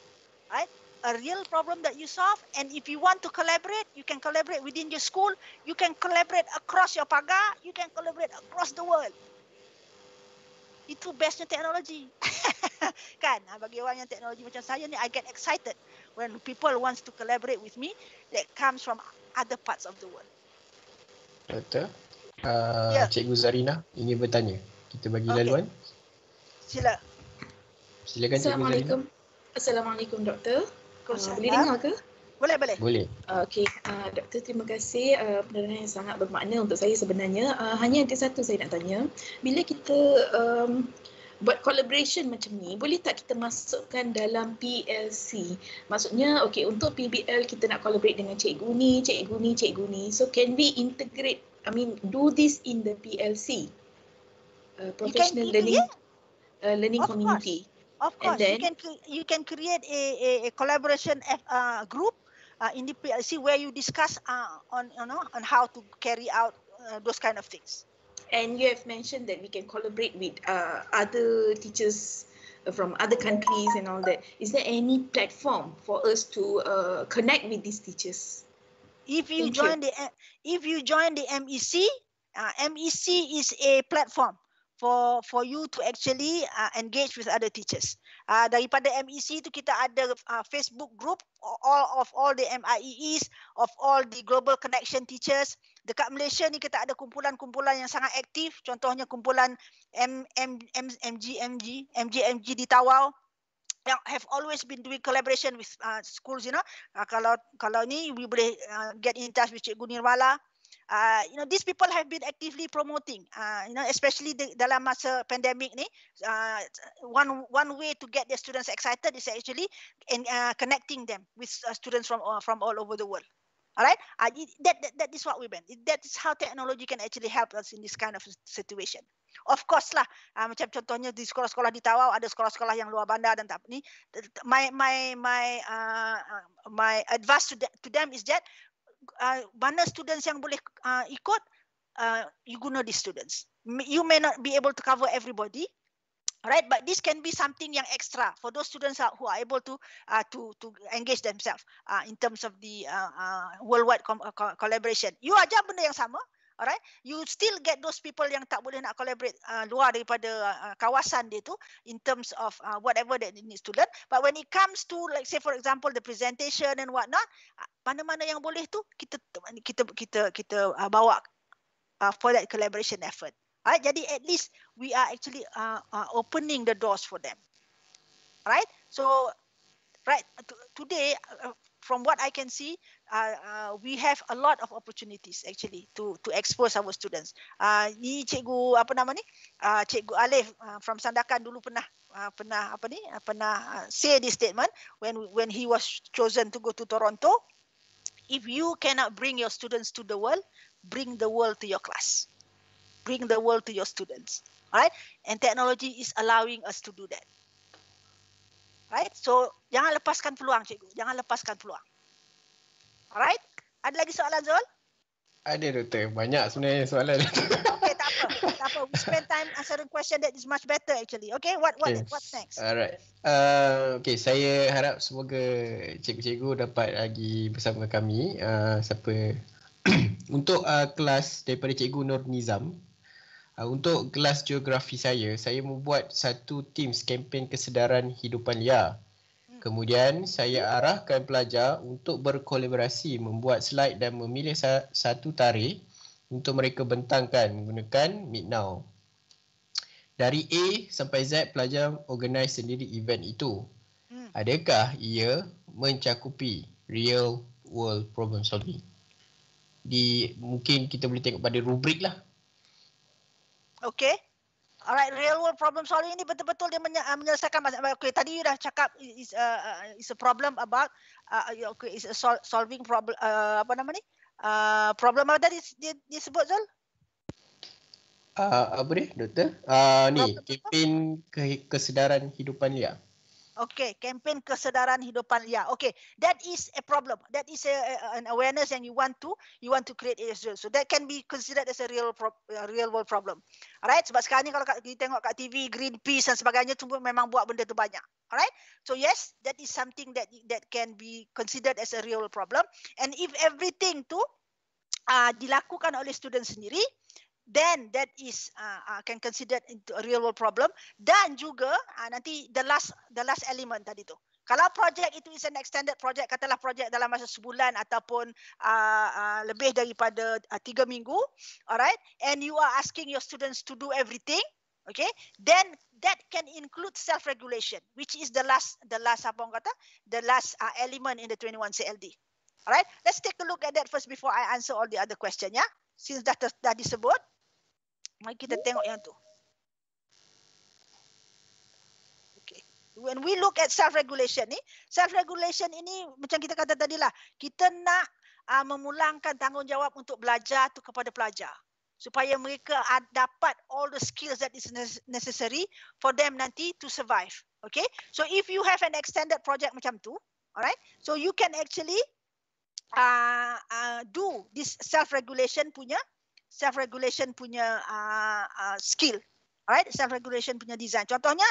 Right? A real problem that you solve and if you want to collaborate, you can collaborate within your school, you can collaborate across your pagar, you can collaborate across the world. Itu bestnya teknologi. [LAUGHS] [LAUGHS] kan ah, bagi orang yang teknologi macam saya ni I get excited when people wants to collaborate with me that comes from other parts of the world betul uh, ah, yeah. Cikgu Zarina ingin bertanya kita bagi okay. laluan sila silakan Cikgu Zarina Assalamualaikum Assalamualaikum Doktor uh, boleh dengar ke? Boleh, boleh. Boleh. Uh, Okey, uh, doktor terima kasih uh, penerangan yang sangat bermakna untuk saya sebenarnya. Uh, hanya ada satu saya nak tanya. Bila kita um, buat collaboration macam ni boleh tak kita masukkan dalam PLC maksudnya okay untuk PBL kita nak collaborate dengan cikgu ni cikgu ni cikgu ni so can we integrate i mean do this in the PLC uh, professional learning uh, learning of community course. of course then, you can you can create a a, a collaboration eh, uh, group uh, in the PLC where you discuss uh, on you know on how to carry out uh, those kind of things And you have mentioned that we can collaborate with uh, other teachers uh, from other countries and all that. Is there any platform for us to uh, connect with these teachers? If you Thank join you. the if you join the MEC, uh, MEC is a platform for for you to actually uh, engage with other teachers. Uh, daripada MEC to kita ada uh, Facebook group all of all the MIEEs of all the global connection teachers dekat Malaysia ni kita ada kumpulan-kumpulan yang sangat aktif contohnya kumpulan MGMG MGMG di Tawau yang have always been doing collaboration with uh, schools you know uh, kalau kalau ni we boleh uh, get in touch with Cikgu Nirmala Uh, you know, these people have been actively promoting. Uh, you know, especially the, dalam masa pandemik ni, uh, one one way to get their students excited is actually in uh, connecting them with uh, students from uh, from all over the world. Alright, uh, that, that that is what we meant. That is how technology can actually help us in this kind of situation. Of course lah, uh, macam contohnya di sekolah-sekolah di Tawau ada sekolah-sekolah yang luar bandar dan tak ni. My my my uh, my advice to, that, to them is that uh, mana students yang boleh uh, ikut, uh, you guna the students. You may not be able to cover everybody, Right, but this can be something yang extra for those students who are able to uh, to to engage themselves uh, in terms of the uh, uh, worldwide co- uh, co- collaboration. You ajar benda yang sama, alright? You still get those people yang tak boleh nak collaborate uh, luar daripada uh, kawasan dia tu in terms of uh, whatever that they need to learn. But when it comes to like say for example the presentation and what not, uh, mana-mana yang boleh tu kita kita kita kita uh, bawa uh, for that collaboration effort. Right? Jadi at least we are actually uh, uh, opening the doors for them. Right? So right today uh, from what I can see uh, uh, we have a lot of opportunities actually to to expose our students. uh, ni cikgu apa nama ni? Ah uh, cikgu Alif uh, from Sandakan dulu pernah uh, pernah apa ni? Uh, pernah uh, say this statement when when he was chosen to go to Toronto. If you cannot bring your students to the world, bring the world to your class bring the world to your students, right? And technology is allowing us to do that, right? So jangan lepaskan peluang, cikgu. Jangan lepaskan peluang. Alright? Ada lagi soalan, Zul? Ada, Doktor. Banyak sebenarnya soalan. okay, tak apa. Tak apa. We spend time answering question that is much better actually. Okay, what what okay. what next? Alright. Uh, okay, saya harap semoga cikgu-cikgu dapat lagi bersama kami. Uh, siapa [CLEARS THROAT] untuk uh, kelas daripada Cikgu Nur Nizam Uh, untuk kelas geografi saya, saya membuat satu tim kempen kesedaran hidupan liar. Hmm. Kemudian saya arahkan pelajar untuk berkolaborasi membuat slide dan memilih sa- satu tarikh untuk mereka bentangkan menggunakan Midnow. Dari A sampai Z pelajar organise sendiri event itu. Hmm. Adakah ia mencakupi real world problem solving? Di mungkin kita boleh tengok pada rubrik lah Okay. Alright, real world problem solving ini betul-betul dia menye- uh, menyelesaikan masalah. Okay, tadi you dah cakap is uh, is a problem about uh, okay, is a sol- solving problem uh, apa nama ni? Uh, problem apa tadi dia, dia sebut Zul? Uh, apa ni, doktor? Uh, ni, kempen ke- kesedaran hidupan liar. Okay, kempen kesedaran hidupan liar. Okay, that is a problem. That is a, an awareness and you want to you want to create as well. So that can be considered as a real pro, a real world problem. Alright, sebab sekarang ni kalau kita tengok kat TV Greenpeace dan sebagainya tu memang buat benda tu banyak. Alright, so yes, that is something that that can be considered as a real problem. And if everything tu uh, dilakukan oleh student sendiri, then that is uh, uh, can considered into a real world problem dan juga uh, nanti the last the last element tadi tu kalau projek itu is an extended project katalah projek dalam masa sebulan ataupun uh, uh, lebih daripada uh, tiga minggu alright and you are asking your students to do everything okay then that can include self regulation which is the last the last apa orang kata the last uh, element in the 21 CLD alright let's take a look at that first before i answer all the other question ya yeah? since dah, dah disebut Mari kita tengok yang tu. Okay. When we look at self-regulation ni, self-regulation ini macam kita kata tadi lah, kita nak uh, memulangkan tanggungjawab untuk belajar tu kepada pelajar. Supaya mereka dapat all the skills that is necessary for them nanti to survive. Okay, so if you have an extended project macam tu, alright, so you can actually uh, uh, do this self-regulation punya self regulation punya uh, uh, skill alright self regulation punya design contohnya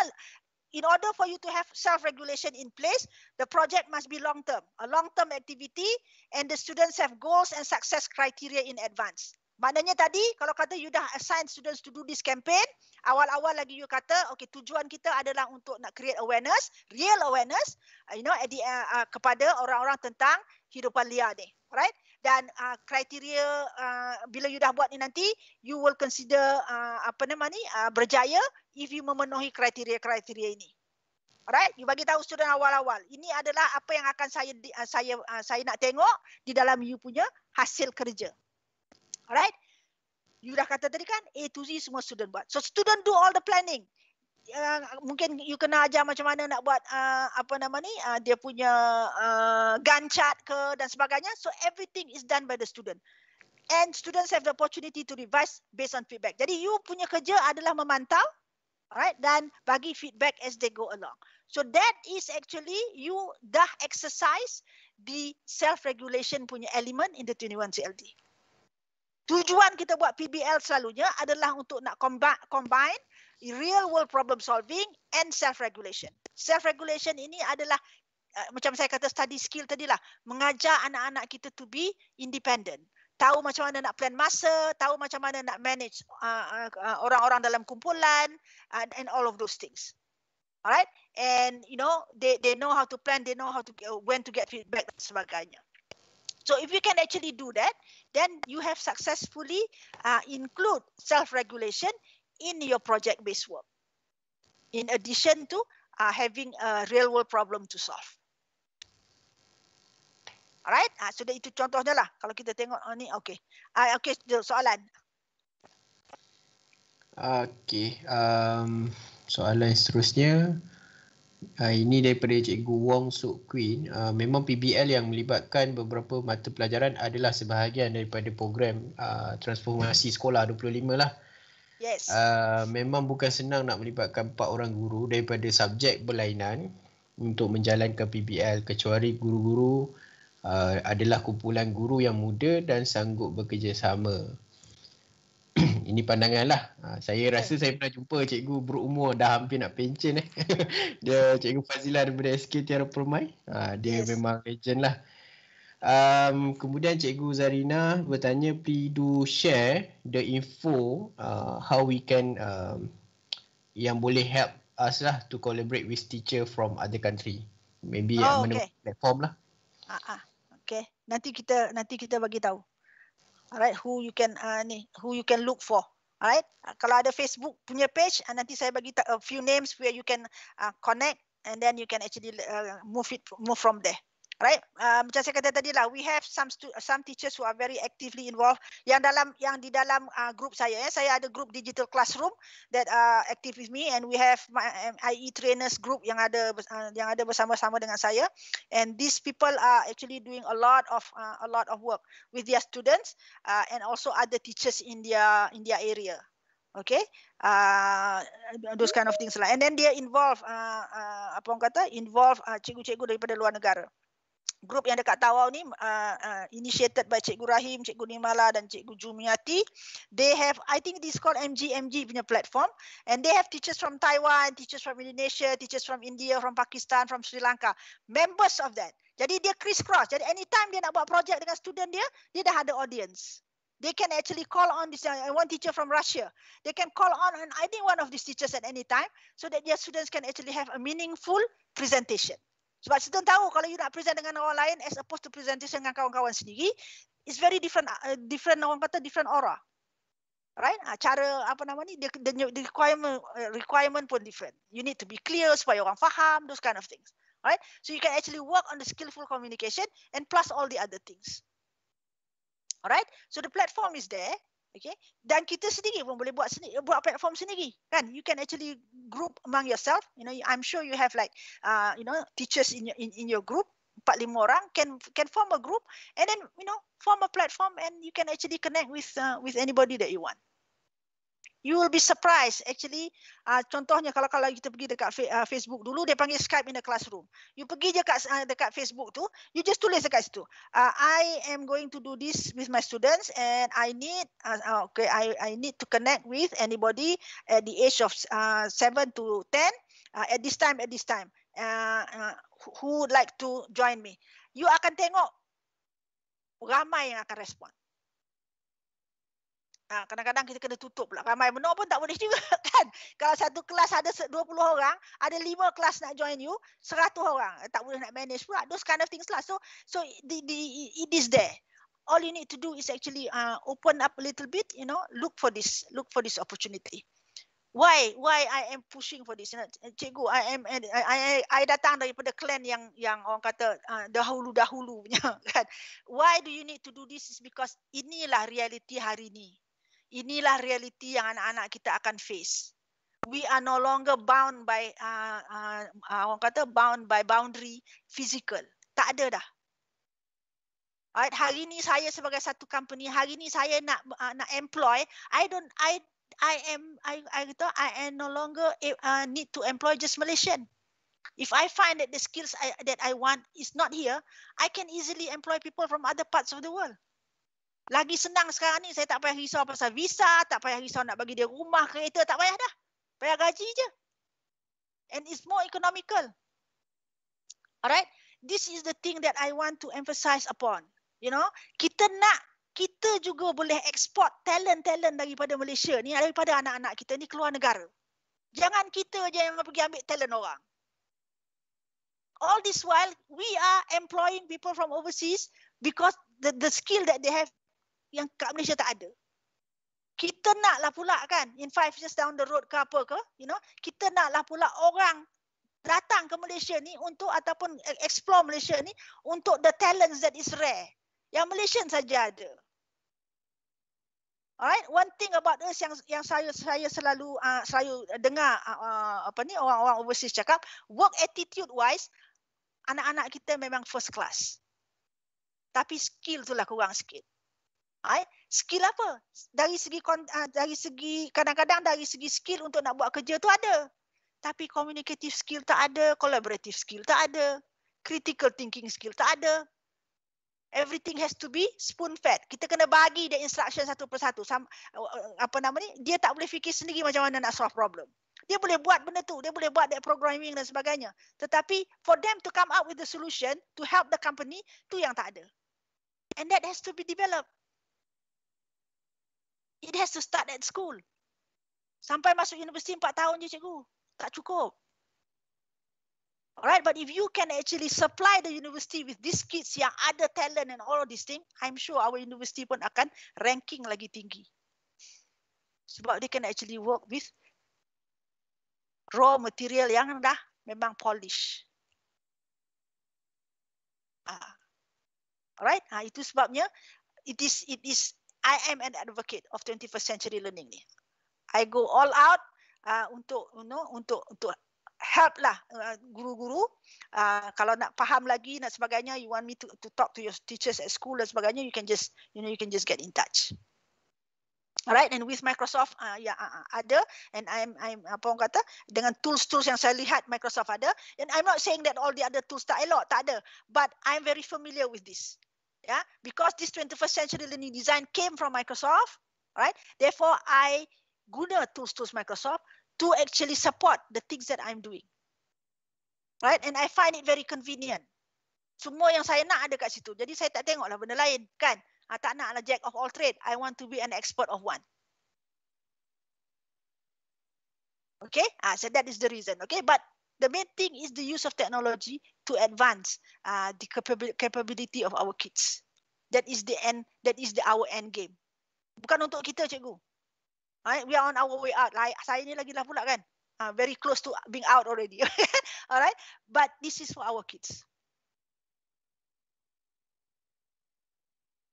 in order for you to have self regulation in place the project must be long term a long term activity and the students have goals and success criteria in advance Maknanya tadi kalau kata you dah assign students to do this campaign, awal-awal lagi you kata okay tujuan kita adalah untuk nak create awareness, real awareness, you know the, uh, uh, kepada orang-orang tentang hidupan liar ni, alright dan uh, kriteria uh, bila you dah buat ni nanti you will consider uh, apa nama ni uh, berjaya if you memenuhi kriteria-kriteria ini alright you bagi tahu student awal-awal ini adalah apa yang akan saya uh, saya uh, saya nak tengok di dalam you punya hasil kerja alright you dah kata tadi kan A to Z semua student buat so student do all the planning mungkin you kena ajar macam mana nak buat uh, apa nama ni uh, dia punya uh, gun chart ke dan sebagainya so everything is done by the student and students have the opportunity to revise based on feedback jadi you punya kerja adalah memantau alright dan bagi feedback as they go along so that is actually you dah exercise the self regulation punya element in the 21 CLD Tujuan kita buat PBL selalunya adalah untuk nak combine real world problem solving and self regulation. Self regulation ini adalah uh, macam saya kata study skill tadi lah, mengajar anak-anak kita to be independent. Tahu macam mana nak plan masa, tahu macam mana nak manage orang-orang uh, uh, uh dalam kumpulan uh, and all of those things. Alright? And you know, they they know how to plan, they know how to uh, when to get feedback dan sebagainya. So if you can actually do that, then you have successfully uh, include self-regulation in your project-based work. In addition to uh, having a real-world problem to solve. Alright, uh, ah, so itu contohnya lah. Kalau kita tengok oh, ni, okay. Uh, okay, soalan. Okay, um, soalan seterusnya. Uh, ini daripada Cikgu Wong Suk Queen. Uh, memang PBL yang melibatkan beberapa mata pelajaran adalah sebahagian daripada program uh, transformasi sekolah 25 lah. Yes. Uh, memang bukan senang nak melibatkan empat orang guru daripada subjek berlainan untuk menjalankan PBL kecuali guru-guru uh, adalah kumpulan guru yang muda dan sanggup bekerjasama. [CLEARS THROAT] Ini pandanganlah. Uh, saya yeah. rasa saya pernah jumpa cikgu berumur dah hampir nak pencen eh. [LAUGHS] dia cikgu Fazila daripada SK Tiara Permai. Uh, dia yes. memang legend lah. Um, kemudian Cikgu Zarina bertanya, please do share the info uh, how we can um, yang boleh help us lah to collaborate with teacher from other country. Maybe oh, mana okay. platform lah. Ah, ah. Okay. Nanti kita nanti kita bagi tahu. Alright, who you can uh, ni, who you can look for. Alright, kalau ada Facebook punya page, uh, nanti saya bagi a few names where you can uh, connect and then you can actually uh, move it move from there right uh, macam saya kata tadi lah we have some stu- some teachers who are very actively involved yang dalam yang di dalam uh, group saya ya saya ada group digital classroom that are active with me and we have my IE trainers group yang ada uh, yang ada bersama-sama dengan saya and these people are actually doing a lot of uh, a lot of work with their students uh, and also other teachers in their in their area Okay, uh, those kind of things lah. And then they involve, uh, uh, apa orang kata, involve uh, cikgu-cikgu daripada luar negara grup yang dekat Tawau ni uh, uh, initiated by Cikgu Rahim, Cikgu Nimala dan Cikgu Jumiati. They have, I think this called MGMG punya platform. And they have teachers from Taiwan, teachers from Indonesia, teachers from India, from Pakistan, from Sri Lanka. Members of that. Jadi dia crisscross. Jadi anytime dia nak buat projek dengan student dia, dia dah ada audience. They can actually call on this uh, one teacher from Russia. They can call on and I think one of these teachers at any time so that their students can actually have a meaningful presentation. Sebab kita tahu kalau you nak present dengan orang lain as opposed to presentation dengan kawan-kawan sendiri, it's very different uh, different orang kata different aura. Right? Uh, cara apa nama ni the, the requirement uh, requirement pun different. You need to be clear supaya orang faham those kind of things. Right? So you can actually work on the skillful communication and plus all the other things. Alright, so the platform is there. Okay. Dan kita sendiri pun boleh buat sendiri, buat platform sendiri. Kan? You can actually group among yourself. You know, I'm sure you have like, uh, you know, teachers in your, in, in your group. 4-5 orang can can form a group and then you know form a platform and you can actually connect with uh, with anybody that you want you will be surprised actually uh, contohnya kalau kalau kita pergi dekat uh, Facebook dulu dia panggil Skype in the classroom you pergi je dekat uh, ah, dekat Facebook tu you just tulis dekat situ uh, i am going to do this with my students and i need uh, okay i i need to connect with anybody at the age of uh, to 10 uh, at this time at this time uh, uh, who would like to join me you akan tengok ramai yang akan respond Ha, kadang-kadang kita kena tutup pula. Ramai benar pun tak boleh juga [LAUGHS] kan. Kalau satu kelas ada 20 orang, ada 5 kelas nak join you, 100 orang. Eh, tak boleh nak manage pula. Those kind of things lah. So, so the, the, it is there. All you need to do is actually uh, open up a little bit, you know, look for this, look for this opportunity. Why, why I am pushing for this? Cikgu, I am, I, I, I datang daripada clan yang, yang orang kata uh, dahulu dahulunya. [LAUGHS] Kan? Why do you need to do this? Is because inilah reality hari ini inilah realiti yang anak-anak kita akan face. We are no longer bound by uh, uh, uh, orang kata bound by boundary physical. Tak ada dah. Alright, hari ni saya sebagai satu company, hari ni saya nak uh, nak employ, I don't I I am I I kata I am no longer uh, need to employ just Malaysian. If I find that the skills I, that I want is not here, I can easily employ people from other parts of the world. Lagi senang sekarang ni saya tak payah risau pasal visa, tak payah risau nak bagi dia rumah, kereta, tak payah dah. Payah gaji je. And it's more economical. Alright? This is the thing that I want to emphasize upon. You know, kita nak kita juga boleh export talent-talent daripada Malaysia ni daripada anak-anak kita ni keluar negara. Jangan kita je yang pergi ambil talent orang. All this while we are employing people from overseas because the the skill that they have yang kat Malaysia tak ada. Kita naklah pula kan in five years down the road ke apa ke, you know, kita naklah pula orang datang ke Malaysia ni untuk ataupun e- explore Malaysia ni untuk the talents that is rare. Yang Malaysia saja ada. Alright, one thing about us yang yang saya saya selalu uh, selalu dengar uh, uh, apa ni orang-orang overseas cakap, work attitude wise anak-anak kita memang first class. Tapi skill tu lah kurang sikit. Right? Skill apa? Dari segi ah, dari segi kadang-kadang dari segi skill untuk nak buat kerja tu ada. Tapi communicative skill tak ada, collaborative skill tak ada, critical thinking skill tak ada. Everything has to be spoon fed. Kita kena bagi dia instruction satu persatu. Uh, apa nama ni? Dia tak boleh fikir sendiri macam mana nak solve problem. Dia boleh buat benda tu, dia boleh buat that programming dan sebagainya. Tetapi for them to come up with the solution to help the company, tu yang tak ada. And that has to be developed. It has to start at school. Sampai masuk universiti 4 tahun je cikgu. Tak cukup. Alright, but if you can actually supply the university with these kids yang ada talent and all of these things, I'm sure our university pun akan ranking lagi tinggi. Sebab they can actually work with raw material yang dah memang polish. Ah. Alright, ha, itu sebabnya it is it is I am an advocate of 21st century learning ni. I go all out uh, untuk you know untuk untuk help lah uh, guru-guru uh, kalau nak faham lagi nak sebagainya you want me to to talk to your teachers at school dan sebagainya you can just you know you can just get in touch. Alright and with Microsoft uh, ya yeah, uh, uh, ada and I'm I'm apa orang kata dengan tools tools yang saya lihat Microsoft ada and I'm not saying that all the other tools tak elok tak ada but I'm very familiar with this yeah because this 21st century learning design came from microsoft right therefore i guna tools tools microsoft to actually support the things that i'm doing right and i find it very convenient semua yang saya nak ada kat situ jadi saya tak tengoklah benda lain kan ah tak naklah jack of all trade i want to be an expert of one okay ah so that is the reason okay but the main thing is the use of technology to advance uh, the capab capability of our kids. That is the end. That is the our end game. Bukan untuk kita, cikgu. we are on our way out. Like, saya ni lagi lah pula kan. Uh, very close to being out already. [LAUGHS] Alright, but this is for our kids.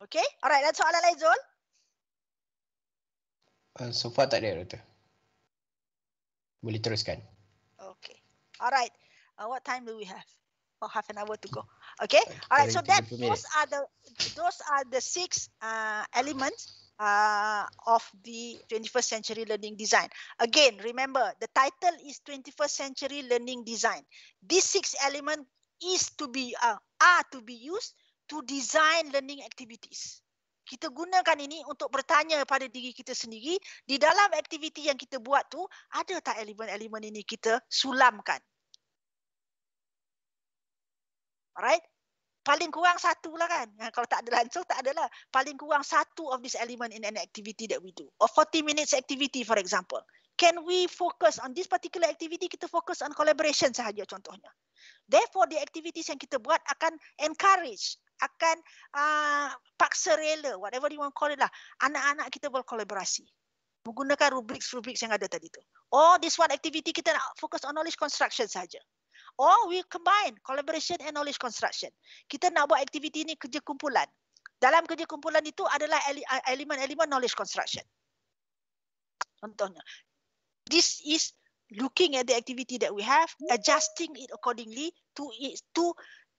Okay, alright. right. soalan lain, Zul? Uh, so far tak ada, Dr. Boleh teruskan. Okay, alright. Uh, what time do we have? for half an hour to go. Okay. All right. So that those are the those are the six uh, elements uh, of the 21st century learning design. Again, remember the title is 21st century learning design. These six elements is to be uh, are to be used to design learning activities. Kita gunakan ini untuk bertanya pada diri kita sendiri di dalam aktiviti yang kita buat tu ada tak elemen-elemen ini kita sulamkan. Alright? Paling kurang satu lah kan. Ha, kalau tak ada langsung, tak adalah. Paling kurang satu of this element in an activity that we do. Or 40 minutes activity for example. Can we focus on this particular activity? Kita focus on collaboration sahaja contohnya. Therefore, the activities yang kita buat akan encourage, akan uh, paksa rela, whatever you want call it lah. Anak-anak kita kolaborasi. Menggunakan rubrics-rubrics yang ada tadi tu. Or this one activity kita nak focus on knowledge construction saja or we combine collaboration and knowledge construction. Kita nak buat aktiviti ni kerja kumpulan. Dalam kerja kumpulan itu adalah elemen-elemen knowledge construction. Contohnya, this is looking at the activity that we have, adjusting it accordingly to it, to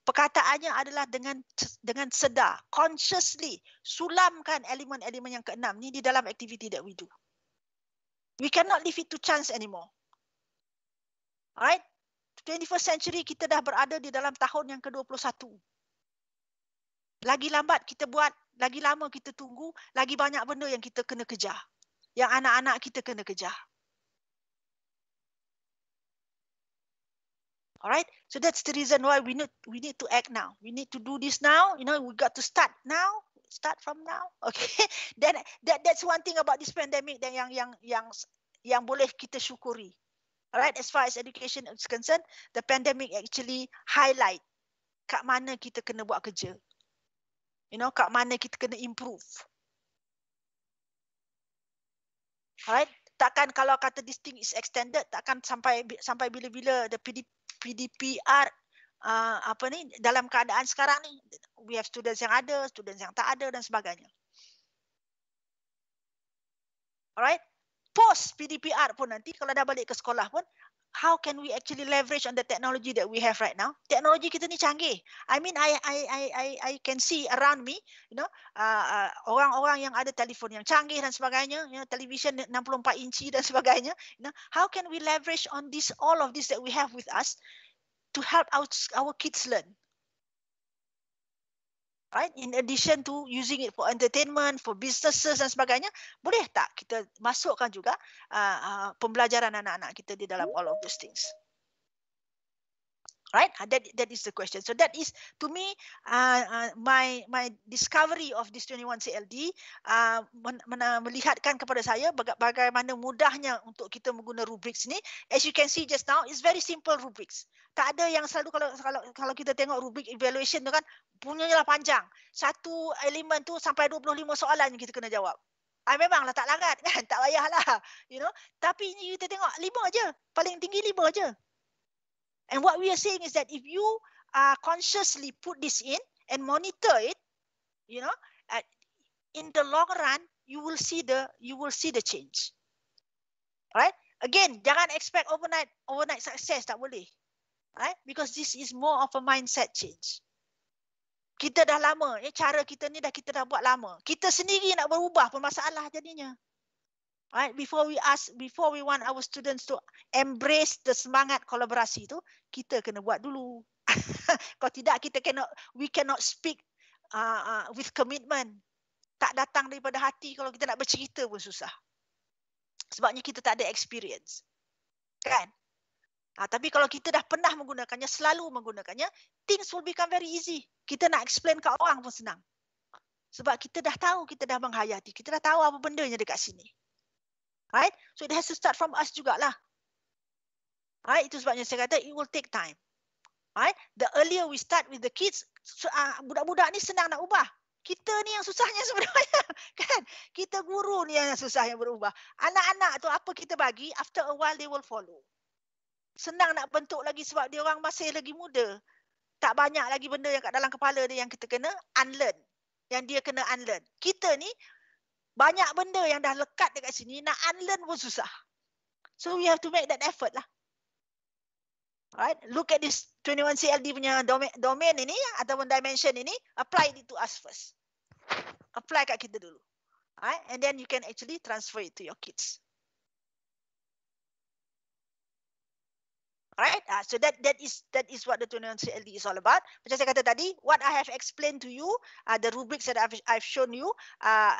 perkataannya adalah dengan dengan sedar, consciously sulamkan elemen-elemen yang keenam ni di dalam activity that we do. We cannot leave it to chance anymore. Alright? 21st century kita dah berada di dalam tahun yang ke-21. Lagi lambat kita buat, lagi lama kita tunggu, lagi banyak benda yang kita kena kejar. Yang anak-anak kita kena kejar. Alright, so that's the reason why we need we need to act now. We need to do this now. You know, we got to start now. Start from now. [LAUGHS] Okay. Then that that's one thing about this pandemic that yang yang yang yang boleh kita syukuri. Alright, as far as education is concerned, the pandemic actually highlight kat mana kita kena buat kerja. You know, kat mana kita kena improve. Alright, takkan kalau kata this thing is extended, takkan sampai sampai bila-bila the PDP, PDPR uh, apa ni dalam keadaan sekarang ni we have students yang ada, students yang tak ada dan sebagainya. Alright, post PDPR pun nanti kalau dah balik ke sekolah pun how can we actually leverage on the technology that we have right now teknologi kita ni canggih i mean i i i i, I can see around me you know uh, uh, orang-orang yang ada telefon yang canggih dan sebagainya you know television 64 inci dan [LAUGHS] sebagainya you know how can we leverage on this all of this that we have with us to help our our kids learn right in addition to using it for entertainment for businesses dan sebagainya boleh tak kita masukkan juga uh, uh, pembelajaran anak-anak kita di dalam hmm. all of those things right ha, that that is the question so that is to me uh, uh, my my discovery of this 21 CLD uh, men, men, melihatkan kepada saya baga- bagaimana mudahnya untuk kita menggunakan rubrics ni as you can see just now it's very simple rubrics tak ada yang selalu kalau kalau kalau kita tengok rubric evaluation tu kan punyanya lah panjang satu elemen tu sampai 25 soalan yang kita kena jawab Ah memanglah tak larat kan [LAUGHS] tak payahlah you know tapi ini kita tengok lima aja paling tinggi lima aja And what we are saying is that if you uh, consciously put this in and monitor it, you know, uh, in the long run, you will see the you will see the change. Right? Again, jangan expect overnight overnight success tak boleh. Right? Because this is more of a mindset change. Kita dah lama, ya, cara kita ni dah kita dah buat lama. Kita sendiri nak berubah pun masalah jadinya right before we ask before we want our students to embrace the semangat kolaborasi itu, kita kena buat dulu [LAUGHS] kalau tidak kita kena we cannot speak uh, uh, with commitment tak datang daripada hati kalau kita nak bercerita pun susah sebabnya kita tak ada experience kan Ha, tapi kalau kita dah pernah menggunakannya, selalu menggunakannya, things will become very easy. Kita nak explain ke orang pun senang. Sebab kita dah tahu, kita dah menghayati. Kita dah tahu apa benda bendanya dekat sini. Right? So it has to start from us jugalah. Right? Itu sebabnya saya kata it will take time. Right? The earlier we start with the kids, ah, budak-budak ni senang nak ubah. Kita ni yang susahnya [LAUGHS] sebenarnya. kan? Kita guru ni yang susahnya berubah. Anak-anak tu apa kita bagi, after a while they will follow. Senang nak bentuk lagi sebab dia orang masih lagi muda. Tak banyak lagi benda yang kat dalam kepala dia yang kita kena unlearn. Yang dia kena unlearn. Kita ni banyak benda yang dah lekat dekat sini nak unlearn pun susah. So we have to make that effort lah. Right? Look at this 21 CLD punya domain, domain ini ataupun dimension ini apply it to us first. Apply kat kita dulu. Right? And then you can actually transfer it to your kids. Right? Uh, so that that is that is what the 293 is all about. As I kata tadi, what I have explained to you, uh, the rubrics that I've, I've shown you, uh,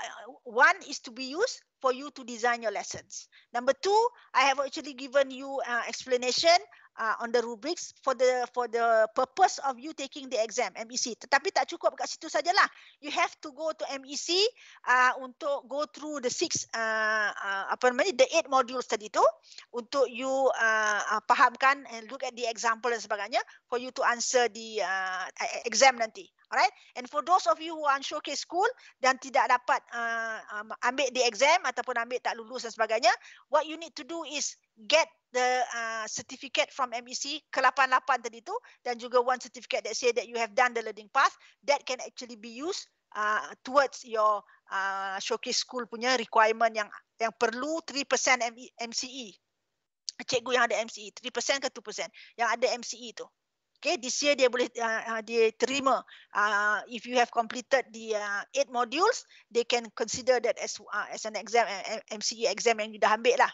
one is to be used for you to design your lessons. Number two, I have actually given you uh, explanation uh, on the rubrics for the for the purpose of you taking the exam MEC. Tetapi tak cukup kat situ sajalah. You have to go to MEC uh, untuk go through the six uh, uh, apa namanya the eight modules tadi tu untuk you uh, uh, fahamkan and look at the example dan sebagainya for you to answer the uh, e-, exam nanti. Alright, and for those of you who are showcase school dan tidak dapat uh, um, ambil the exam ataupun ambil tak lulus dan sebagainya, what you need to do is get the uh, certificate from MEC ke-88 tadi tu dan juga one certificate that say that you have done the learning path that can actually be used uh, towards your uh, showcase school punya requirement yang yang perlu 3% MCE. E. Cikgu yang ada MCE e, 3% ke 2% yang ada MCE tu. Okay, this year dia boleh uh, uh, dia terima uh, if you have completed the uh, eight modules, they can consider that as uh, as an exam, MCE exam yang you dah ambil lah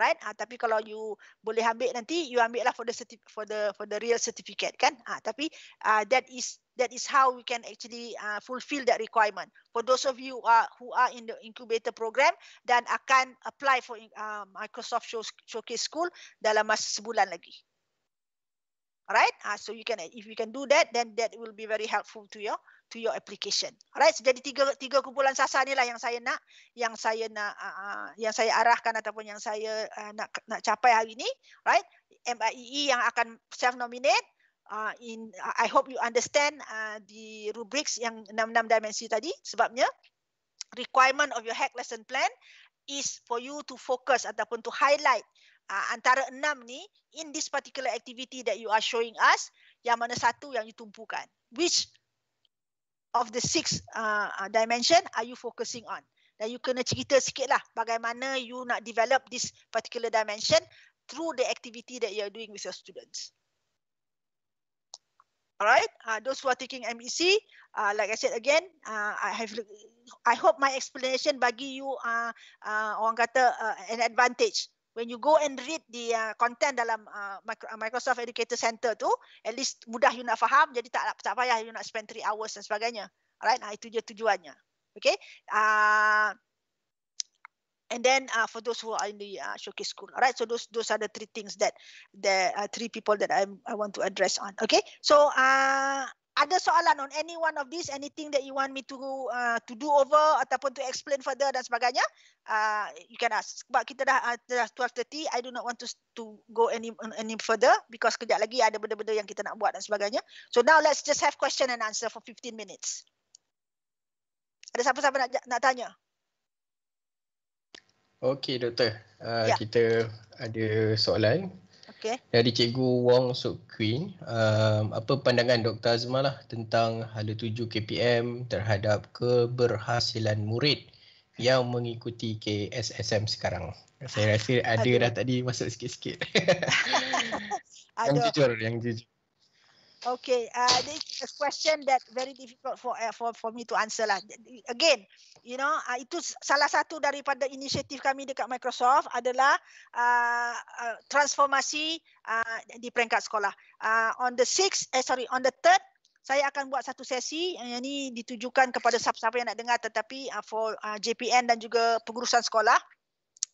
right Ah, tapi kalau you boleh ambil nanti you ambil lah for the for the for the real certificate kan Ah, tapi uh, that is that is how we can actually uh, fulfill that requirement for those of you ah who are in the incubator program dan akan apply for uh, Microsoft Show- showcase school dalam masa sebulan lagi right Ah, so you can if you can do that then that will be very helpful to you to your application. Alright, so, jadi tiga tiga kumpulan sasaran lah yang saya nak yang saya nak uh, yang saya arahkan ataupun yang saya uh, nak nak capai hari ini, right? MIEE e yang akan self nominate uh, in I hope you understand uh, the rubrics yang enam enam dimensi tadi sebabnya requirement of your hack lesson plan is for you to focus ataupun to highlight uh, antara enam ni in this particular activity that you are showing us yang mana satu yang you tumpukan which of the six uh, uh, dimension are you focusing on? Dan you kena cerita sikit lah bagaimana you nak develop this particular dimension through the activity that you are doing with your students. Alright, uh, those who are taking MEC, uh, like I said again, uh, I have, I hope my explanation bagi you uh, uh, orang kata uh, an advantage when you go and read the uh, content dalam uh, uh, Microsoft Educator Center tu, at least mudah you nak faham, jadi tak tak payah you nak spend 3 hours dan sebagainya. Alright, nah, itu je tujuannya. Okay. Uh, and then uh, for those who are in the uh, showcase school. Alright, so those those are the three things that the uh, three people that I I want to address on. Okay. So uh, ada soalan on any one of these, anything that you want me to uh, to do over ataupun to explain further dan sebagainya, uh, you can ask. Sebab kita dah, uh, dah 12.30, I do not want to to go any any further because kejap lagi ada benda-benda yang kita nak buat dan sebagainya. So now let's just have question and answer for 15 minutes. Ada siapa-siapa nak, nak tanya? Okay, doktor. Uh, yeah. Kita ada soalan Okay. Dari Cikgu Wong Sok Queen, um, apa pandangan Dr. Azma lah tentang hala tuju KPM terhadap keberhasilan murid yang mengikuti KSSM sekarang? Saya rasa ada Aduh. dah tadi masuk sikit-sikit. [LAUGHS] yang jujur, yang jujur. Okay, uh, this is a question that very difficult for uh, for for me to answer lah. Again, you know, uh, itu salah satu daripada inisiatif kami dekat Microsoft adalah uh, uh, transformasi uh, di peringkat sekolah. Uh, on the sixth, eh sorry, on the third, saya akan buat satu sesi uh, yang ini ditujukan kepada siapa-siapa yang nak dengar, tetapi uh, for uh, JPN dan juga pengurusan sekolah.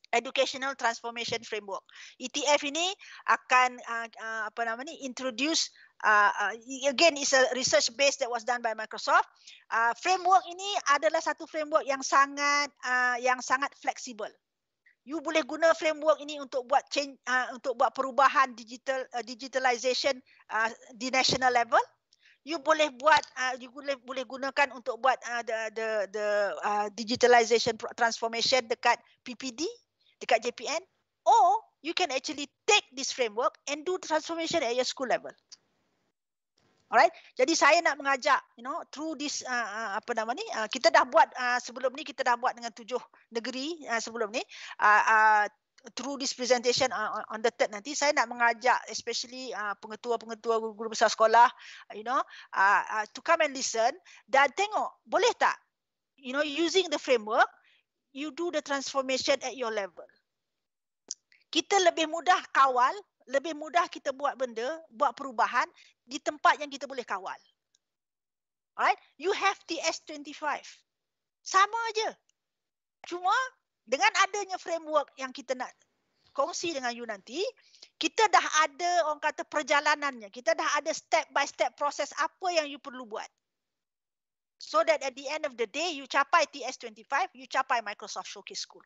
Educational Transformation Framework. ETF ini akan uh, uh, apa namanya introduce uh, uh again it's a research base that was done by Microsoft. Uh, framework ini adalah satu framework yang sangat uh, yang sangat fleksibel. You boleh guna framework ini untuk buat change, uh, untuk buat perubahan digital uh, digitalization uh, di national level. You boleh buat, uh, you boleh boleh gunakan untuk buat uh, the the the uh, digitalization transformation dekat PPD, dekat JPN, or you can actually take this framework and do transformation at your school level. Alright. Jadi saya nak mengajak, you know, through this uh, uh, apa nama ni, uh, kita dah buat uh, sebelum ni kita dah buat dengan tujuh negeri uh, sebelum ni. Uh, uh, through this presentation uh, on the third nanti saya nak mengajak especially uh, pengetua-pengetua guru-guru besar sekolah you know uh, uh, to come and listen dan tengok boleh tak you know using the framework you do the transformation at your level kita lebih mudah kawal lebih mudah kita buat benda buat perubahan di tempat yang kita boleh kawal. Alright, You have TS25. Sama aja. Cuma dengan adanya framework yang kita nak kongsi dengan you nanti, kita dah ada orang kata perjalanannya. Kita dah ada step by step proses apa yang you perlu buat. So that at the end of the day, you capai TS25, you capai Microsoft Showcase School.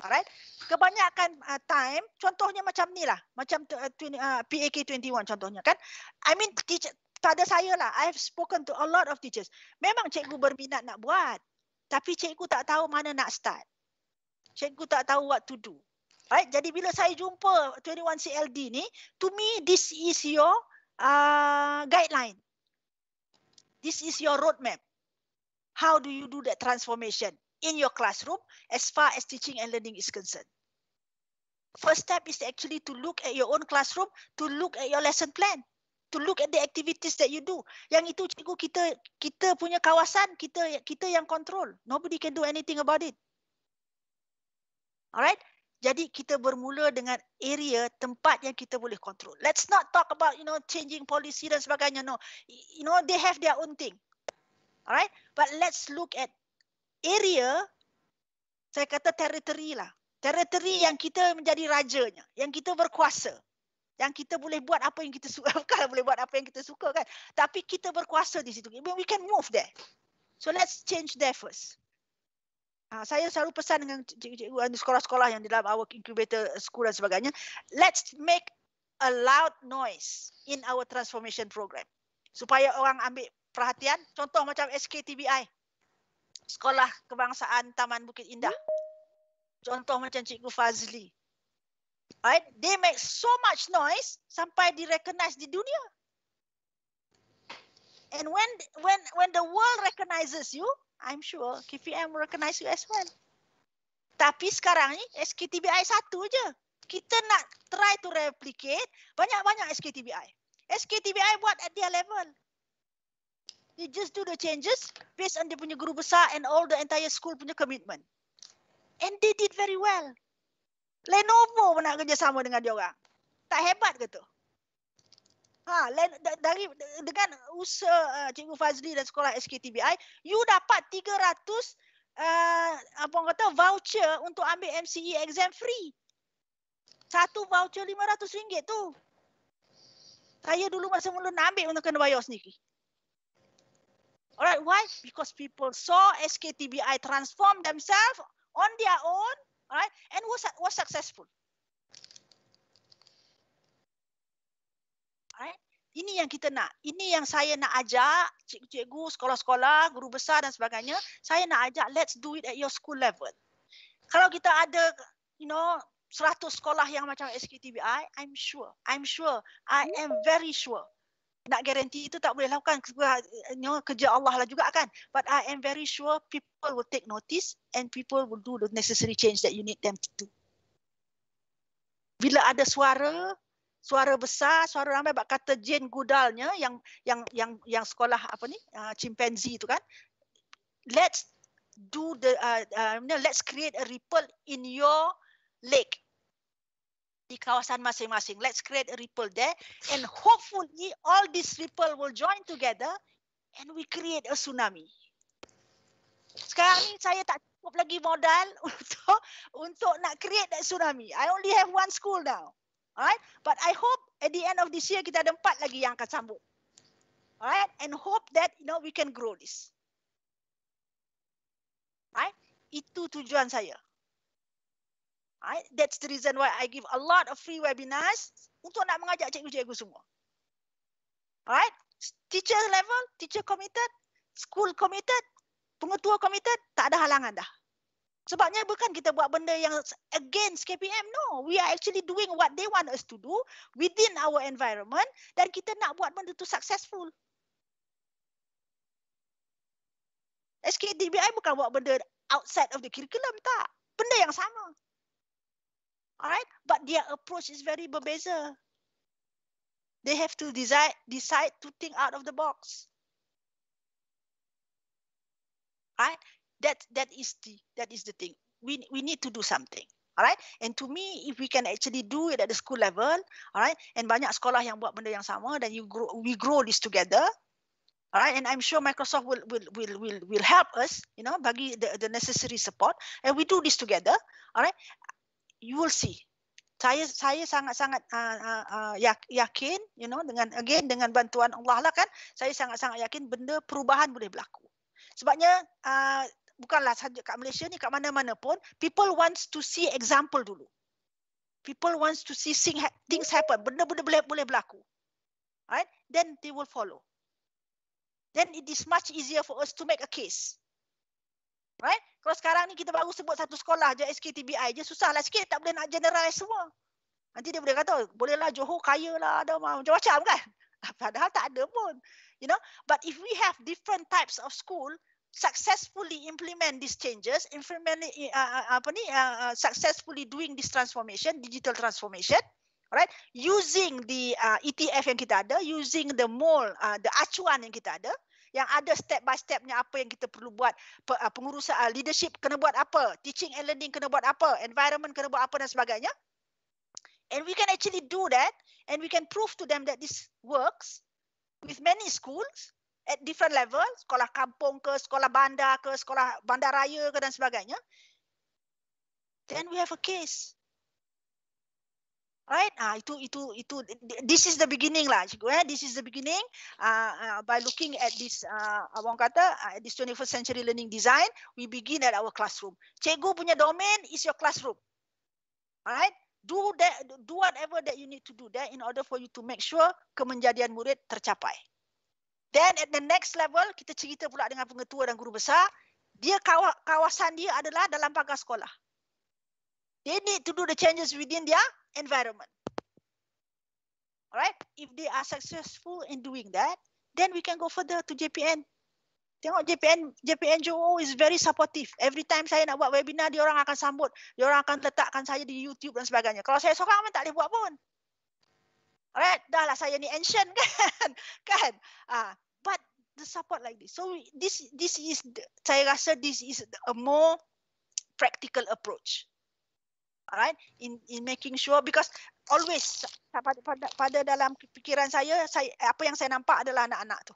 Alright. Kebanyakan uh, time, contohnya macam ni lah. Macam uh, uh PAK21 contohnya kan. I mean, teacher, tak ada saya lah. I have spoken to a lot of teachers. Memang cikgu berminat nak buat. Tapi cikgu tak tahu mana nak start. Cikgu tak tahu what to do. Right? Jadi bila saya jumpa 21CLD ni, to me, this is your uh, guideline. This is your roadmap. How do you do that transformation? in your classroom as far as teaching and learning is concerned. First step is actually to look at your own classroom, to look at your lesson plan, to look at the activities that you do. Yang itu cikgu kita kita punya kawasan, kita kita yang control. Nobody can do anything about it. Alright? Jadi kita bermula dengan area tempat yang kita boleh control. Let's not talk about you know changing policy dan sebagainya. No. You know they have their own thing. Alright? But let's look at area saya kata territory lah. territory yang kita menjadi rajanya, yang kita berkuasa. Yang kita boleh buat apa yang kita suka. [LAUGHS] Bukan boleh buat apa yang kita suka kan. Tapi kita berkuasa di situ. We can move there. So let's change there first. Ha, saya selalu pesan dengan sekolah-sekolah yang di dalam our incubator school dan sebagainya. Let's make a loud noise in our transformation program. Supaya orang ambil perhatian. Contoh macam SKTBI sekolah kebangsaan Taman Bukit Indah. Contoh macam Cikgu Fazli. Right? They make so much noise sampai di recognize di dunia. And when when when the world recognizes you, I'm sure KPM recognize you as well. Tapi sekarang ni SKTBI satu aja. Kita nak try to replicate banyak-banyak SKTBI. SKTBI buat at their level. He just do the changes based on the punya guru besar and all the entire school punya commitment. And they did very well. Lenovo pun nak kerjasama dengan dia orang. Tak hebat ke tu? Ha, dari dengan usaha uh, Cikgu Fazli dan sekolah SKTBI, you dapat 300 uh, apa kata voucher untuk ambil MCE exam free. Satu voucher RM500 tu. Saya dulu masa mula nak ambil untuk kena bayar sendiri. Alright, why? Because people saw SKTBI transform themselves on their own, alright, and was was successful. Alright, ini yang kita nak. Ini yang saya nak ajak cikgu-cikgu, sekolah-sekolah, guru besar dan sebagainya. Saya nak ajak, let's do it at your school level. Kalau kita ada, you know, 100 sekolah yang macam SKTBI, I'm sure, I'm sure, I am very sure nak garanti itu tak boleh lakukan eh, you know, kerja Allah lah juga kan but I am very sure people will take notice and people will do the necessary change that you need them to do. bila ada suara suara besar suara ramai bab kata jin gudalnya yang yang yang yang sekolah apa ni uh, chimpanzee tu kan let's do the uh, uh, let's create a ripple in your lake di kawasan masing-masing. Let's create a ripple there and hopefully all these ripple will join together and we create a tsunami. Sekarang ni saya tak cukup lagi modal [LAUGHS] untuk untuk nak create that tsunami. I only have one school now. Alright, but I hope at the end of this year kita ada empat lagi yang akan sambung. Alright, and hope that you know we can grow this. Alright, itu tujuan saya. Right? That's the reason why I give a lot of free webinars untuk nak mengajak cikgu-cikgu semua. Alright, Teacher level, teacher committed, school committed, pengetua committed, tak ada halangan dah. Sebabnya bukan kita buat benda yang against KPM. No, we are actually doing what they want us to do within our environment dan kita nak buat benda tu successful. SKDBI bukan buat benda outside of the curriculum, tak. Benda yang sama. All right, but their approach is very berbeza. They have to decide decide to think out of the box. Right, that that is the that is the thing. We we need to do something. All right, and to me, if we can actually do it at the school level, all right, and banyak sekolah yang buat benda yang sama, then you grow, we grow this together, all right, and I'm sure Microsoft will will will will will help us, you know, bagi the, the necessary support, and we do this together, all right. you will see. Saya saya sangat-sangat uh, uh, uh, yakin, you know, dengan again dengan bantuan Allah lah kan, saya sangat-sangat yakin benda perubahan boleh berlaku. Sebabnya uh, bukanlah saja kat Malaysia ni, kat mana-mana pun, people wants to see example dulu. People wants to see thing, things happen, benda-benda boleh boleh berlaku, right? Then they will follow. Then it is much easier for us to make a case. Right? Kalau sekarang ni kita baru sebut satu sekolah je SKTBI je susahlah sikit tak boleh nak generalize semua. Nanti dia boleh kata bolehlah Johor kaya lah ada macam-macam kan. [LAUGHS] Padahal tak ada pun. You know, but if we have different types of school successfully implement these changes, implement uh, uh, uh, apa ni uh, uh, successfully doing this transformation, digital transformation, right? Using the uh, ETF yang kita ada, using the mall, uh, the acuan yang kita ada, yang ada step by stepnya apa yang kita perlu buat ah, pengurusan ah, leadership kena buat apa teaching and learning kena buat apa environment kena buat apa dan sebagainya and we can actually do that and we can prove to them that this works with many schools at different levels sekolah kampung ke sekolah bandar ke sekolah bandaraya ke dan sebagainya then we have a case right ah itu itu itu this is the beginning lah cikgu eh this is the beginning ah uh, by looking at this ah uh, orang kata uh, this 21st century learning design we begin at our classroom cikgu punya domain is your classroom alright do that do whatever that you need to do that in order for you to make sure kemenjadian murid tercapai then at the next level kita cerita pula dengan pengetua dan guru besar dia kawasan dia adalah dalam pagar sekolah They need to do the changes within their environment. Alright, if they are successful in doing that, then we can go further to JPN. Tengok JPN, JPN Joe is very supportive. Every time saya nak buat webinar, dia orang akan sambut, dia orang akan letakkan saya di YouTube dan sebagainya. Kalau saya seorang pun tak boleh buat pun. Alright, dah lah saya ni ancient [LAUGHS] kan? kan? Ah, but the support like this. So this this is the, saya rasa this is a more practical approach right in in making sure because always pada, pada, pada dalam fikiran saya saya apa yang saya nampak adalah anak-anak tu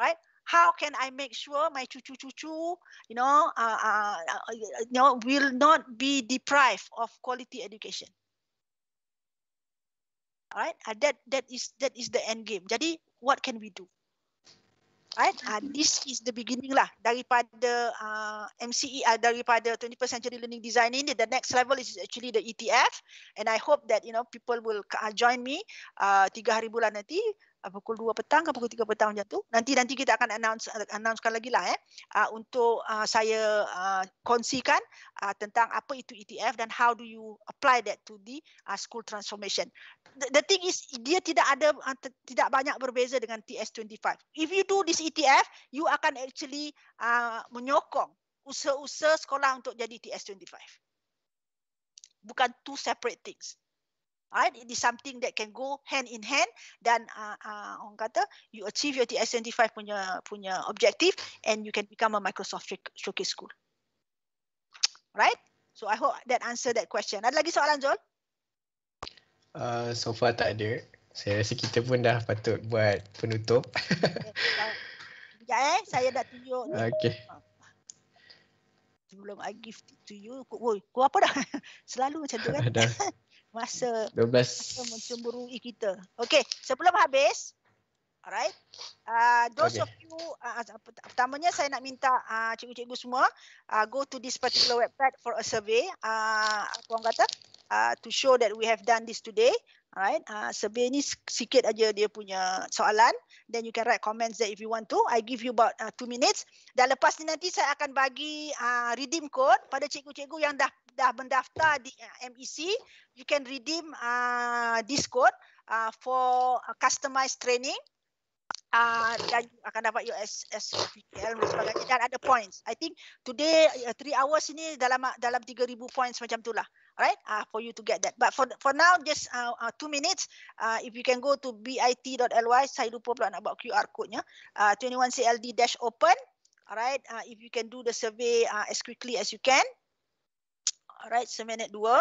right how can i make sure my cucu-cucu you know uh, uh, uh, you know will not be deprived of quality education Alright, uh, that that is that is the end game jadi what can we do Right? Uh, eh, ah, this is the beginning lah daripada uh, ah, MCE uh, ah, daripada 21st Century Learning Design ini. The next level is actually the ETF, and I hope that you know people will join me uh, tiga hari bulan nanti Ah, pukul 2 petang ke pukul 3 petang macam tu. Nanti nanti kita akan announce announcekan lagi lah eh uh, untuk uh, saya uh, kongsikan uh, tentang apa itu ETF dan how do you apply that to the uh, school transformation. The, the thing is dia tidak ada uh, tidak banyak berbeza dengan TS25. If you do this ETF, you akan actually uh, menyokong usaha-usaha sekolah untuk jadi TS25. Bukan two separate things. Right? It is something that can go hand in hand dan uh, uh, orang kata you achieve your TSN 25 punya punya objective and you can become a Microsoft Showcase School. Right? So I hope that answer that question. Ada lagi soalan Joel? Uh, so far tak ada. Saya rasa kita pun dah patut buat penutup. [LAUGHS] Sekejap okay, eh, saya dah tunjuk. Okay. Sebelum I give it to you, woi, kau apa dah? [LAUGHS] Selalu macam tu kan? [LAUGHS] masa 12 mencemburui kita. Okey, sebelum habis Alright. Ah uh, those okay. of you uh, pertamanya saya nak minta ah uh, cikgu-cikgu semua uh, go to this particular website for a survey. Ah uh, kata ah uh, to show that we have done this today. Alright. Ah uh, survey ni sikit aja dia punya soalan then you can write comments that if you want to. I give you about 2 uh, minutes. Dan lepas ni nanti saya akan bagi ah uh, redeem code pada cikgu-cikgu yang dah dah mendaftar di eh, MEC, you can redeem uh, this code uh, for customized training. Uh, dan akan dapat USSVPL dan sebagainya dan ada points. I think today 3 uh, hours ini dalam dalam 3000 points macam tu lah. Alright? Uh, for you to get that. But for for now just 2 uh, uh, minutes uh, if you can go to bit.ly saya lupa pula nak buat QR code-nya. Uh, 21cld-open. Alright? Uh, if you can do the survey uh, as quickly as you can. Alright, seminit dua.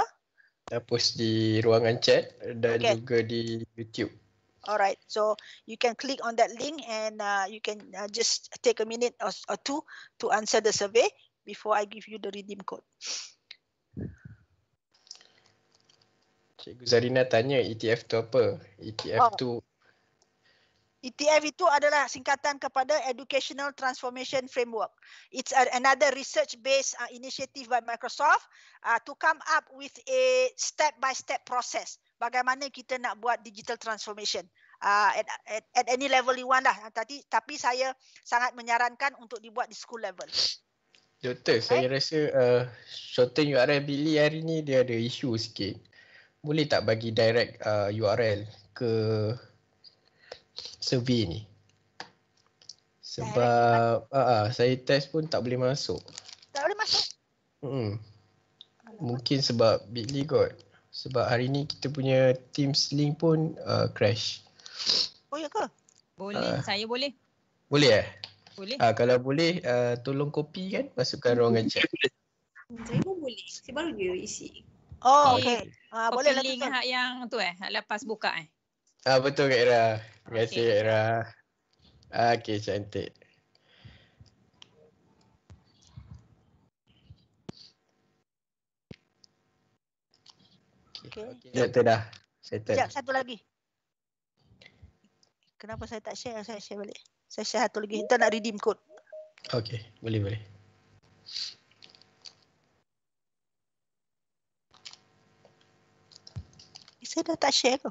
Dah post di ruangan chat dan okay. juga di YouTube. Alright, so you can click on that link and uh, you can uh, just take a minute or, or two to answer the survey before I give you the redeem code. Cikgu Zarina tanya ETF tu apa? ETF oh. tu ETF itu adalah singkatan kepada Educational Transformation Framework. It's another research-based uh, initiative by Microsoft uh, to come up with a step-by-step process bagaimana kita nak buat digital transformation uh, at, at, at any level you want lah. Uh, Tadi tapi saya sangat menyarankan untuk dibuat di school level. Doktor, okay. saya rasa uh, shorten URL Billy hari ni dia ada isu sikit. Boleh tak bagi direct uh, URL ke survey ni. Sebab uh, uh, saya test pun tak boleh masuk. Tak boleh masuk? Hmm. Mungkin sebab bit.ly kot. Sebab hari ni kita punya Teams link pun uh, crash. Oh ya ke? Boleh, uh, saya boleh. Boleh eh? Boleh. Uh, kalau boleh, uh, tolong kopi kan masukkan ruangan chat. [LAUGHS] Saya pun boleh. Saya baru dia isi. Oh, ya. okay. okay. Uh, boleh lah. Link yang tu eh, lepas buka eh. Ah betul Kak Ira. Terima kasih okay. Kak Ira. Ah, okay cantik. Okay. Okay. Settle dah. Settle. Sekejap, satu lagi. Kenapa saya tak share? Saya share balik. Saya share satu lagi. Kita nak redeem code. Okay, boleh boleh. Eh, saya dah tak share ke?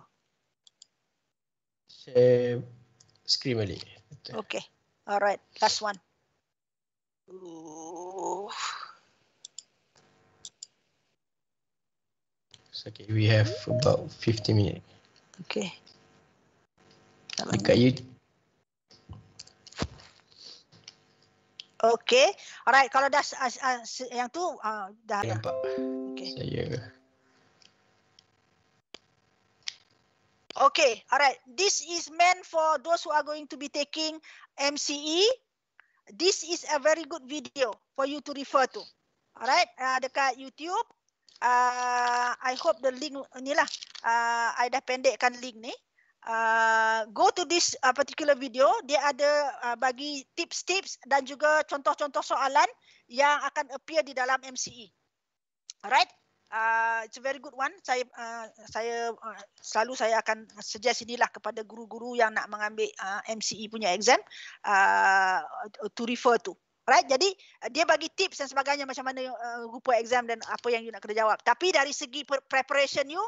share eh, screen balik. Okay. Alright. Last one. So, okay. We have about 50 minutes. Okay. Okay, YouTube. Okay, alright. Kalau dah uh, uh, yang tu uh, dah nampak. Okay. Saya. Okay, alright. This is meant for those who are going to be taking MCE. This is a very good video for you to refer to. Alright, uh, dekat YouTube. Uh, I hope the link ni lah. Uh, I dah pendekkan link ni. Uh, go to this uh, particular video. Dia ada uh, bagi tips-tips dan juga contoh-contoh soalan yang akan appear di dalam MCE. Alright. Ah, it's a very good one. Saya uh, saya uh, selalu saya akan suggest inilah kepada guru-guru yang nak mengambil uh, MCE punya exam uh, to refer to. Right? Jadi dia bagi tips dan sebagainya macam mana uh, rupa exam dan apa yang you nak kena jawab. Tapi dari segi preparation you,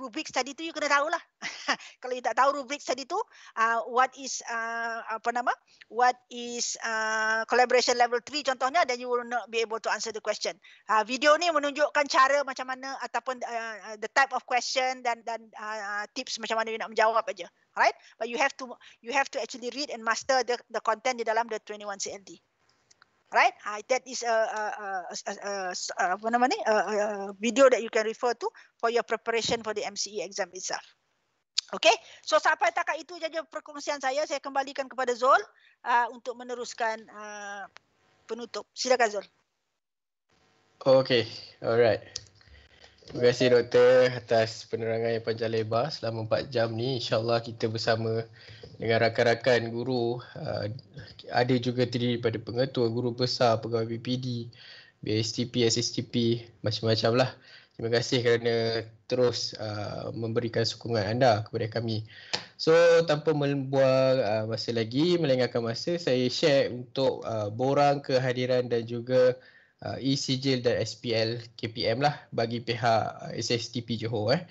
Rubrik study tu you kena tahu lah. [LAUGHS] Kalau you tak tahu rubrik study tu, uh, what is uh, apa nama? What is uh, collaboration level 3 contohnya then you will not be able to answer the question. Uh, video ni menunjukkan cara macam mana ataupun uh, uh, the type of question dan dan uh, tips macam mana you nak menjawab aja. Alright? But you have to you have to actually read and master the the content di dalam the 21 CLD right uh, that is a, a, a, a, a, a, a, a, a video that you can refer to for your preparation for the MCE exam itself okay so sampai takat itu saja perkongsian saya saya kembalikan kepada Zul uh, untuk meneruskan uh, penutup silakan Zul okay alright terima kasih doktor atas penerangan yang panjang lebar selama 4 jam ni insyaallah kita bersama dengan rakan-rakan guru uh, ada juga terdiri daripada pengetua guru besar pegawai BPD BSTP, SSTP macam-macam lah terima kasih kerana terus uh, memberikan sokongan anda kepada kami so tanpa membuang uh, masa lagi melengahkan masa saya share untuk uh, borang kehadiran dan juga uh, e-sijil dan SPL KPM lah bagi pihak uh, SSTP Johor eh.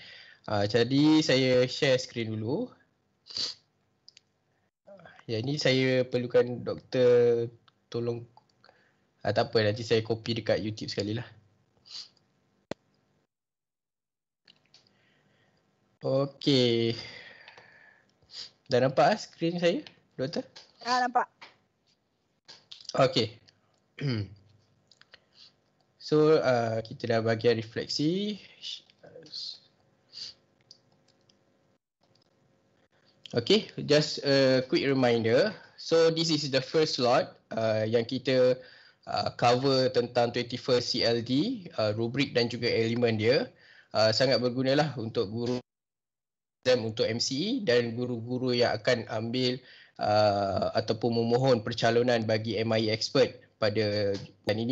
Uh, jadi saya share screen dulu. Ya ni saya perlukan doktor tolong ah, tak apa nanti saya copy dekat YouTube sekali lah. Okay. Dah nampak ah screen saya, doktor? [CLEARS THROAT] Ah nampak. Okay. so uh, kita dah bagian refleksi Okay, just a quick reminder. So this is the first slot uh, yang kita uh, cover tentang 21st CLD, uh, rubrik dan juga elemen dia. Uh, sangat bergunalah untuk guru dan untuk MCE dan guru-guru yang akan ambil uh, ataupun memohon percalonan bagi MIE expert pada bulan ini.